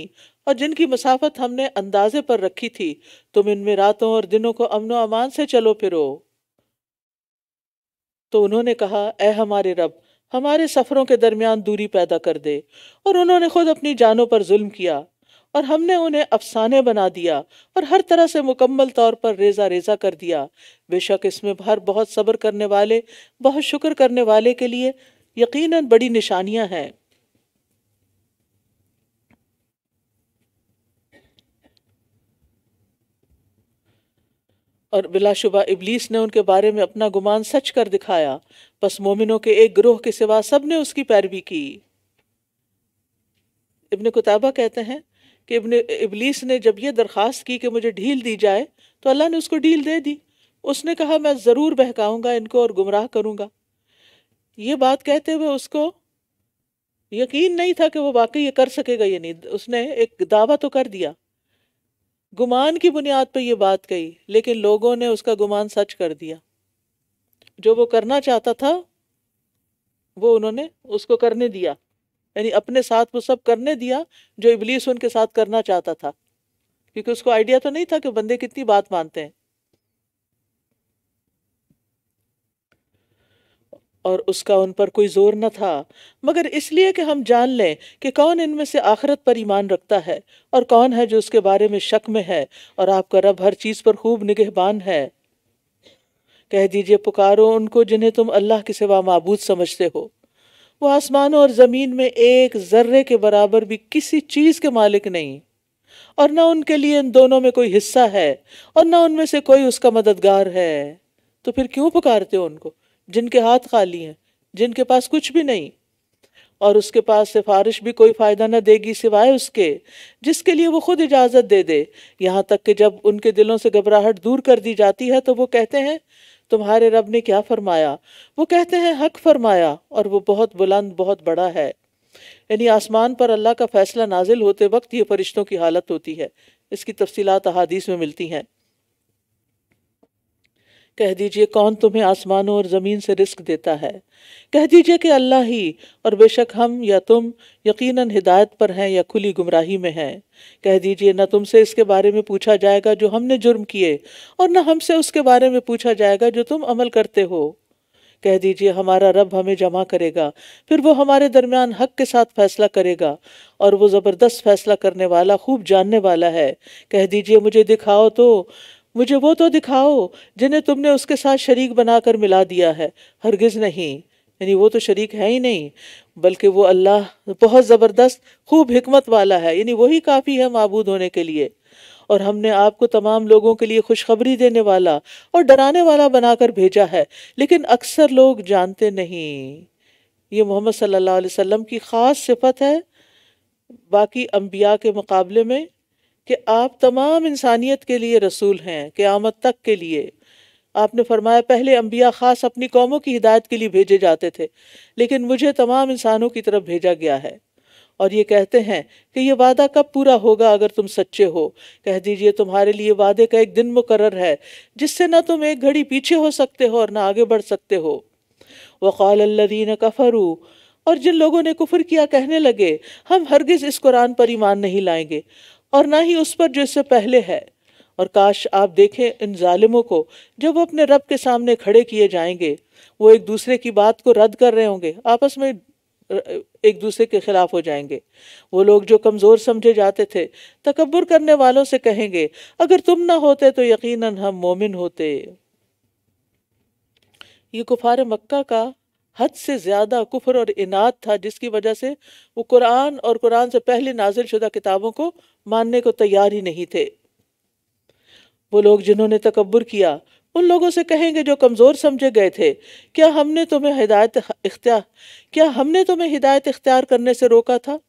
और जिनकी मसाफत हमने अंदाजे पर रखी थी तुम इनमें रातों और दिनों को अमन अमान से चलो फिरो तो उन्होंने कहा ए हमारे रब हमारे सफ़रों के दरमियान दूरी पैदा कर दे और उन्होंने खुद अपनी जानों पर जुल्म किया और हमने उन्हें अफसाने बना दिया और हर तरह से मुकम्मल तौर पर रेजा रेजा कर दिया बेशक इसमें भर बहुत सब्र करने वाले बहुत शुक्र करने वाले के लिए यकीनन बड़ी निशानियां हैं और बिलाशुबा इबलीस ने उनके बारे में अपना गुमान सच कर दिखाया बस मोमिनों के एक ग्रोह के सिवा सबने उसकी पैरवी की इबन कुताबा कहते हैं कि इब्ने इबलीस ने जब यह दरख्वास्त की कि मुझे ढील दी जाए तो अल्लाह ने उसको ढील दे दी उसने कहा मैं ज़रूर बहकाऊँगा इनको और गुमराह करूँगा ये बात कहते हुए उसको यकीन नहीं था कि वो वाकई ये कर सकेगा ये नहीं उसने एक दावा तो कर दिया गुमान की बुनियाद पर यह बात कही लेकिन लोगों ने उसका गुमान सच कर दिया जो वो करना चाहता था वो उन्होंने उसको करने दिया यानी अपने साथ वो सब करने दिया जो इबलीस उनके साथ करना चाहता था क्योंकि उसको आइडिया तो नहीं था कि बंदे कितनी बात मानते हैं और उसका उन पर कोई जोर न था मगर इसलिए कि हम जान लें कि कौन इनमें से आखरत पर ईमान रखता है और कौन है जो उसके बारे में शक में है और आपका रब हर चीज़ पर खूब निगहबान है कह दीजिए पुकारो उनको जिन्हें तुम अल्लाह के सिवा मबूद समझते हो वो आसमान और ज़मीन में एक ज़र्रे के बराबर भी किसी चीज़ के मालिक नहीं और ना उनके लिए इन दोनों में कोई हिस्सा है और ना उनमें से कोई उसका मददगार है तो फिर क्यों पुकारते हो उनको जिनके हाथ खाली हैं जिनके पास कुछ भी नहीं और उसके पास सिफारिश भी कोई फ़ायदा ना देगी सिवाय उसके जिसके लिए वो खुद इजाज़त दे दे यहाँ तक कि जब उनके दिलों से घबराहट दूर कर दी जाती है तो वो कहते हैं तुम्हारे रब ने क्या फरमाया वो कहते हैं हक फरमाया और वो बहुत बुलंद बहुत बड़ा है यानी आसमान पर अल्लाह का फैसला नाजिल होते वक्त ये फरिश्तों की हालत होती है इसकी तफसीत अहादीस में मिलती हैं कह दीजिए कौन तुम्हें आसमानों और ज़मीन से रिस्क देता है कह दीजिए कि अल्लाह ही और बेशक हम या तुम यकीनन हिदायत पर हैं या खुली गुमराही में हैं कह दीजिए न तुमसे इसके बारे में पूछा जाएगा जो हमने जुर्म किए और न हमसे उसके बारे में पूछा जाएगा जो तुम अमल करते हो कह दीजिए हमारा रब हमें जमा करेगा फिर वो हमारे दरमियान हक के साथ फैसला करेगा और वो ज़बरदस्त फैसला करने वाला खूब जानने वाला है कह दीजिए मुझे दिखाओ तो मुझे वो तो दिखाओ जिन्हें तुमने उसके साथ शरीक बनाकर मिला दिया है हरगिज़ नहीं यानी वो तो शरीक है ही नहीं बल्कि वो अल्लाह बहुत ज़बरदस्त खूब हमत वाला है यानी वही काफ़ी है मबूद होने के लिए और हमने आपको तमाम लोगों के लिए खुशखबरी देने वाला और डराने वाला बनाकर भेजा है लेकिन अक्सर लोग जानते नहीं ये मोहम्मद सल्ला वसम की ख़ास सिफत है बाकी अम्बिया के मुकाबले में कि आप तमाम इंसानियत के लिए रसूल हैं क़्यामत तक के लिए आपने फरमाया पहले अम्बिया ख़ास अपनी कौमों की हिदायत के लिए भेजे जाते थे लेकिन मुझे तमाम इंसानों की तरफ भेजा गया है और ये कहते हैं कि यह वादा कब पूरा होगा अगर तुम सच्चे हो कह दीजिए तुम्हारे लिए वादे का एक दिन मुकर है जिससे ना तुम एक घड़ी पीछे हो सकते हो और ना आगे बढ़ सकते हो वक़ालदीन कफरू और जिन लोगों ने कुफर किया कहने लगे हम हरगिज़ इस कुरान पर ईमान नहीं लाएंगे और ना ही उस पर जो इससे पहले है और काश आप देखें इन जालिमों को जब वो अपने रब के सामने खड़े किए जाएंगे वो एक दूसरे की बात को रद्द कर रहे होंगे आपस में एक दूसरे के खिलाफ हो जाएंगे वो लोग जो कमज़ोर समझे जाते थे तकबर करने वालों से कहेंगे अगर तुम ना होते तो यकीनन हम मोमिन होते ये कुफार मक्का का हद से ज़्यादा कुफर और इनाद था जिसकी वजह से वो कुरान और कुरान से पहले नाजिल शुदा किताबों को मानने को तैयार ही नहीं थे वो लोग जिन्होंने तकबर किया उन लोगों से कहेंगे जो कमज़ोर समझे गए थे क्या हमने तुम्हें हिदायत इख्तियार क्या हमने तुम्हें हिदायत इख्तियार करने से रोका था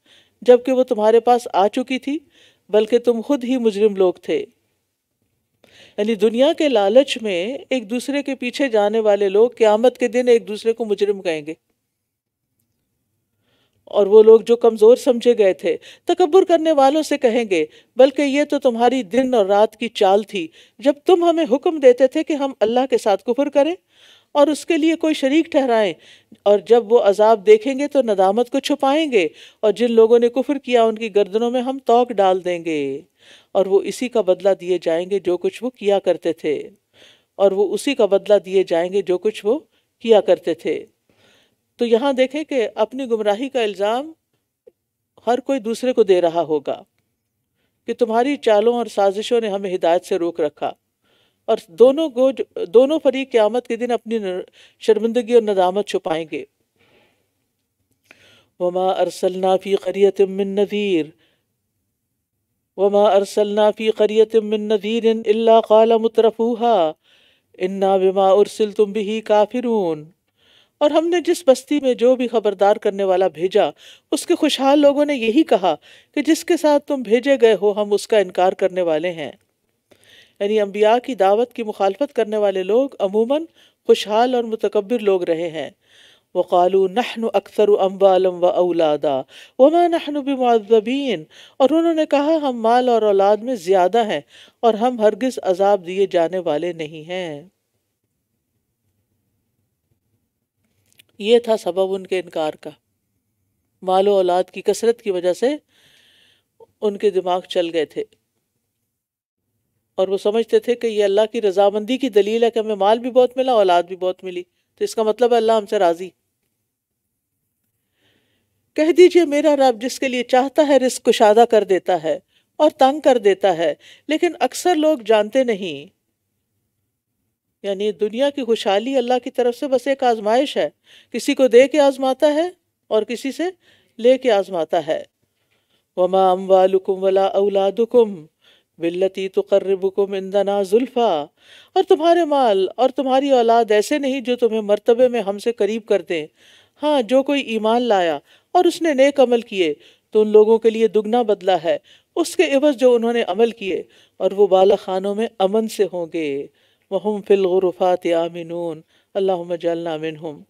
जबकि वो तुम्हारे पास आ चुकी थी बल्कि तुम खुद ही मुजरिम लोग थे यानी दुनिया के लालच में एक दूसरे के पीछे जाने वाले लोग क़्यामत के दिन एक दूसरे को मुजरिम कहेंगे और वो लोग जो कमज़ोर समझे गए थे तकबर करने वालों से कहेंगे बल्कि ये तो तुम्हारी दिन और रात की चाल थी जब तुम हमें हुक्म देते थे कि हम अल्लाह के साथ कुफर करें और उसके लिए कोई शरीक ठहराएं और जब वो अजाब देखेंगे तो नदामत को छुपाएंगे और जिन लोगों ने कुफर किया उनकी गर्दनों में हम तोक डाल देंगे और वो इसी का बदला दिए जाएंगे जो कुछ वो किया करते थे और वो उसी का बदला दिए जाएंगे जो कुछ वो किया करते थे तो यहाँ देखें कि अपनी गुमराही का इल्ज़ाम हर कोई दूसरे को दे रहा होगा कि तुम्हारी चालों और साजिशों ने हमें हिदायत से रोक रखा और दोनों को दोनों फरीक क़्यामत के दिन अपनी शर्मिंदगी और नदामत छुपाएंगे वमा अरसलना फ़ी करियत मिन नज़ीर वमा अरसलनाफ़ी في मिन من نذير काला قال مترفوها बिमा بما तुम भी काफिरून और हमने जिस बस्ती में जो भी खबरदार करने वाला भेजा उसके खुशहाल लोगों ने यही कहा कि जिसके साथ तुम भेजे गए हो हम उसका इनकार करने वाले हैं यानी अम्बिया की दावत की मुखालफत करने वाले लोग अमूमन खुशहाल और मुतकबर लोग रहे हैं वक़ालू नहन अक्सर अम्बालम व औलादा वमा नहन बमज़बीन और उन्होंने कहा हम माल और औलाद में ज़्यादा हैं और हम हरगिज़ अजाब दिए जाने वाले नहीं हैं ये था सबब उनके इनकार का माल औलाद की कसरत की वजह से उनके दिमाग चल गए थे और वो समझते थे कि ये अल्लाह की रजामंदी की दलील है कि हमें माल भी बहुत मिला औलाद भी बहुत मिली तो इसका मतलब है अल्लाह हमसे राज़ी कह दीजिए मेरा रब जिसके लिए चाहता है रिस्क कुशादा कर देता है और तंग कर देता है लेकिन अक्सर लोग जानते नहीं यानी दुनिया की खुशहाली अल्लाह की तरफ से बस एक आजमाइश है किसी को दे के आजमाता है और किसी से ले के आजमाता है वमा अम्वालुकुम वला औलादुकुम बिल्लती तो करबुकुम इंदना जुल्फ़ा और तुम्हारे माल और तुम्हारी औलाद ऐसे नहीं जो तुम्हें मर्तबे में हमसे करीब कर दें हाँ जो कोई ईमान लाया और उसने नेक अमल किए तो उन लोगों के लिए दुगना बदला है उसके इवज जो उन्होंने अमल किए और वो बाला खानों में अमन से होंगे वहम फिल आमिनून आमिन मिन हम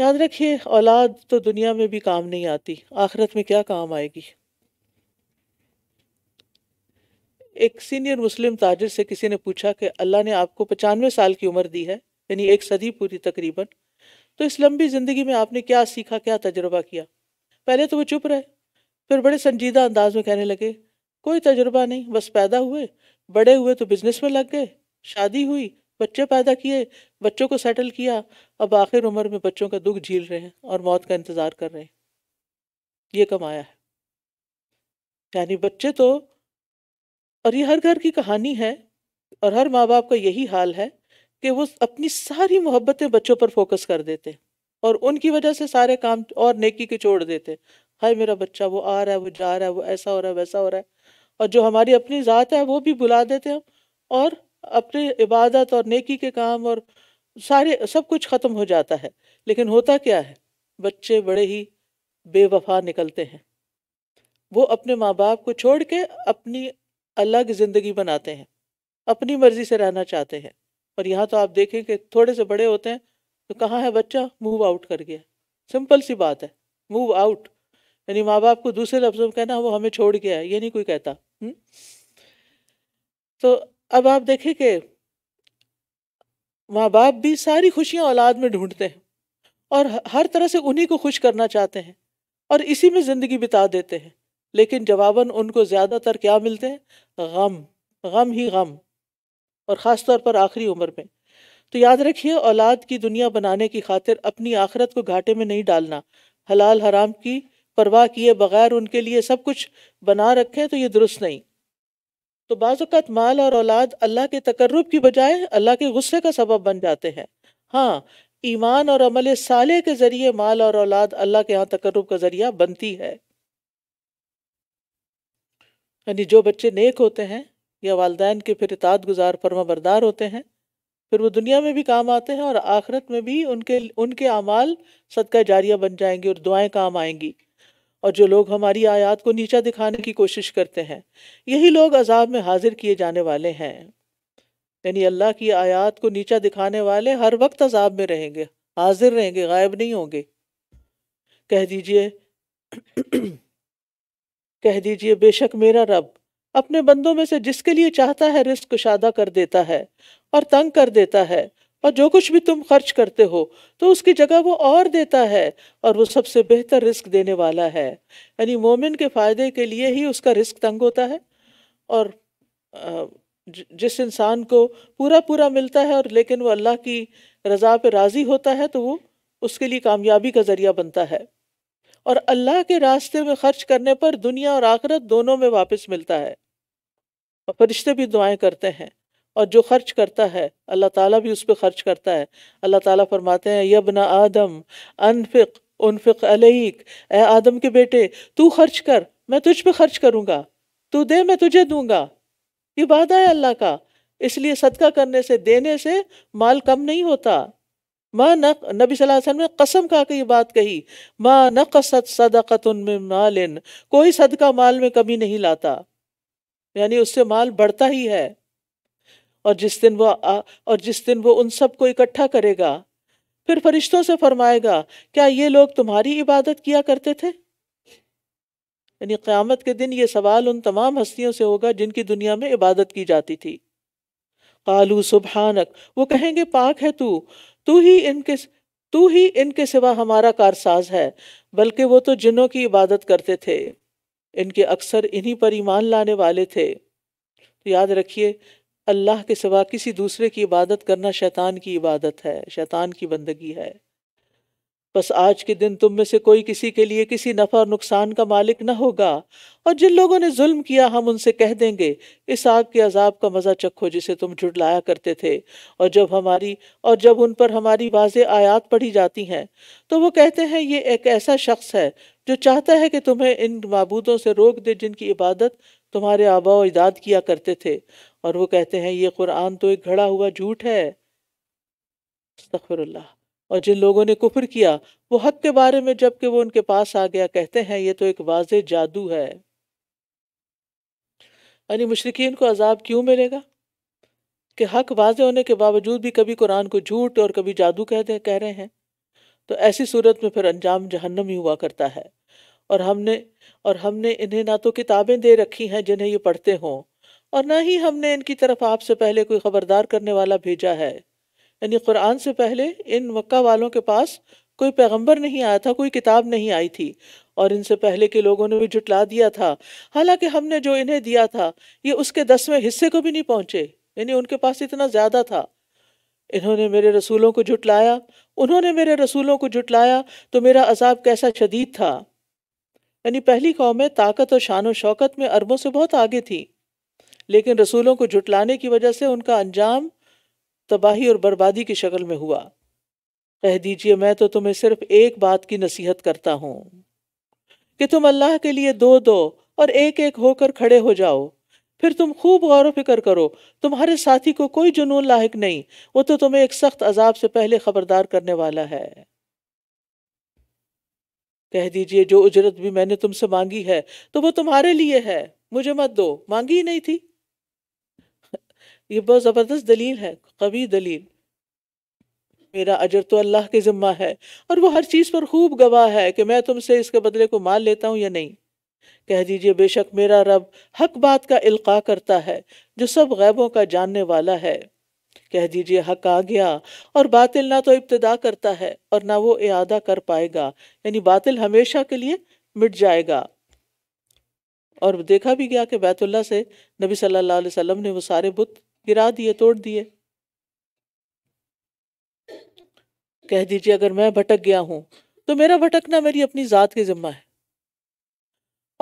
याद रखिए औलाद तो दुनिया में भी काम नहीं आती आखिरत में क्या काम आएगी एक सीनियर मुस्लिम ताजर से किसी ने पूछा कि अल्लाह ने आपको पचानवे साल की उम्र दी है यानी एक सदी पूरी तकरीबन तो इस लंबी ज़िंदगी में आपने क्या सीखा क्या तजर्बा किया पहले तो वो चुप रहे फिर बड़े संजीदा अंदाज में कहने लगे कोई तजुर्बा नहीं बस पैदा हुए बड़े हुए तो बिजनेस में लग गए शादी हुई बच्चे पैदा किए बच्चों को सेटल किया अब आखिर उम्र में बच्चों का दुख झील रहे हैं और मौत का इंतज़ार कर रहे हैं ये कमाया है यानी बच्चे तो और ये हर घर की कहानी है और हर माँ बाप का यही हाल है कि वो अपनी सारी मोहब्बतें बच्चों पर फोकस कर देते और उनकी वजह से सारे काम और नेकी के छोड़ देते हाय मेरा बच्चा वो आ रहा है वो जा रहा है वो ऐसा हो रहा है वैसा हो रहा है और जो हमारी अपनी ज़ात है वो भी बुला देते हम और अपने इबादत और नेकी के काम और सारे सब कुछ ख़त्म हो जाता है लेकिन होता क्या है बच्चे बड़े ही बेवफा निकलते हैं वो अपने माँ बाप को छोड़ के अपनी अलग ज़िंदगी बनाते हैं अपनी मर्ज़ी से रहना चाहते हैं और यहाँ तो आप देखें कि थोड़े से बड़े होते हैं तो कहाँ है बच्चा मूव आउट कर गया सिंपल सी बात है मूव आउट यानी माँ बाप को दूसरे लफ्जों में कहना वो हमें छोड़ गया है ये नहीं कोई कहता हुँ? हम्म? तो अब आप देखें कि माँ बाप भी सारी खुशियाँ औलाद में ढूंढते हैं और हर तरह से उन्हीं को खुश करना चाहते हैं और इसी में ज़िंदगी बिता देते हैं लेकिन जवाबन उनको ज़्यादातर क्या मिलते हैं गम गम ही गम और ख़ास तौर पर आखिरी उम्र में तो याद रखिए औलाद की दुनिया बनाने की खातिर अपनी आखिरत को घाटे में नहीं डालना हलाल हराम की परवाह किए बगैर उनके लिए सब कुछ बना रखें तो ये दुरुस्त नहीं तो बाज़त माल और औलाद अल्लाह के तकर्रब की बजाय अल्लाह के गुस्से का सबब बन जाते हैं हाँ ईमान और अमल साले के ज़रिए माल और औलाद अल्लाह के यहाँ तकर्रब का ज़रिया बनती है यानी जो बच्चे नेक होते हैं या वालदेन के फिर इतात गुजार फर्माबरदार होते हैं फिर वो दुनिया में भी काम आते हैं और आखिरत में भी उनके उनके अमाल सदका जारिया बन जाएंगे और दुआएं काम आएंगी और जो लोग हमारी आयात को नीचा दिखाने की कोशिश करते हैं यही लोग अजाब में हाजिर किए जाने वाले हैं यानी अल्लाह की आयात को नीचा दिखाने वाले हर वक्त अजाब में रहेंगे हाजिर रहेंगे गायब नहीं होंगे कह दीजिए कह दीजिए बेशक मेरा रब अपने बंदों में से जिसके लिए चाहता है रिस्क कुशादा कर देता है और तंग कर देता है और जो कुछ भी तुम खर्च करते हो तो उसकी जगह वो और देता है और वो सबसे बेहतर रिस्क देने वाला है यानी मोमिन के फ़ायदे के लिए ही उसका रिस्क तंग होता है और जिस इंसान को पूरा पूरा मिलता है और लेकिन वो अल्लाह की रज़ा पे राज़ी होता है तो वो उसके लिए कामयाबी का ज़रिया बनता है और अल्लाह के रास्ते में खर्च करने पर दुनिया और आखरत दोनों में वापस मिलता है और फरिश्ते भी दुआएं करते हैं और जो खर्च करता है अल्लाह ताला भी उस पर खर्च करता है अल्लाह ताला फरमाते हैं यबना आदम अनफिक उनफिक अलईक ए आदम के बेटे तू खर्च कर मैं तुझ पर खर्च करूँगा तू दे मैं तुझे दूंगा ये वादा है अल्लाह का इसलिए सदका करने से देने से माल कम नहीं होता माँ नक नबी वसल्लम ने कसम खा के ये बात कही माँ नकसत सदाकत मालिन कोई सदका माल में कमी नहीं लाता यानी उससे माल बढ़ता ही है और जिस दिन वो आ, और जिस दिन वो उन सब को इकट्ठा करेगा फिर फरिश्तों से फरमाएगा क्या ये लोग तुम्हारी इबादत किया करते थे यानी क़्यामत के दिन ये सवाल उन तमाम हस्तियों से होगा जिनकी दुनिया में इबादत की जाती थी कालू सुबहानक वो कहेंगे पाक है तू तू ही इनके तू ही इनके सिवा हमारा कारसाज है बल्कि वो तो जिनों की इबादत करते थे इनके अक्सर इन्हीं पर ईमान लाने वाले थे तो याद रखिए अल्लाह के सिवा किसी दूसरे की इबादत करना शैतान की इबादत है शैतान की बंदगी है बस आज के दिन तुम में से कोई किसी के लिए किसी नफ़ा और नुकसान का मालिक न होगा और जिन लोगों ने जुल्म किया हम उनसे कह देंगे इस आग के अजाब का मज़ा चखो जिसे तुम झुटलाया करते थे और जब हमारी और जब उन पर हमारी वाज आयात पढ़ी जाती हैं तो वो कहते हैं ये एक ऐसा शख्स है जो चाहता है कि तुम्हें इन मबूदों से रोक दे जिनकी इबादत तुम्हारे आबा इजाद किया करते थे और वो कहते हैं ये कुरान तो एक घड़ा हुआ झूठ है तखरल्ला और जिन लोगों ने कुफर किया वो हक के बारे में जबकि वो उनके पास आ गया कहते हैं ये तो एक वाज जादू है यानी मुशरकिन को अजाब क्यों मिलेगा कि हक वाज होने के बावजूद भी कभी कुरान को झूठ और कभी जादू कह दे कह रहे हैं तो ऐसी सूरत में फिर अंजाम जहन्नम ही हुआ करता है और हमने और हमने इन्हें ना तो किताबें दे रखी हैं जिन्हें ये पढ़ते हों और ना ही हमने इनकी तरफ आपसे पहले कोई खबरदार करने वाला भेजा है यानी कुरान से पहले इन मक्का वालों के पास कोई पैगंबर नहीं आया था कोई किताब नहीं आई थी और इनसे पहले के लोगों ने भी जुटला दिया था हालांकि हमने जो इन्हें दिया था ये उसके दसवें हिस्से को भी नहीं पहुंचे यानी उनके पास इतना ज़्यादा था इन्होंने मेरे रसूलों को जुटलाया उन्होंने मेरे रसूलों को जुटलाया तो मेरा अजाब कैसा शदीद था यानी पहली में ताकत और शान और शौकत में अरबों से बहुत आगे थी लेकिन रसूलों को जुटलाने की वजह से उनका अंजाम तबाही और बर्बादी की शक्ल में हुआ कह दीजिए मैं तो तुम्हें सिर्फ एक बात की नसीहत करता हूँ कि तुम अल्लाह के लिए दो दो और एक एक होकर खड़े हो जाओ फिर तुम खूब गौर फिक्र करो तुम्हारे साथी को कोई जुनून लाक नहीं वो तो तुम्हें एक सख्त अजाब से पहले खबरदार करने वाला है कह दीजिए जो उजरत भी मैंने तुमसे मांगी है तो वो तुम्हारे लिए है मुझे मत दो मांगी ही नहीं थी *laughs* ये बहुत ज़बरदस्त दलील है कभी दलील मेरा अजर तो अल्लाह के ज़िम्मा है और वो हर चीज़ पर खूब गवाह है कि मैं तुमसे इसके बदले को माल लेता हूं या नहीं कह दीजिए बेशक मेरा रब हक बात का इल्का करता है जो सब गैबों का जानने वाला है कह दीजिए हक आ गया और बातिल ना तो इब्तदा करता है और ना वो इरादा कर पाएगा यानी बातिल हमेशा के लिए मिट जाएगा और देखा भी गया कि बैतुल्ला से नबी सल्लल्लाहु अलैहि वसल्लम ने वो सारे बुत गिरा दिए तोड़ दिए कह दीजिए अगर मैं भटक गया हूं तो मेरा भटकना मेरी अपनी ज़ात के ज़िम्मा है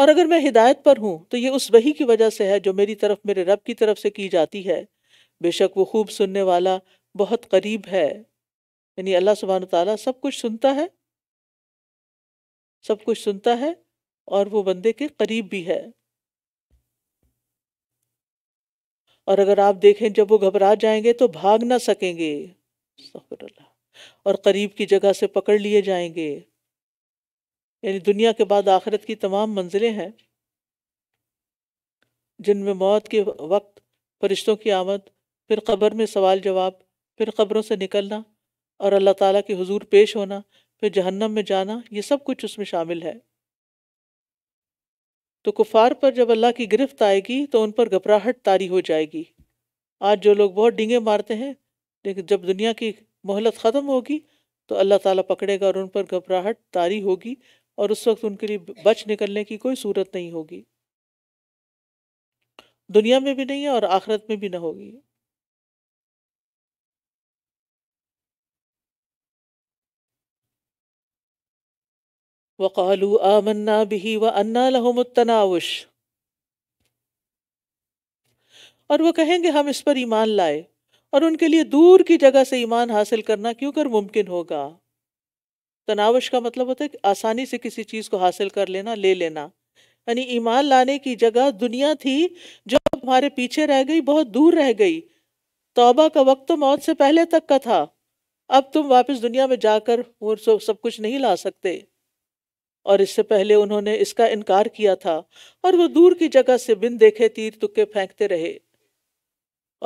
और अगर मैं हिदायत पर हूँ तो ये उस वही की वजह से है जो मेरी तरफ मेरे रब की तरफ से की जाती है बेशक वो खूब सुनने वाला बहुत करीब है यानी अल्लाह सुबहान ताला सब कुछ सुनता है सब कुछ सुनता है और वो बंदे के करीब भी है और अगर आप देखें जब वो घबरा जाएंगे तो भाग ना सकेंगे और करीब की जगह से पकड़ लिए जाएंगे यानी दुनिया के बाद आखिरत की तमाम मंजिलें हैं जिनमें मौत के वक्त फरिश्तों की आमद फिर कब्र में सवाल जवाब फिर कब्रों से निकलना और अल्लाह ताला के हुजूर पेश होना फिर जहन्नम में जाना ये सब कुछ उसमें शामिल है तो कुफार पर जब अल्लाह की गिरफ्त आएगी तो उन पर घबराहट तारी हो जाएगी आज जो लोग बहुत डिंगे मारते हैं लेकिन जब दुनिया की मोहलत ख़त्म होगी तो अल्लाह ताला पकड़ेगा और उन पर घबराहट तारी होगी और उस वक्त उनके लिए बच निकलने की कोई सूरत नहीं होगी दुनिया में भी नहीं है और आखिरत में भी ना होगी वकालू आमन्ना बिही व अन्ना लहमतनावश और वो कहेंगे हम इस पर ईमान लाए और उनके लिए दूर की जगह से ईमान हासिल करना क्यों कर मुमकिन होगा तनावश का मतलब होता है कि आसानी से किसी चीज़ को हासिल कर लेना ले लेना यानी ईमान लाने की जगह दुनिया थी जो हमारे पीछे रह गई बहुत दूर रह गई तौबा का वक्त तो मौत से पहले तक का था अब तुम वापस दुनिया में जाकर वो सब कुछ नहीं ला सकते और इससे पहले उन्होंने इसका इनकार किया था और वो दूर की जगह से बिन देखे तीर तुक्के फेंकते रहे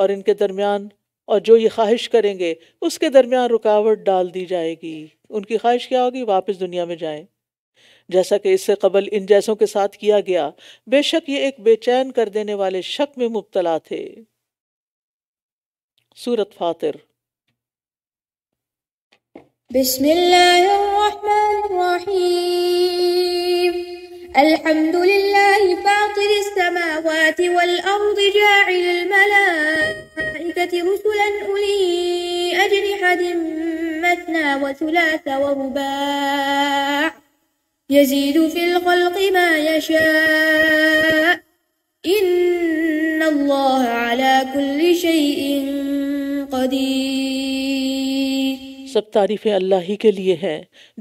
और इनके दरमियान और जो ये ख्वाहिश करेंगे उसके दरमियान रुकावट डाल दी जाएगी उनकी ख्वाहिश क्या होगी वापस दुनिया में जाएं जैसा कि इससे कबल इन जैसों के साथ किया गया बेशक ये एक बेचैन कर देने वाले शक में मुबतला थे सूरत फातिर बिस्मिल्लाहिर्रहमानिर्रहीम الحمد لله فاطر السماوات والأرض جاعل الملائكة رسلا أولي أجنحة مثنى وثلاث ورباع يزيد في الخلق ما يشاء إن الله على كل شيء قدير सब तारीफ़ें अल्लाह ही के लिए हैं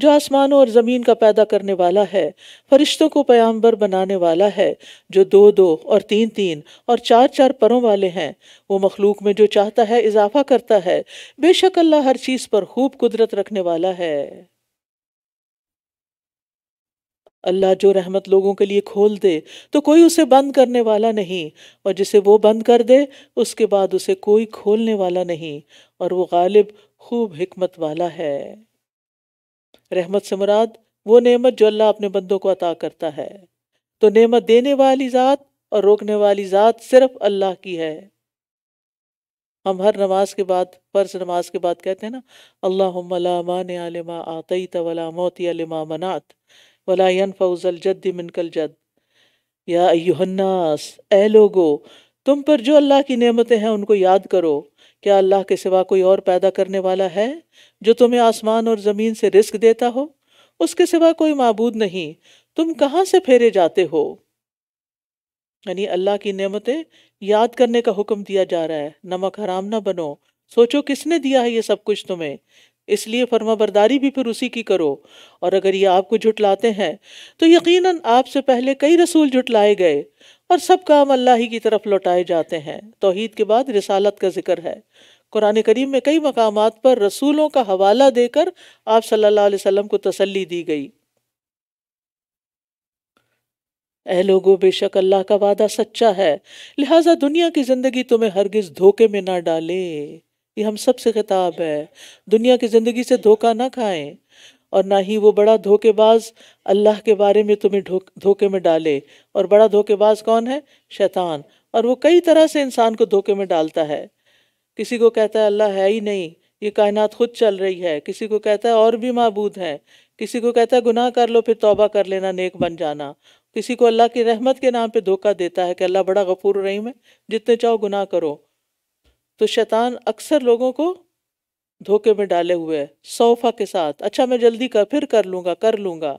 जो आसमानों और ज़मीन का पैदा करने वाला है फरिश्तों को पयाम्बर बनाने वाला है जो दो दो और तीन तीन और चार चार परों वाले हैं वो मखलूक में जो चाहता है इजाफा करता है बेशक अल्लाह हर चीज़ पर खूब कुदरत रखने वाला है अल्लाह जो रहमत लोगों के लिए खोल दे तो कोई उसे बंद करने वाला नहीं और जिसे वो बंद कर दे उसके बाद उसे कोई खोलने वाला नहीं और वो गालिब खूब हमत वाला है रहमत से मुराद वो नेमत जो अल्लाह अपने बंदों को अता करता है तो नेमत देने वाली ज़ात और रोकने वाली ज़ात सिर्फ अल्लाह की है हम हर नमाज के बाद फ़र्ज नमाज के बाद कहते हैं ना अल्लाह मान आलिमा आतई तवला मोती आलिमा मनात वलायन फ़ौज़ल जद मिनकल जद या अयुहन्नास ए लोगो तुम पर जो अल्लाह की नेमतें हैं उनको याद करो क्या अल्लाह के सिवा कोई और पैदा करने वाला है जो तुम्हें आसमान और ज़मीन से रिस्क देता हो उसके सिवा कोई मबूद नहीं तुम कहाँ से फेरे जाते हो यानी अल्लाह की नमतें याद करने का हुक्म दिया जा रहा है नमक हराम ना बनो सोचो किसने दिया है ये सब कुछ तुम्हें इसलिए फर्मा भी फिर उसी की करो और अगर ये आपको झुटलाते हैं तो यकीनन आपसे पहले कई रसूल झुटलाए गए और सब काम अल्लाह ही की तरफ लौटाए जाते हैं तोहीद के बाद रिसालत का जिक्र है कुरान करीम में कई मकाम पर रसूलों का हवाला देकर आप सल्लल्लाहु अलैहि वसल्लम को तसल्ली दी गई ए लोगो बेशक अल्लाह का वादा सच्चा है लिहाजा दुनिया की ज़िंदगी तुम्हें हरगिज़ धोखे में ना डाले ये हम सब से खिताब है दुनिया की ज़िंदगी से धोखा ना खाएं और ना ही वो बड़ा धोखेबाज अल्लाह के बारे में तुम्हें धोखे में डाले और बड़ा धोखेबाज कौन है शैतान और वो कई तरह से इंसान को धोखे में डालता है किसी को कहता है अल्लाह है ही नहीं ये कायनात खुद चल रही है किसी को कहता है और भी मबूद है किसी को कहता है गुनाह कर लो फिर तौबा कर लेना नेक बन जाना किसी को अल्लाह की रहमत के नाम पे धोखा देता है कि अल्लाह बड़ा गफूर रहीम है जितने चाहो गुनाह करो तो शैतान अक्सर लोगों को धोखे में डाले हुए है के साथ अच्छा मैं जल्दी कर फिर कर लूंगा कर लूंगा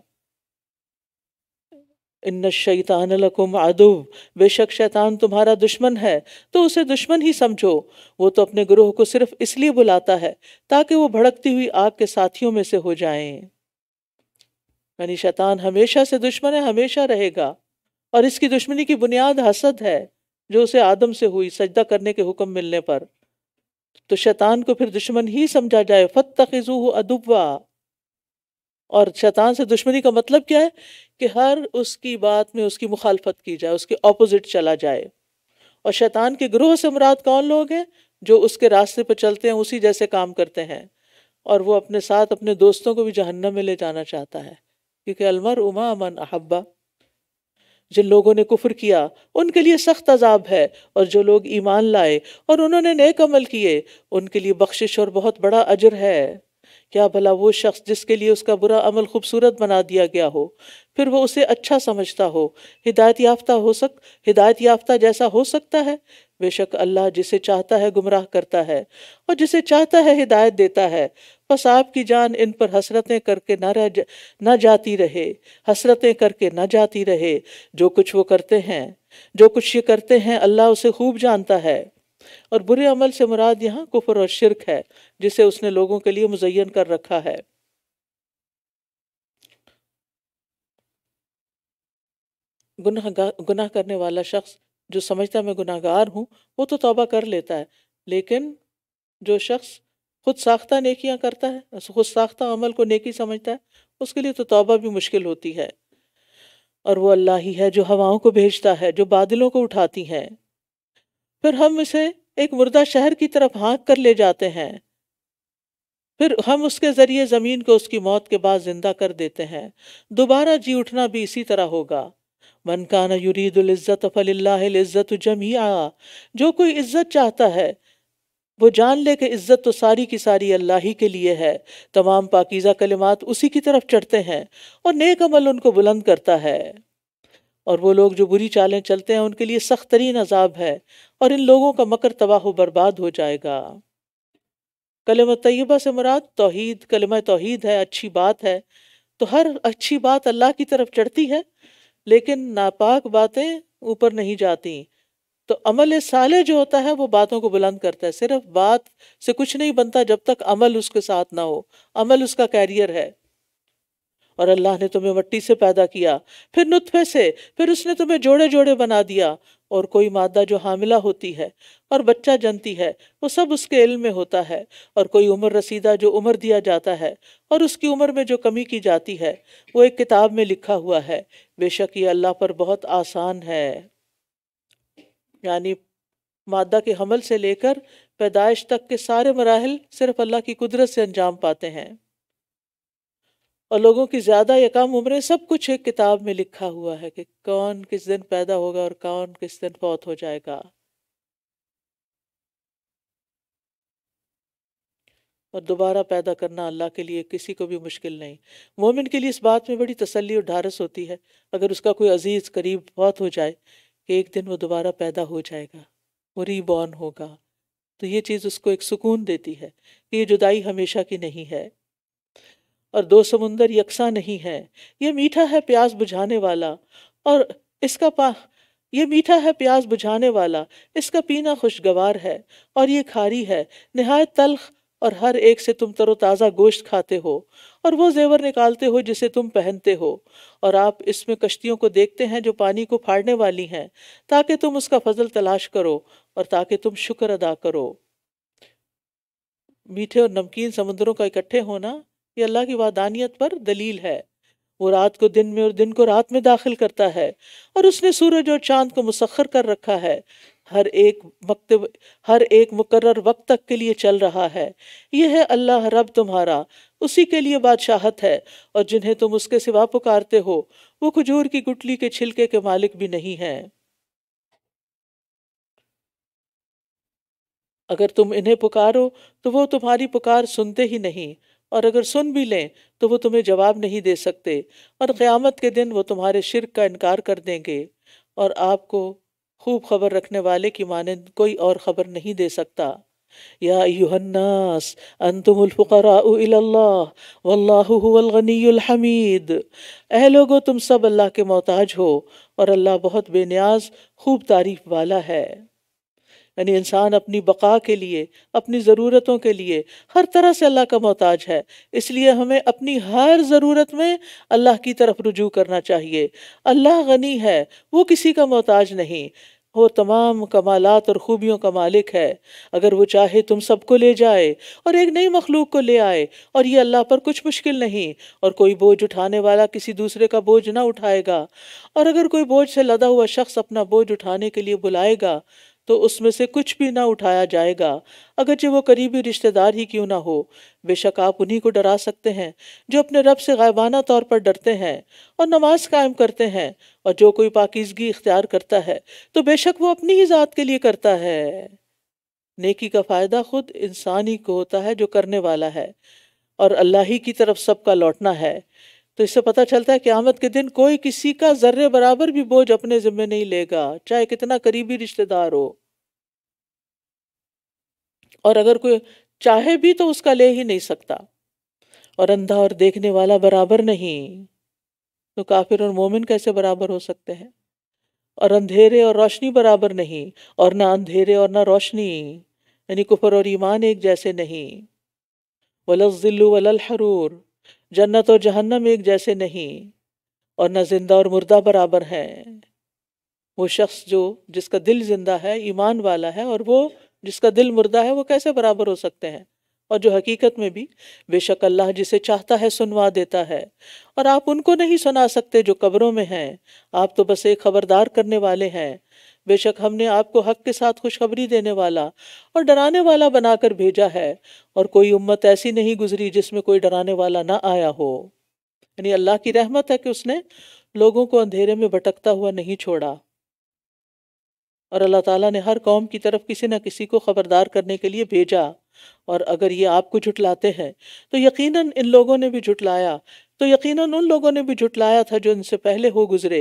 इन शैतान लकुम आदुब बेशक शैतान तुम्हारा दुश्मन है तो उसे दुश्मन ही समझो वो तो अपने गुरोह को सिर्फ इसलिए बुलाता है ताकि वो भड़कती हुई आग के साथियों में से हो जाएं। यानी शैतान हमेशा से दुश्मन है हमेशा रहेगा और इसकी दुश्मनी की बुनियाद हसद है जो उसे आदम से हुई सजदा करने के हुक्म मिलने पर तो शैतान को फिर दुश्मन ही समझा जाए फत अदुबा और शैतान से दुश्मनी का मतलब क्या है कि हर उसकी बात में उसकी मुखालफत की जाए उसके ऑपोजिट चला जाए और शैतान के ग्रोह से मुराद कौन लोग हैं जो उसके रास्ते पर चलते हैं उसी जैसे काम करते हैं और वो अपने साथ अपने दोस्तों को भी जहन्नम में ले जाना चाहता है क्योंकि अलमर उमा अमन अहब्बा जिन लोगों ने कुफर किया उनके लिए सख्त अजाब है और जो लोग ईमान लाए और उन्होंने नेक अमल किए उनके लिए बख्शिश और बहुत बड़ा अजर है क्या भला वो शख्स जिसके लिए उसका बुरा अमल खूबसूरत बना दिया गया हो फिर वो उसे अच्छा समझता हो हिदायत याफ्ता हो सक हिदायत याफ्ता जैसा हो सकता है बेशक अल्लाह जिसे चाहता है गुमराह करता है और जिसे चाहता है हिदायत देता है बस आपकी जान इन पर हसरतें करके ना रह जा, ना जाती रहे हसरतें करके ना जाती रहे जो कुछ वो करते हैं जो कुछ ये करते हैं अल्लाह उसे खूब जानता है और बुरे अमल से मुराद यहाँ कुफर और शिरक है जिसे उसने लोगों के लिए मुजयन कर रखा है गुनाह गुनाह करने वाला शख्स जो समझता मैं गुनागार हूँ वो तो तौबा कर लेता है लेकिन जो शख्स खुद साख्ता नेकियाँ करता है खुद साख्ता अमल को नेकी समझता है उसके लिए तो तौबा भी मुश्किल होती है और वो अल्लाह ही है जो हवाओं को भेजता है जो बादलों को उठाती हैं फिर हम इसे एक मुर्दा शहर की तरफ हाँक कर ले जाते हैं फिर हम उसके ज़रिए ज़मीन को उसकी मौत के बाद ज़िंदा कर देते हैं दोबारा जी उठना भी इसी तरह होगा मन काना युरीदुल्ज़त फ़ल्लाज़्ज़त जमिया जो कोई इज़्ज़त चाहता है वो जान ले कि इज़्ज़त तो सारी की सारी अल्लाह ही के लिए है तमाम पाकिज़ा कलिमात उसी की तरफ चढ़ते हैं और नेक अमल उनको बुलंद करता है और वो लोग जो बुरी चालें चलते हैं उनके लिए सख्त तरीन अजाब है और इन लोगों का मकर तबाह बर्बाद हो जाएगा कलम तयबा से मुराद तोहद कलम तोहद है अच्छी बात है तो हर अच्छी बात अल्लाह की तरफ चढ़ती है लेकिन नापाक बातें ऊपर नहीं जाती तो अमल साले जो होता है वो बातों को बुलंद करता है सिर्फ बात से कुछ नहीं बनता जब तक अमल उसके साथ ना हो अमल उसका कैरियर है और अल्लाह ने तुम्हें मट्टी से पैदा किया फिर नुतफे से फिर उसने तुम्हें जोड़े जोड़े बना दिया और कोई मादा जो हामिला होती है और बच्चा जनती है वो सब उसके इल्म में होता है और कोई उम्र रसीदा जो उम्र दिया जाता है और उसकी उम्र में जो कमी की जाती है वो एक किताब में लिखा हुआ है बेशक ये अल्लाह पर बहुत आसान है यानी मादा के हमल से लेकर पैदाइश तक के सारे मराहल सिर्फ अल्लाह की कुदरत से अंजाम पाते हैं और लोगों की ज़्यादा या कम उम्रें सब कुछ एक किताब में लिखा हुआ है कि कौन किस दिन पैदा होगा और कौन किस दिन फौत हो जाएगा और दोबारा पैदा करना अल्लाह के लिए किसी को भी मुश्किल नहीं मोमिन के लिए इस बात में बड़ी तसल्ली और ढारस होती है अगर उसका कोई अजीज़ करीब फौत हो जाए कि एक दिन वो दोबारा पैदा हो जाएगा वो रीबॉर्न होगा तो ये चीज़ उसको एक सुकून देती है कि ये जुदाई हमेशा की नहीं है और दो समुंदर यकसा नहीं है ये मीठा है प्यास बुझाने वाला और इसका पा ये मीठा है प्यास बुझाने वाला इसका पीना खुशगवार है और ये खारी है नहायत तलख और हर एक से तुम तरोताज़ा गोश्त खाते हो और वो जेवर निकालते हो जिसे तुम पहनते हो और आप इसमें कश्तियों को देखते हैं जो पानी को फाड़ने वाली हैं ताकि तुम उसका फजल तलाश करो और ताकि तुम शुक्र अदा करो मीठे और नमकीन समुद्रों का इकट्ठे होना ये अल्लाह की वादानियत पर दलील है वो रात को दिन में और दिन को रात में दाखिल करता है और उसने सूरज और चांद को मुसखर कर रखा है हर एक वक्त हर एक मुकर्र वक्त तक के लिए चल रहा है यह है अल्लाह रब तुम्हारा उसी के लिए बादशाहत है और जिन्हें तुम उसके सिवा पुकारते हो वो खजूर की गुटली के छिलके के मालिक भी नहीं हैं अगर तुम इन्हें पुकारो तो वो तुम्हारी पुकार सुनते ही नहीं और अगर सुन भी लें तो वो तुम्हें जवाब नहीं दे सकते और क़्यामत के दिन वो तुम्हारे शिरक का इनकार कर देंगे और आपको खूब खबर रखने वाले की मानंद कोई और ख़बर नहीं दे सकता या यूहन्नास अनतमफ़रामीद अह लोगो तुम सब अल्लाह के मोहताज हो और अल्लाह बहुत बेनियाज खूब तारीफ़ वाला है यानी इंसान अपनी बका के लिए अपनी ज़रूरतों के लिए हर तरह से अल्लाह का मोहताज है इसलिए हमें अपनी हर ज़रूरत में अल्लाह की तरफ रुजू करना चाहिए अल्लाह गनी है वो किसी का मोहताज नहीं वो तमाम कमालत और ख़ूबियों का मालिक है अगर वो चाहे तुम सबको ले जाए और एक नई मखलूक को ले आए और ये अल्लाह पर कुछ मुश्किल नहीं और कोई बोझ उठाने वाला किसी दूसरे का बोझ ना उठाएगा और अगर कोई बोझ से लदा हुआ शख्स अपना बोझ उठाने के लिए बुलाएगा तो उसमें से कुछ भी ना उठाया जाएगा अगरचे वो करीबी रिश्तेदार ही क्यों ना हो बेशक आप उन्हीं को डरा सकते हैं जो अपने रब से गायबाना तौर पर डरते हैं और नमाज कायम करते हैं और जो कोई पाकिजगी इख्तियार करता है तो बेशक वो अपनी ही ज़ात के लिए करता है नेकी का फ़ायदा खुद इंसान ही को होता है जो करने वाला है और अल्लाह ही की तरफ सबका लौटना है तो इससे पता चलता है कि आमद के दिन कोई किसी का ज़र्रे बराबर भी बोझ अपने ज़िम्मे नहीं लेगा चाहे कितना करीबी रिश्तेदार हो और अगर कोई चाहे भी तो उसका ले ही नहीं सकता और अंधा और देखने वाला बराबर नहीं तो काफिर और मोमिन कैसे बराबर हो सकते हैं और अंधेरे और रोशनी बराबर नहीं और ना अंधेरे और ना रोशनी यानी कुफर और ईमान एक जैसे नहीं वलजिल्लू वलल हरूर जन्नत और जहन्नम एक जैसे नहीं और न जिंदा और मुर्दा बराबर हैं वो शख्स जो जिसका दिल जिंदा है ईमान वाला है और वो जिसका दिल मुर्दा है वो कैसे बराबर हो सकते हैं और जो हकीकत में भी बेशक अल्लाह जिसे चाहता है सुनवा देता है और आप उनको नहीं सुना सकते जो कब्रों में हैं आप तो बस एक खबरदार करने वाले हैं बेशक हमने आपको हक के साथ खुशखबरी देने वाला और डराने वाला बनाकर भेजा है और कोई उम्मत ऐसी नहीं गुजरी जिसमें कोई डराने वाला ना आया हो यानी अल्लाह की रहमत है कि उसने लोगों को अंधेरे में भटकता हुआ नहीं छोड़ा और अल्लाह ताला ने हर कौम की तरफ किसी न किसी को खबरदार करने के लिए भेजा और अगर ये आपको झुटलाते हैं तो यकीनन इन लोगों ने भी झुटलाया तो यकीनन उन लोगों ने भी जुटलाया था जो इनसे पहले हो गुज़रे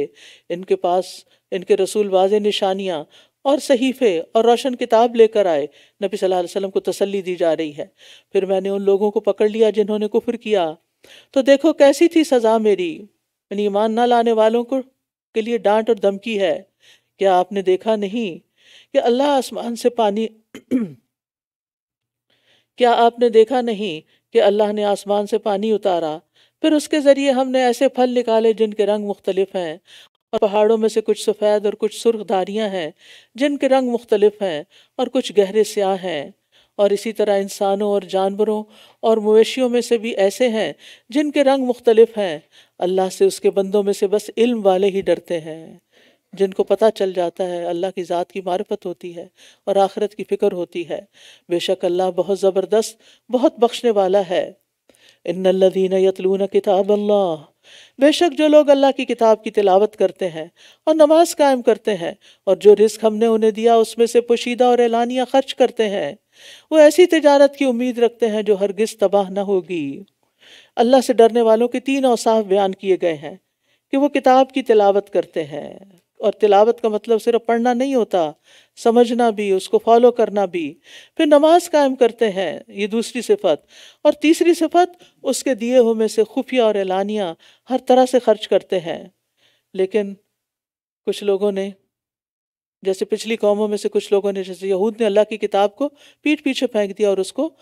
इनके पास इनके रसूल वाज निशानियाँ और सहीफ़े और रोशन किताब लेकर आए नबी सल्लल्लाहु अलैहि वसल्लम को तसल्ली दी जा रही है फिर मैंने उन लोगों को पकड़ लिया जिन्होंने कुफर किया तो देखो कैसी थी सज़ा मेरी मैंने ईमान ना लाने वालों को के लिए डांट और धमकी है क्या आपने देखा नहीं कि अल्लाह आसमान से पानी *clears throat* क्या आपने देखा नहीं कि अल्लाह ने आसमान से पानी उतारा फिर उसके ज़रिए हमने ऐसे फल निकाले जिनके रंग मुख्तलिफ हैं और पहाड़ों में से कुछ सफ़ेद और कुछ सुर्ख दारियाँ हैं जिनके रंग मुख्तलिफ हैं और कुछ गहरे स्याह हैं और इसी तरह इंसानों और जानवरों और मवेशियों में से भी ऐसे हैं जिनके रंग मुख्तलिफ हैं अल्लाह से उसके बंदों में से बस इल्म वाले ही डरते हैं जिनको पता चल जाता है अल्लाह की ज़ात की मारफत होती है और आखरत की फ़िक्र होती है बेशक अल्लाह बहुत ज़बरदस्त बहुत बख्शने वाला है इन यतलून किताब अल्लाह बेशक जो लोग अल्लाह की किताब की तिलावत करते हैं और नमाज कायम करते हैं और जो रिस्क हमने उन्हें दिया उसमें से पोशीदा और एलानिया खर्च करते हैं वो ऐसी तजारत की उम्मीद रखते हैं जो हरगिज तबाह न होगी अल्लाह से डरने वालों के तीन औसाफ बयान किए गए हैं कि वो किताब की तिलावत करते हैं और तिलावत का मतलब सिर्फ पढ़ना नहीं होता समझना भी उसको फॉलो करना भी फिर नमाज कायम करते हैं ये दूसरी सिफत और तीसरी सिफत उसके दिए हुए में से खुफिया और एलानिया हर तरह से खर्च करते हैं लेकिन कुछ लोगों ने जैसे पिछली कौमों में से कुछ लोगों ने जैसे यहूद ने अल्लाह की किताब को पीठ पीछे फेंक दिया और उसको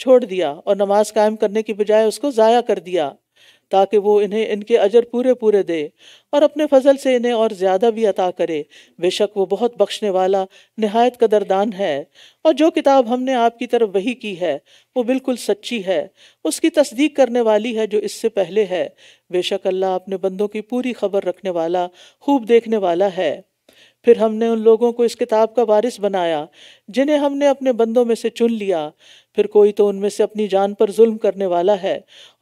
छोड़ दिया और नमाज कायम करने की बजाय उसको ज़ाया कर दिया ताकि वो इन्हें इनके अजर पूरे पूरे दे और अपने फजल से इन्हें और ज़्यादा भी अता करे बेशक वो बहुत बख्शने वाला नहायत कदरदान है और जो किताब हमने आपकी तरफ वही की है वो बिल्कुल सच्ची है उसकी तस्दीक करने वाली है जो इससे पहले है बेशक अल्लाह अपने बंदों की पूरी खबर रखने वाला खूब देखने वाला है फिर हमने उन लोगों को इस किताब का वारिस बनाया जिन्हें हमने अपने बंदों में से चुन लिया फिर कोई तो उनमें से अपनी जान पर जुल्म करने वाला है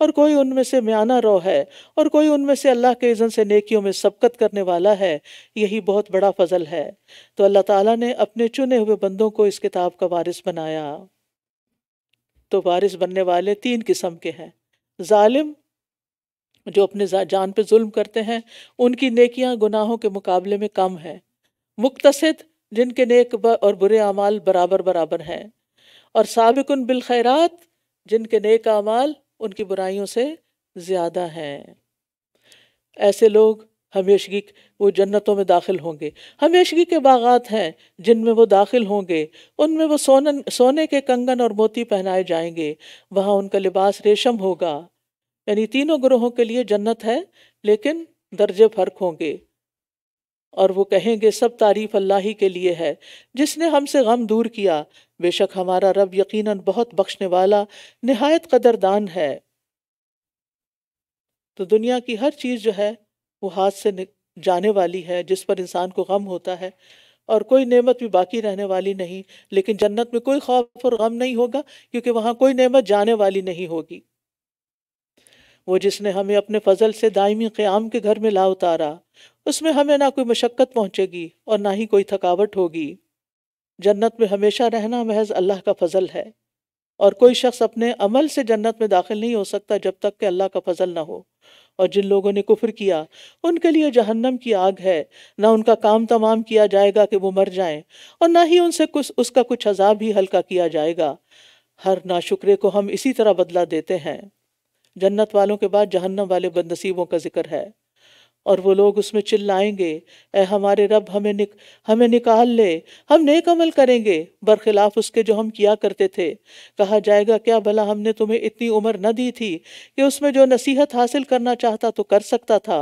और कोई उनमें से म्याना रो है और कोई उनमें से अल्लाह के इज़न से नेकियों में सबकत करने वाला है यही बहुत बड़ा फजल है तो अल्लाह ताला ने अपने चुने हुए बंदों को इस किताब का वारिस बनाया तो वारिस बनने वाले तीन किस्म के हैं ालिम जो अपने जान पर जुल्म करते हैं उनकी नेकियाँ गुनाहों के मुकाबले में कम हैं मुख्तसद जिनके नेक और बुरे अमाल बराबर बराबर हैं और साबिकुन बिलखैरात जिनके नेक अमाल उनकी बुराइयों से ज़्यादा हैं ऐसे लोग हमेशगी वो जन्नतों में दाखिल होंगे हमेशगी के बागात हैं जिनमें वो दाखिल होंगे उनमें वो सोनन सोने के कंगन और मोती पहनाए जाएंगे वहाँ उनका लिबास रेशम होगा यानी तीनों ग्रोहों के लिए जन्नत है लेकिन दर्जे फर्क होंगे और वो कहेंगे सब तारीफ अल्लाह ही के लिए है जिसने हमसे गम दूर किया बेशक हमारा रब यकीनन बहुत बख्शने वाला नहायत कदरदान है तो दुनिया की हर चीज़ जो है वो हाथ से जाने वाली है जिस पर इंसान को गम होता है और कोई नेमत भी बाकी रहने वाली नहीं लेकिन जन्नत में कोई खौफ और गम नहीं होगा क्योंकि वहां कोई नेमत जाने वाली नहीं होगी वो जिसने हमें अपने फजल से दायमी क़्याम के घर में ला उतारा उसमें हमें ना कोई मशक्क़त पहुँचेगी और ना ही कोई थकावट होगी जन्नत में हमेशा रहना महज अल्लाह का फजल है और कोई शख्स अपने अमल से जन्नत में दाखिल नहीं हो सकता जब तक कि अल्लाह का फजल ना हो और जिन लोगों ने कुफर किया उनके लिए जहन्नम की आग है ना उनका काम तमाम किया जाएगा कि वो मर जाएं और ना ही उनसे कुछ उसका कुछ अजाब भी हल्का किया जाएगा हर नाशुक्रे को हम इसी तरह बदला देते हैं जन्नत वालों के बाद जहन्नम वाले बदनसीबों का जिक्र है और वो लोग उसमें चिल्लाएंगे ए हमारे रब हमें निक हमें निकाल ले हम नेक अमल करेंगे बरखिलाफ उसके जो हम किया करते थे कहा जाएगा क्या भला हमने तुम्हें इतनी उम्र न दी थी कि उसमें जो नसीहत हासिल करना चाहता तो कर सकता था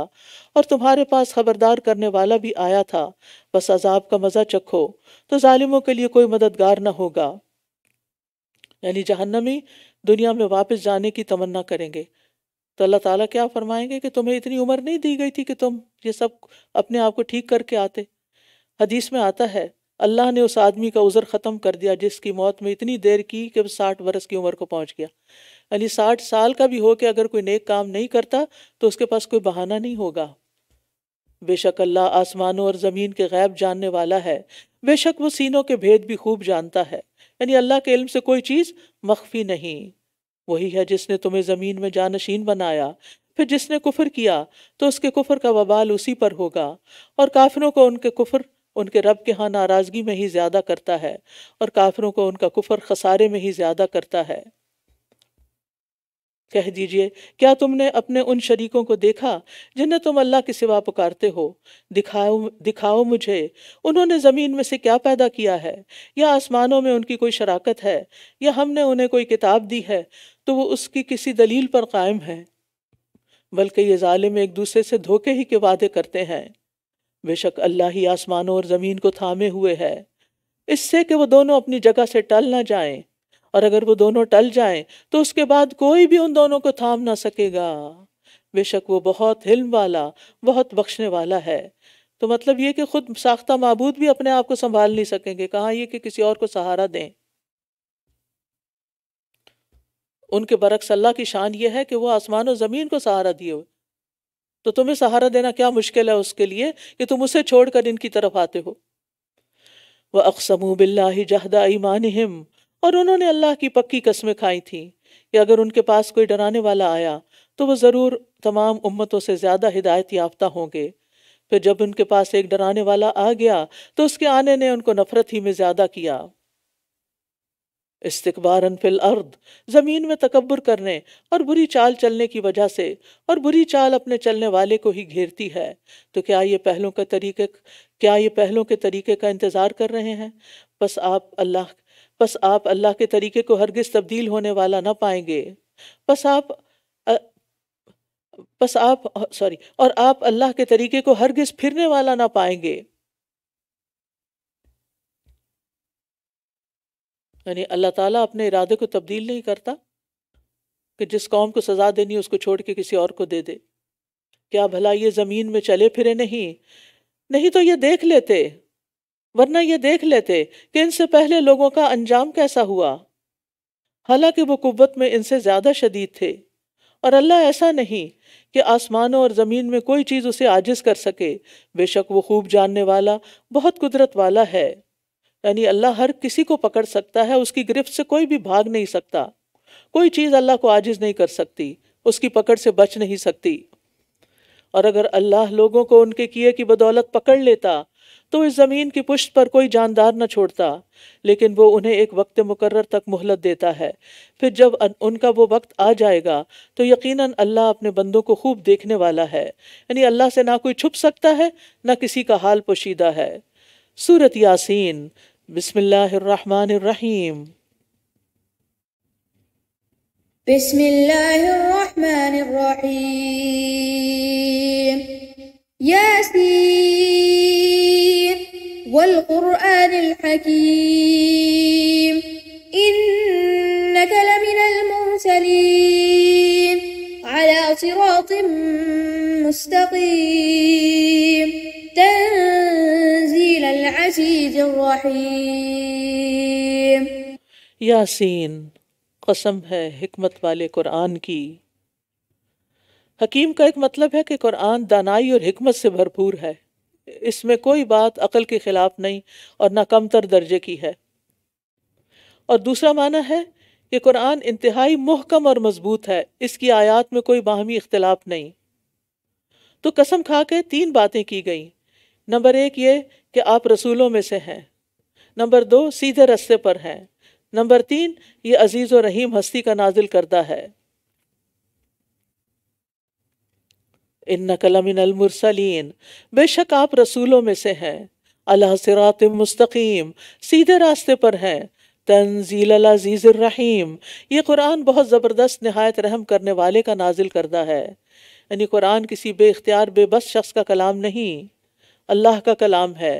और तुम्हारे पास खबरदार करने वाला भी आया था बस अजाब का मज़ा चखो तो ालिमों के लिए कोई मददगार न होगा यानी जहन्नमी दुनिया में वापस जाने की तमन्ना करेंगे तो अल्लाह ताला क्या फरमाएंगे कि तुम्हें इतनी उम्र नहीं दी गई थी कि तुम ये सब अपने आप को ठीक करके आते हदीस में आता है अल्लाह ने उस आदमी का उज़र ख़त्म कर दिया जिसकी मौत में इतनी देर की कि साठ बरस की उम्र को पहुंच गया यानी साठ साल का भी हो के अगर कोई नेक काम नहीं करता तो उसके पास कोई बहाना नहीं होगा बेशक अल्लाह आसमानों और ज़मीन के गैब जानने वाला है बेशक वो सीनों के भेद भी खूब जानता है यानी अल्लाह के इल्म से कोई चीज़ मख्फी नहीं वही है जिसने तुम्हें ज़मीन में जानशीन बनाया फिर जिसने कुफर किया तो उसके कुफर का बवाल उसी पर होगा और काफिरों को उनके कुफर उनके रब के यहाँ नाराज़गी में ही ज़्यादा करता है और काफिरों को उनका कुफर खसारे में ही ज़्यादा करता है कह दीजिए क्या तुमने अपने उन शरीकों को देखा जिन्हें तुम अल्लाह के सिवा पुकारते हो दिखाओ दिखाओ मुझे उन्होंने ज़मीन में से क्या पैदा किया है या आसमानों में उनकी कोई शराकत है या हमने उन्हें कोई किताब दी है तो वो उसकी किसी दलील पर कायम है बल्कि ये ालिम एक दूसरे से धोखे ही के वादे करते हैं बेशक अल्लाह ही आसमानों और ज़मीन को थामे हुए है इससे कि वो दोनों अपनी जगह से टल ना जाएं और अगर वो दोनों टल जाएं तो उसके बाद कोई भी उन दोनों को थाम ना सकेगा बेशक वो बहुत हिल वाला बहुत बख्शने वाला है तो मतलब ये कि खुद साख्ता मबूद भी अपने आप को संभाल नहीं सकेंगे कहा ये कि किसी और को सहारा दें उनके बरक अल्लाह की शान ये है कि वो आसमान और ज़मीन को सहारा दिए हुए तो तुम्हें सहारा देना क्या मुश्किल है उसके लिए कि तुम उसे छोड़कर इनकी तरफ आते हो वह अकसमू बिल्ला जहदा ईमान हिम और उन्होंने अल्लाह की पक्की कस्में खाई थी कि अगर उनके पास कोई डराने वाला आया तो वह ज़रूर तमाम उम्मतों से ज़्यादा हिदायत याफ्ता होंगे फिर जब उनके पास एक डराने वाला आ गया तो उसके आने ने उनको नफरत ही में ज़्यादा किया इस्तकबारन फिल अर्द ज़मीन में तकबर करने और बुरी चाल चलने की वजह से और बुरी चाल अपने चलने वाले को ही घेरती है तो क्या ये पहलों का तरीके क्या ये पहलों के तरीके का इंतज़ार कर रहे हैं बस आप अल्लाह बस आप अल्लाह के तरीके को हरगिज तब्दील होने वाला ना पाएंगे बस आप बस आप सॉरी और आप अल्लाह के तरीके को हरगिज फिरने वाला ना पाएंगे यानी अल्लाह ताला अपने इरादे को तब्दील नहीं करता कि जिस कौम को सज़ा देनी है उसको छोड़ के किसी और को दे दे क्या भला ये ज़मीन में चले फिरे नहीं नहीं तो ये देख लेते वरना ये देख लेते कि इनसे पहले लोगों का अंजाम कैसा हुआ हालांकि वो कुत में इनसे ज़्यादा शदीद थे और अल्लाह ऐसा नहीं कि आसमानों और ज़मीन में कोई चीज़ उसे आजिज कर सके बेशक वो खूब जानने वाला बहुत कुदरत वाला है यानी अल्लाह हर किसी को पकड़ सकता है उसकी गिरफ्त से कोई भी भाग नहीं सकता कोई चीज़ अल्लाह को आजिज नहीं कर सकती उसकी पकड़ से बच नहीं सकती और अगर अल्लाह लोगों को उनके किए की बदौलत पकड़ लेता तो इस ज़मीन की पुष्ट पर कोई जानदार न छोड़ता लेकिन वो उन्हें एक वक्त मुकर्र तक मोहलत देता है फिर जब उनका वो वक्त आ जाएगा तो यकीनन अल्लाह अपने बंदों को खूब देखने वाला है यानी अल्लाह से ना कोई छुप सकता है ना किसी का हाल पोशीदा है सूरत यासीन बसमीम बसमीम यासीन والقرآن الحكيم إنك لمن المرسلين على صراط مستقيم تنزيل العزيز الرحيم ياسين قسم ہے حکمت والے قرآن کی حکیم کا ایک مطلب ہے کہ قرآن دانائی اور حکمت سے بھرپور ہے इसमें कोई बात अकल के ख़िलाफ़ नहीं और ना कमतर दर्जे की है और दूसरा माना है कि कुरान इंतहाई मुहकम और मजबूत है इसकी आयात में कोई बाहमी इख्तलाफ नहीं तो कसम खा के तीन बातें की गई नंबर एक ये कि आप रसूलों में से हैं नंबर दो सीधे रस्ते पर हैं नंबर तीन ये अजीज़ और रहीम हस्ती का नाजिल करता है इन नकलमिनमरसलिन बेशक आप रसूलों में से हैं अल्लाह सिरात मुस्तकीम सीधे रास्ते पर हैं तंजील रहीम ये कुरान बहुत ज़बरदस्त नहायत रहम करने वाले का नाजिल करदा है यानी कुरान किसी बे इख्तियार बेबस शख्स का कलाम नहीं अल्लाह का कलाम है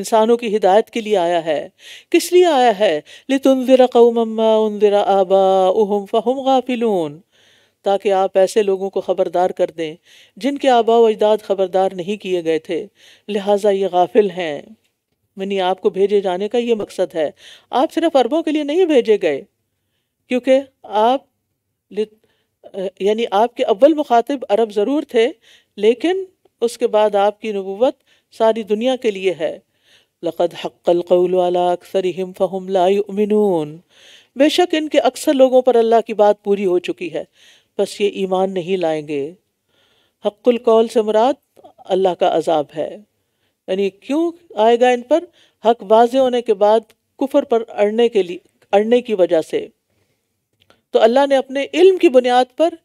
इंसानों की हिदायत के लिए आया है किस लिए आया है लितुनजरा कौम्मा उनजरा आबा उहम फ़हम गाफिलून ताकि आप ऐसे लोगों को ख़बरदार कर दें जिनके आबा अजदाद ख़बरदार नहीं किए गए थे लिहाजा ये गाफिल हैं मनी आपको भेजे जाने का ये मकसद है आप सिर्फ अरबों के लिए नहीं भेजे गए क्योंकि आप यानी आपके अव्वल मुखातिब अरब ज़रूर थे लेकिन उसके बाद आपकी नबूवत सारी दुनिया के लिए है लक़द हक़ल अक्सर हम फ़हम लामिन बेशक इनके अक्सर लोगों पर अल्लाह की बात पूरी हो चुकी है बस ये ईमान नहीं लाएंगे हक्कुल कौल से मुराद अल्लाह का अजाब है यानी क्यों आएगा इन पर हक वाज होने के बाद कुफर पर अड़ने के लिए अड़ने की वजह से तो अल्लाह ने अपने इल्म की बुनियाद पर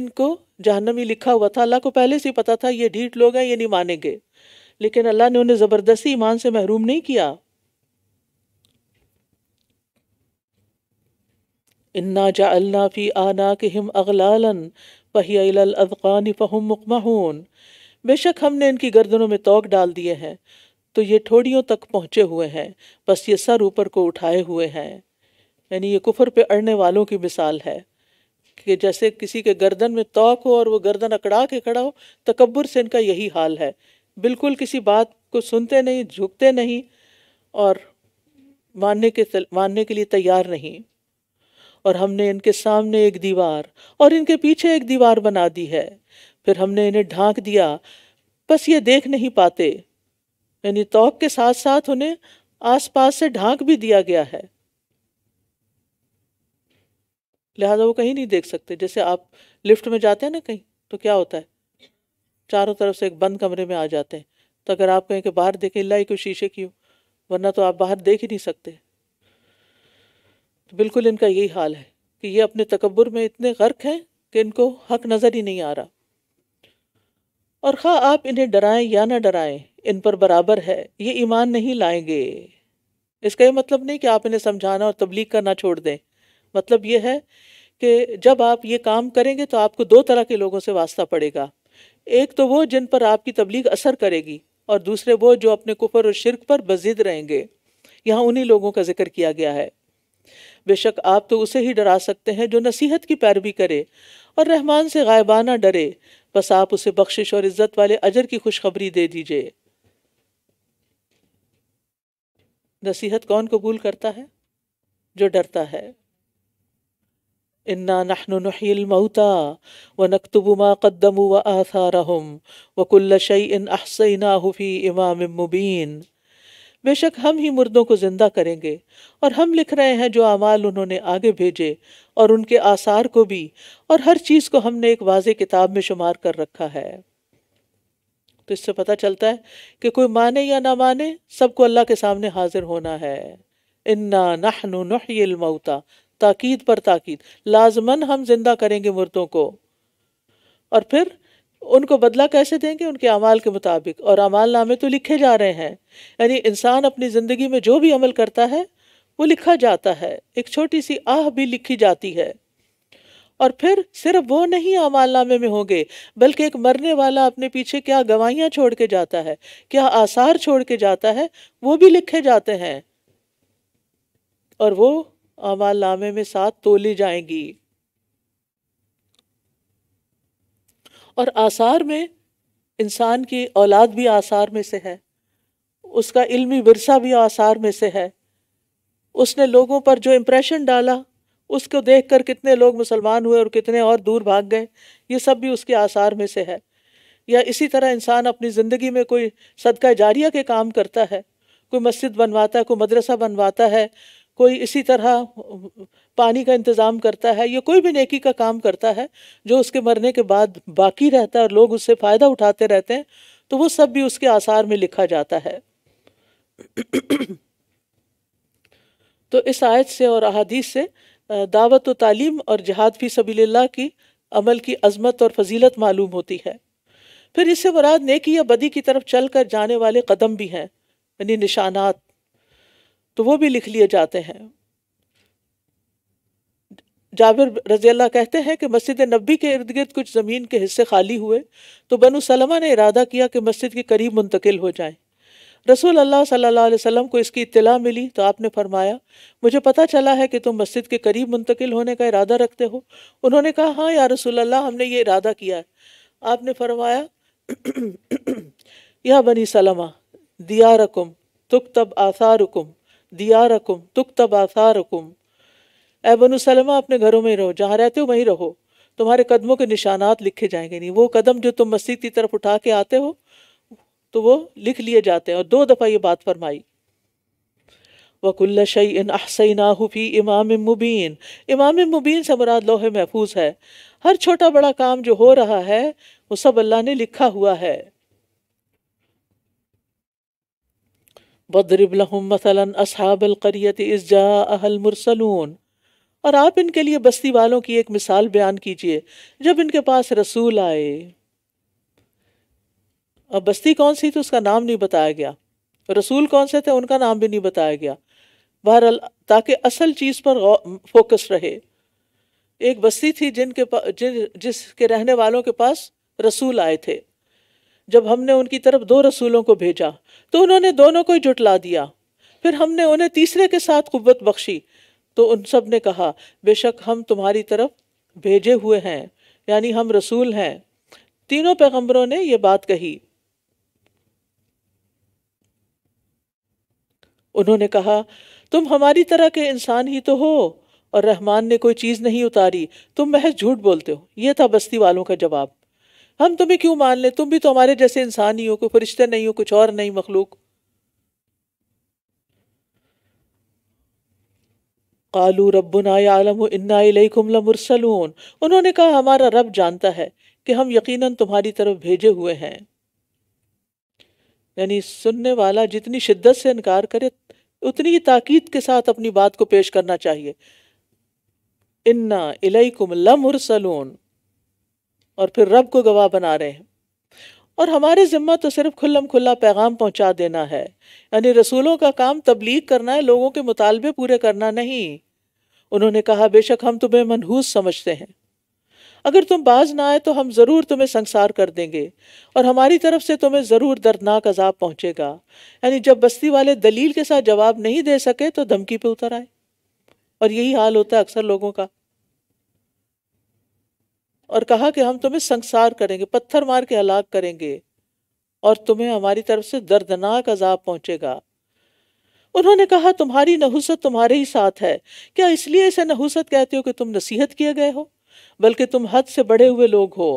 इनको जहनमी लिखा हुआ था अल्लाह को पहले से पता था ये ढीठ लोग हैं ये नहीं मानेंगे लेकिन अल्लाह ने उन्हें ज़बरदस्ती ईमान से महरूम नहीं किया इन्ना जा फ़ी आना के हिम अगलालन फ़हियाल़ान फ़हम मकमहून बेशक हमने इनकी गर्दनों में तोक डाल दिए हैं तो ये ठोड़ियों तक पहुँचे हुए हैं बस ये सर ऊपर को उठाए हुए हैं यानी ये कुफर पे अड़ने वालों की मिसाल है कि जैसे किसी के गर्दन में तोक हो और वो गर्दन अकड़ा के खड़ा हो तकबर से इनका यही हाल है बिल्कुल किसी बात को सुनते नहीं झुकते नहीं और मानने के मानने के लिए तैयार नहीं और हमने इनके सामने एक दीवार और इनके पीछे एक दीवार बना दी है फिर हमने इन्हें ढांक दिया बस ये देख नहीं पाते यानी तोक के साथ साथ उन्हें आसपास से ढांक भी दिया गया है लिहाजा वो कहीं नहीं देख सकते जैसे आप लिफ्ट में जाते हैं ना कहीं तो क्या होता है चारों तरफ से एक बंद कमरे में आ जाते हैं तो अगर आप कहें कि बाहर देखें लाई को शीशे की हो वरना तो आप बाहर देख ही नहीं सकते तो बिल्कुल इनका यही हाल है कि ये अपने तकबर में इतने गर्क हैं कि इनको हक नज़र ही नहीं आ रहा और ख़ा हाँ, आप इन्हें डराएं या ना डराएं इन पर बराबर है ये ईमान नहीं लाएंगे इसका ये मतलब नहीं कि आप इन्हें समझाना और तबलीग करना छोड़ दें मतलब ये है कि जब आप ये काम करेंगे तो आपको दो तरह के लोगों से वास्ता पड़ेगा एक तो वो जिन पर आपकी तबलीग असर करेगी और दूसरे वो जो अपने कुफर और शिरक पर बजिद रहेंगे यहाँ उन्हीं लोगों का जिक्र किया गया है बेशक आप तो उसे ही डरा सकते हैं जो नसीहत की पैरवी करे और रहमान से गायबाना डरे बस आप उसे बख्शिश और इज्जत वाले अजर की खुशखबरी दे दीजिए नसीहत कौन कबूल करता है जो डरता है इन्ना नहनु नहील मऊता व नकतबुमा कदम व आसारहम व कुल्ल शई इन अहसना हुफ़ी इमाम मुबीन बेशक हम ही मुर्दों को जिंदा करेंगे और हम लिख रहे हैं जो अमाल उन्होंने आगे भेजे और उनके आसार को भी और हर चीज़ को हमने एक वाज किताब में शुमार कर रखा है तो इससे पता चलता है कि कोई माने या ना माने सबको अल्लाह के सामने हाजिर होना है इन्ना नहनु नहमौता ताकीद पर ताकीद लाजमन हम जिंदा करेंगे मुर्दों को और फिर उनको बदला कैसे देंगे उनके अमाल के मुताबिक और अमाल नामे तो लिखे जा रहे हैं यानी इंसान अपनी ज़िंदगी में जो भी अमल करता है वो लिखा जाता है एक छोटी सी आह भी लिखी जाती है और फिर सिर्फ वो नहीं अमाल नामे में होंगे बल्कि एक मरने वाला अपने पीछे क्या गवाहियाँ छोड़ के जाता है क्या आसार छोड़ के जाता है वो भी लिखे जाते हैं और वो अमाल नामे में साथ तोली जाएंगी और आसार में इंसान की औलाद भी आसार में से है उसका इल्मी वरसा भी आसार में से है उसने लोगों पर जो इम्प्रेशन डाला उसको देख कर कितने लोग मुसलमान हुए और कितने और दूर भाग गए ये सब भी उसके आसार में से है या इसी तरह इंसान अपनी ज़िंदगी में कोई सदका जारिया के काम करता है कोई मस्जिद बनवाता है कोई मदरसा बनवाता है कोई इसी तरह पानी का इंतज़ाम करता है या कोई भी नेकी का काम करता है जो उसके मरने के बाद बाकी रहता है और लोग उससे फ़ायदा उठाते रहते हैं तो वो सब भी उसके आसार में लिखा जाता है तो इस आयत से और अहादीस से दावत व तालीम और जहाद फ़ी सबील्ला की अमल की अजमत और फजीलत मालूम होती है फिर इससे मुराद नेकी या बदी की तरफ चल कर जाने वाले कदम भी हैं यानी निशानात तो वो भी लिख लिए जाते हैं जाबिर रजी अल्लाह कहते हैं कि मस्जिद नबी के इर्द गिर्द कुछ ज़मीन के हिस्से खाली हुए तो बनु सलमा ने इरादा किया कि मस्जिद के करीब मुंतकिल हो जाएं रसूल अल्लाह सल्लल्लाहु अलैहि वसल्लम को इसकी इत्तला मिली तो आपने फरमाया मुझे पता चला है कि तुम मस्जिद के करीब मुंतकिल होने का इरादा रखते हो उन्होंने कहा हाँ या रसूल अल्लाह हमने ये इरादा किया है आपने फरमाया या बनी सलमा दिया रकुम तुक तब आसारकुम दिया रकुम तुक तब आसारकुम ए बनु सलमा अपने घरों में रहो जहाँ रहते हो वहीं रहो तुम्हारे कदमों के निशानात लिखे जाएंगे नहीं वो कदम जो तुम मस्जिद की तरफ उठा के आते हो तो वो लिख लिए जाते हैं और दो दफ़ा ये बात फरमाई वक़ुल्ला शई इन अहसैना हुफ़ी इमाम मुबीन इमाम मुबीन से मुराद लोहे महफूज है हर छोटा बड़ा काम जो हो रहा है वो सब अल्लाह ने लिखा हुआ है बदरबलहम मसलन असहाबलकरीत इज़ा अहल मुरसलून और आप इनके लिए बस्ती वालों की एक मिसाल बयान कीजिए जब इनके पास रसूल आए अब बस्ती कौन सी थी उसका नाम नहीं बताया गया रसूल कौन से थे उनका नाम भी नहीं बताया गया बहर ताकि असल चीज़ पर फोकस रहे एक बस्ती थी जिनके जिन जिसके रहने वालों के पास रसूल आए थे जब हमने उनकी तरफ दो रसूलों को भेजा तो उन्होंने दोनों को ही जुटला दिया फिर हमने उन्हें तीसरे के साथ कुत बख्शी तो उन सब ने कहा बेशक हम तुम्हारी तरफ भेजे हुए हैं यानी हम रसूल हैं तीनों पैगंबरों ने यह बात कही उन्होंने कहा तुम हमारी तरह के इंसान ही तो हो और रहमान ने कोई चीज़ नहीं उतारी तुम महज झूठ बोलते हो यह था बस्ती वालों का जवाब हम तुम्हें क्यों मान ले तुम भी तो हमारे जैसे इंसान ही हो कोई फरिश्ते नहीं हो कुछ और नहीं मखलूक कालू रबना आलम इन्ना लमरसलून उन्होंने कहा हमारा रब जानता है कि हम यकीनन तुम्हारी तरफ भेजे हुए हैं यानी सुनने वाला जितनी शिद्दत से इनकार करे उतनी ही ताकीद के साथ अपनी बात को पेश करना चाहिए इन्ना इलैकुम लमुरसलून और फिर रब को गवाह बना रहे हैं और हमारे ज़िम्मा तो सिर्फ खुल्लम खुल्ला पैगाम पहुंचा देना है यानी रसूलों का काम तबलीग करना है लोगों के मुतालबे पूरे करना नहीं उन्होंने कहा बेशक हम तुम्हें मनहूस समझते हैं अगर तुम बाज ना आए तो हम ज़रूर तुम्हें संसार कर देंगे और हमारी तरफ से तुम्हें ज़रूर दर्दनाक अजाब पहुंचेगा यानी जब बस्ती वाले दलील के साथ जवाब नहीं दे सके तो धमकी पे उतर आए और यही हाल होता है अक्सर लोगों का और कहा कि हम तुम्हें संसार करेंगे पत्थर मार के हलाक करेंगे और तुम्हें हमारी तरफ से दर्दनाक अजाब पहुंचेगा उन्होंने कहा तुम्हारी नहुसत तुम्हारे ही साथ है क्या इसलिए इसे नहुसत कहते हो कि तुम नसीहत किए गए हो बल्कि तुम हद से बड़े हुए लोग हो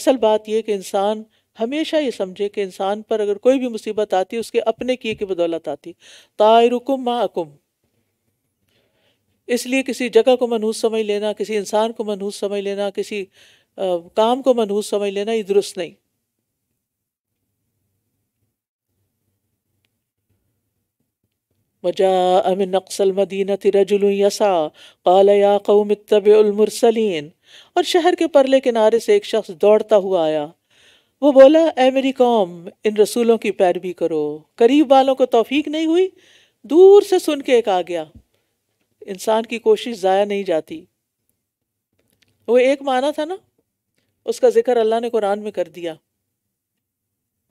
असल बात यह कि इंसान हमेशा ये समझे कि इंसान पर अगर कोई भी मुसीबत आती उसके अपने किए की बदौलत आती तायरुकुम माकुम इसलिए किसी जगह को मनहूस समझ लेना किसी इंसान को मनहूस समझ लेना किसी आ, काम को मनहूस समझ लेना ये दुरुस्त नहीं وجاء अमिन أقصى मदीन رجل يسعى قال يا قوم اتبعوا और शहर के परले किनारे से एक शख्स दौड़ता हुआ आया वो बोला ऐ मेरी कौम इन रसूलों की पैरवी करो करीब वालों को तोफ़ीक नहीं हुई दूर से सुन के एक आ गया इंसान की कोशिश ज़ाया नहीं जाती वो एक माना था ना उसका जिक्र अल्लाह ने कुरान में कर दिया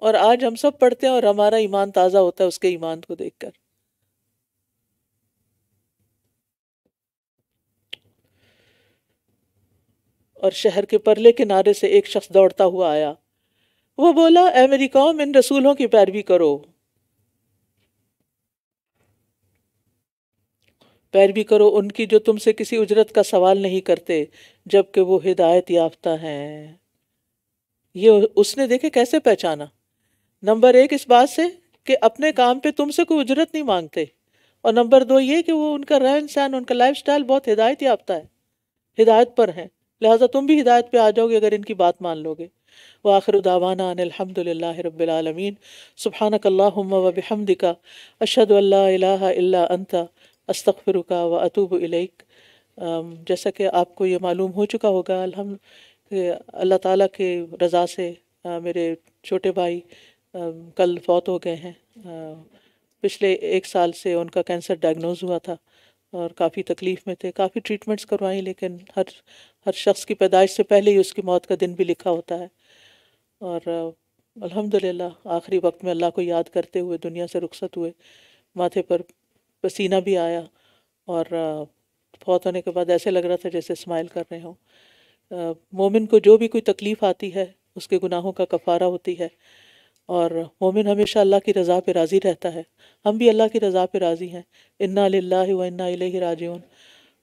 और आज हम सब पढ़ते हैं और हमारा ईमान ताज़ा होता है उसके ईमान को देखकर और शहर के परले किनारे से एक शख्स दौड़ता हुआ आया वो बोला ए मेरी कौम इन रसूलों की पैरवी करो पैरवी करो उनकी जो तुमसे किसी उजरत का सवाल नहीं करते जबकि वो हिदायत याफ्ता हैं ये उसने देखे कैसे पहचाना नंबर एक इस बात से कि अपने काम पे तुमसे कोई उजरत नहीं मांगते और नंबर दो ये कि वो उनका रहन सहन उनका लाइफ स्टाइल बहुत हिदायत याफ्ता है हिदायत पर हैं लिहाजा तुम भी हिदायत पे आ जाओगे अगर इनकी बात मान लोगे व आखिर दावाना अनिलहमदिल्ला रबालमीन सुबहानकल्लाम वबहमदिका अशद अल्ला अंता का व अतूब इलेक जैसा कि आपको ये मालूम हो चुका होगा अलहम अल्लाह ताली के रज़ा से आ, मेरे छोटे भाई आ, कल फौत हो गए हैं आ, पिछले एक साल से उनका कैंसर डायग्नोज हुआ था और काफ़ी तकलीफ़ में थे काफ़ी ट्रीटमेंट्स करवाई लेकिन हर हर शख्स की पैदाइश से पहले ही उसकी मौत का दिन भी लिखा होता है और अल्हम्दुलिल्लाह आखिरी वक्त में अल्लाह को याद करते हुए दुनिया से रुखसत हुए माथे पर पसीना भी आया और फौत होने के बाद ऐसे लग रहा था जैसे स्माइल कर रहे हों मोमिन को जो भी कोई तकलीफ़ आती है उसके गुनाहों का कफारा होती है और मोमिन हमेशा अल्लाह की रज़ा पर राज़ी रहता है हम भी अल्लाह की रज़ा पर राज़ी हैं इन्ना लाही व इन्ना राजून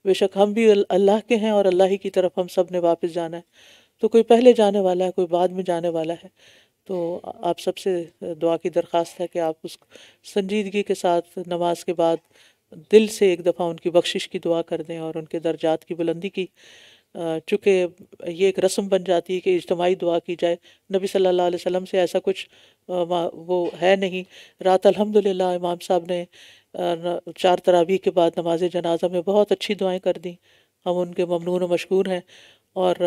बेशक हम भी अल्लाह के हैं और अल्लाह ही की तरफ हम सब ने वापस जाना है तो कोई पहले जाने वाला है कोई बाद में जाने वाला है तो आप सबसे दुआ की दरख्वास्त है कि आप उस संजीदगी के साथ नमाज के बाद दिल से एक दफ़ा उनकी बख्शिश की दुआ कर दें और उनके दर्जात की बुलंदी की चूँकि ये एक रस्म बन जाती है कि इज्तमाही दुआ की जाए नबी सल्लल्लाहु अलैहि वसल्लम से ऐसा कुछ वो है नहीं रात अल्हम्दुलिल्लाह इमाम साहब ने चार तरावी के बाद नमाज जनाजा में बहुत अच्छी दुआएं कर दी हम उनके ममनून और मशहूर हैं और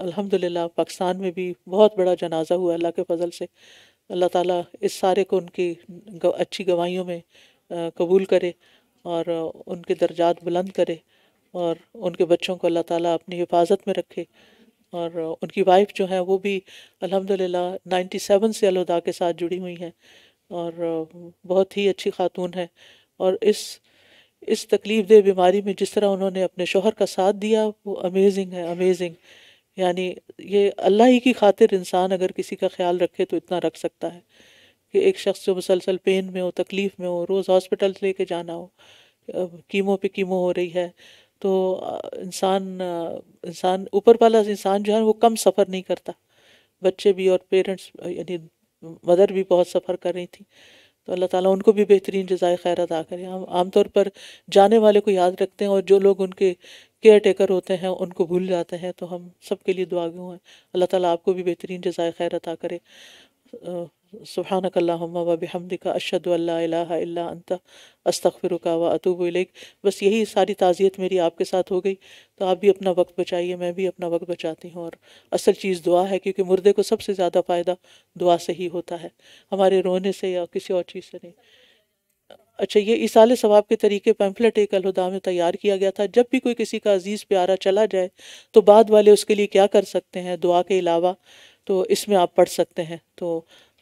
अल्हम्दुलिल्लाह पाकिस्तान में भी बहुत बड़ा जनाजा हुआ अल्लाह के फजल से अल्लाह ताला इस सारे को उनकी अच्छी गवाहियों में कबूल करे और उनके दर्जात बुलंद करे और उनके बच्चों को अल्लाह ताला अपनी हिफाजत में रखे और उनकी वाइफ जो है वो भी अल्हम्दुलिल्लाह 97 से अलहदा के साथ जुड़ी हुई हैं और बहुत ही अच्छी खातून है और इस इस तकलीफ दह बीमारी में जिस तरह उन्होंने अपने शोहर का साथ दिया वो अमेजिंग है अमेजिंग यानी ये अल्लाह ही की खातिर इंसान अगर किसी का ख्याल रखे तो इतना रख सकता है कि एक शख्स जो मुसलसल पेन में हो तकलीफ़ में हो रोज़ हॉस्पिटल लेके जाना हो कीमो पे कीमो हो रही है तो इंसान इंसान ऊपर वाला इंसान जो है वो कम सफ़र नहीं करता बच्चे भी और पेरेंट्स यानी मदर भी बहुत सफ़र कर रही थी तो अल्लाह ताला उनको भी बेहतरीन जजाय खैर अदा करें हम आमतौर पर जाने वाले को याद रखते हैं और जो लोग उनके केयर टेकर होते हैं उनको भूल जाते हैं तो हम सबके लिए दुआ हैं अल्लाह ताला आपको भी बेहतरीन जजाय खैर अदा करें सुबहानक व बिहमदिका अशद अल्ला अंत अस्तफ़िरुका व अतूब बस यही सारी ताज़ियत मेरी आपके साथ हो गई तो आप भी अपना वक्त बचाइए मैं भी अपना वक्त बचाती हूँ और असल चीज़ दुआ है क्योंकि मुर्दे को सबसे ज़्यादा फ़ायदा दुआ से ही होता है हमारे रोने से या किसी और चीज़ से नहीं अच्छा ये इसाल सवाब के तरीके पैम्फलेट एक अलहदा में तैयार किया गया था जब भी कोई किसी का अजीज़ प्यारा चला जाए तो बाद वाले उसके लिए क्या कर सकते हैं दुआ के अलावा तो इसमें आप पढ़ सकते हैं तो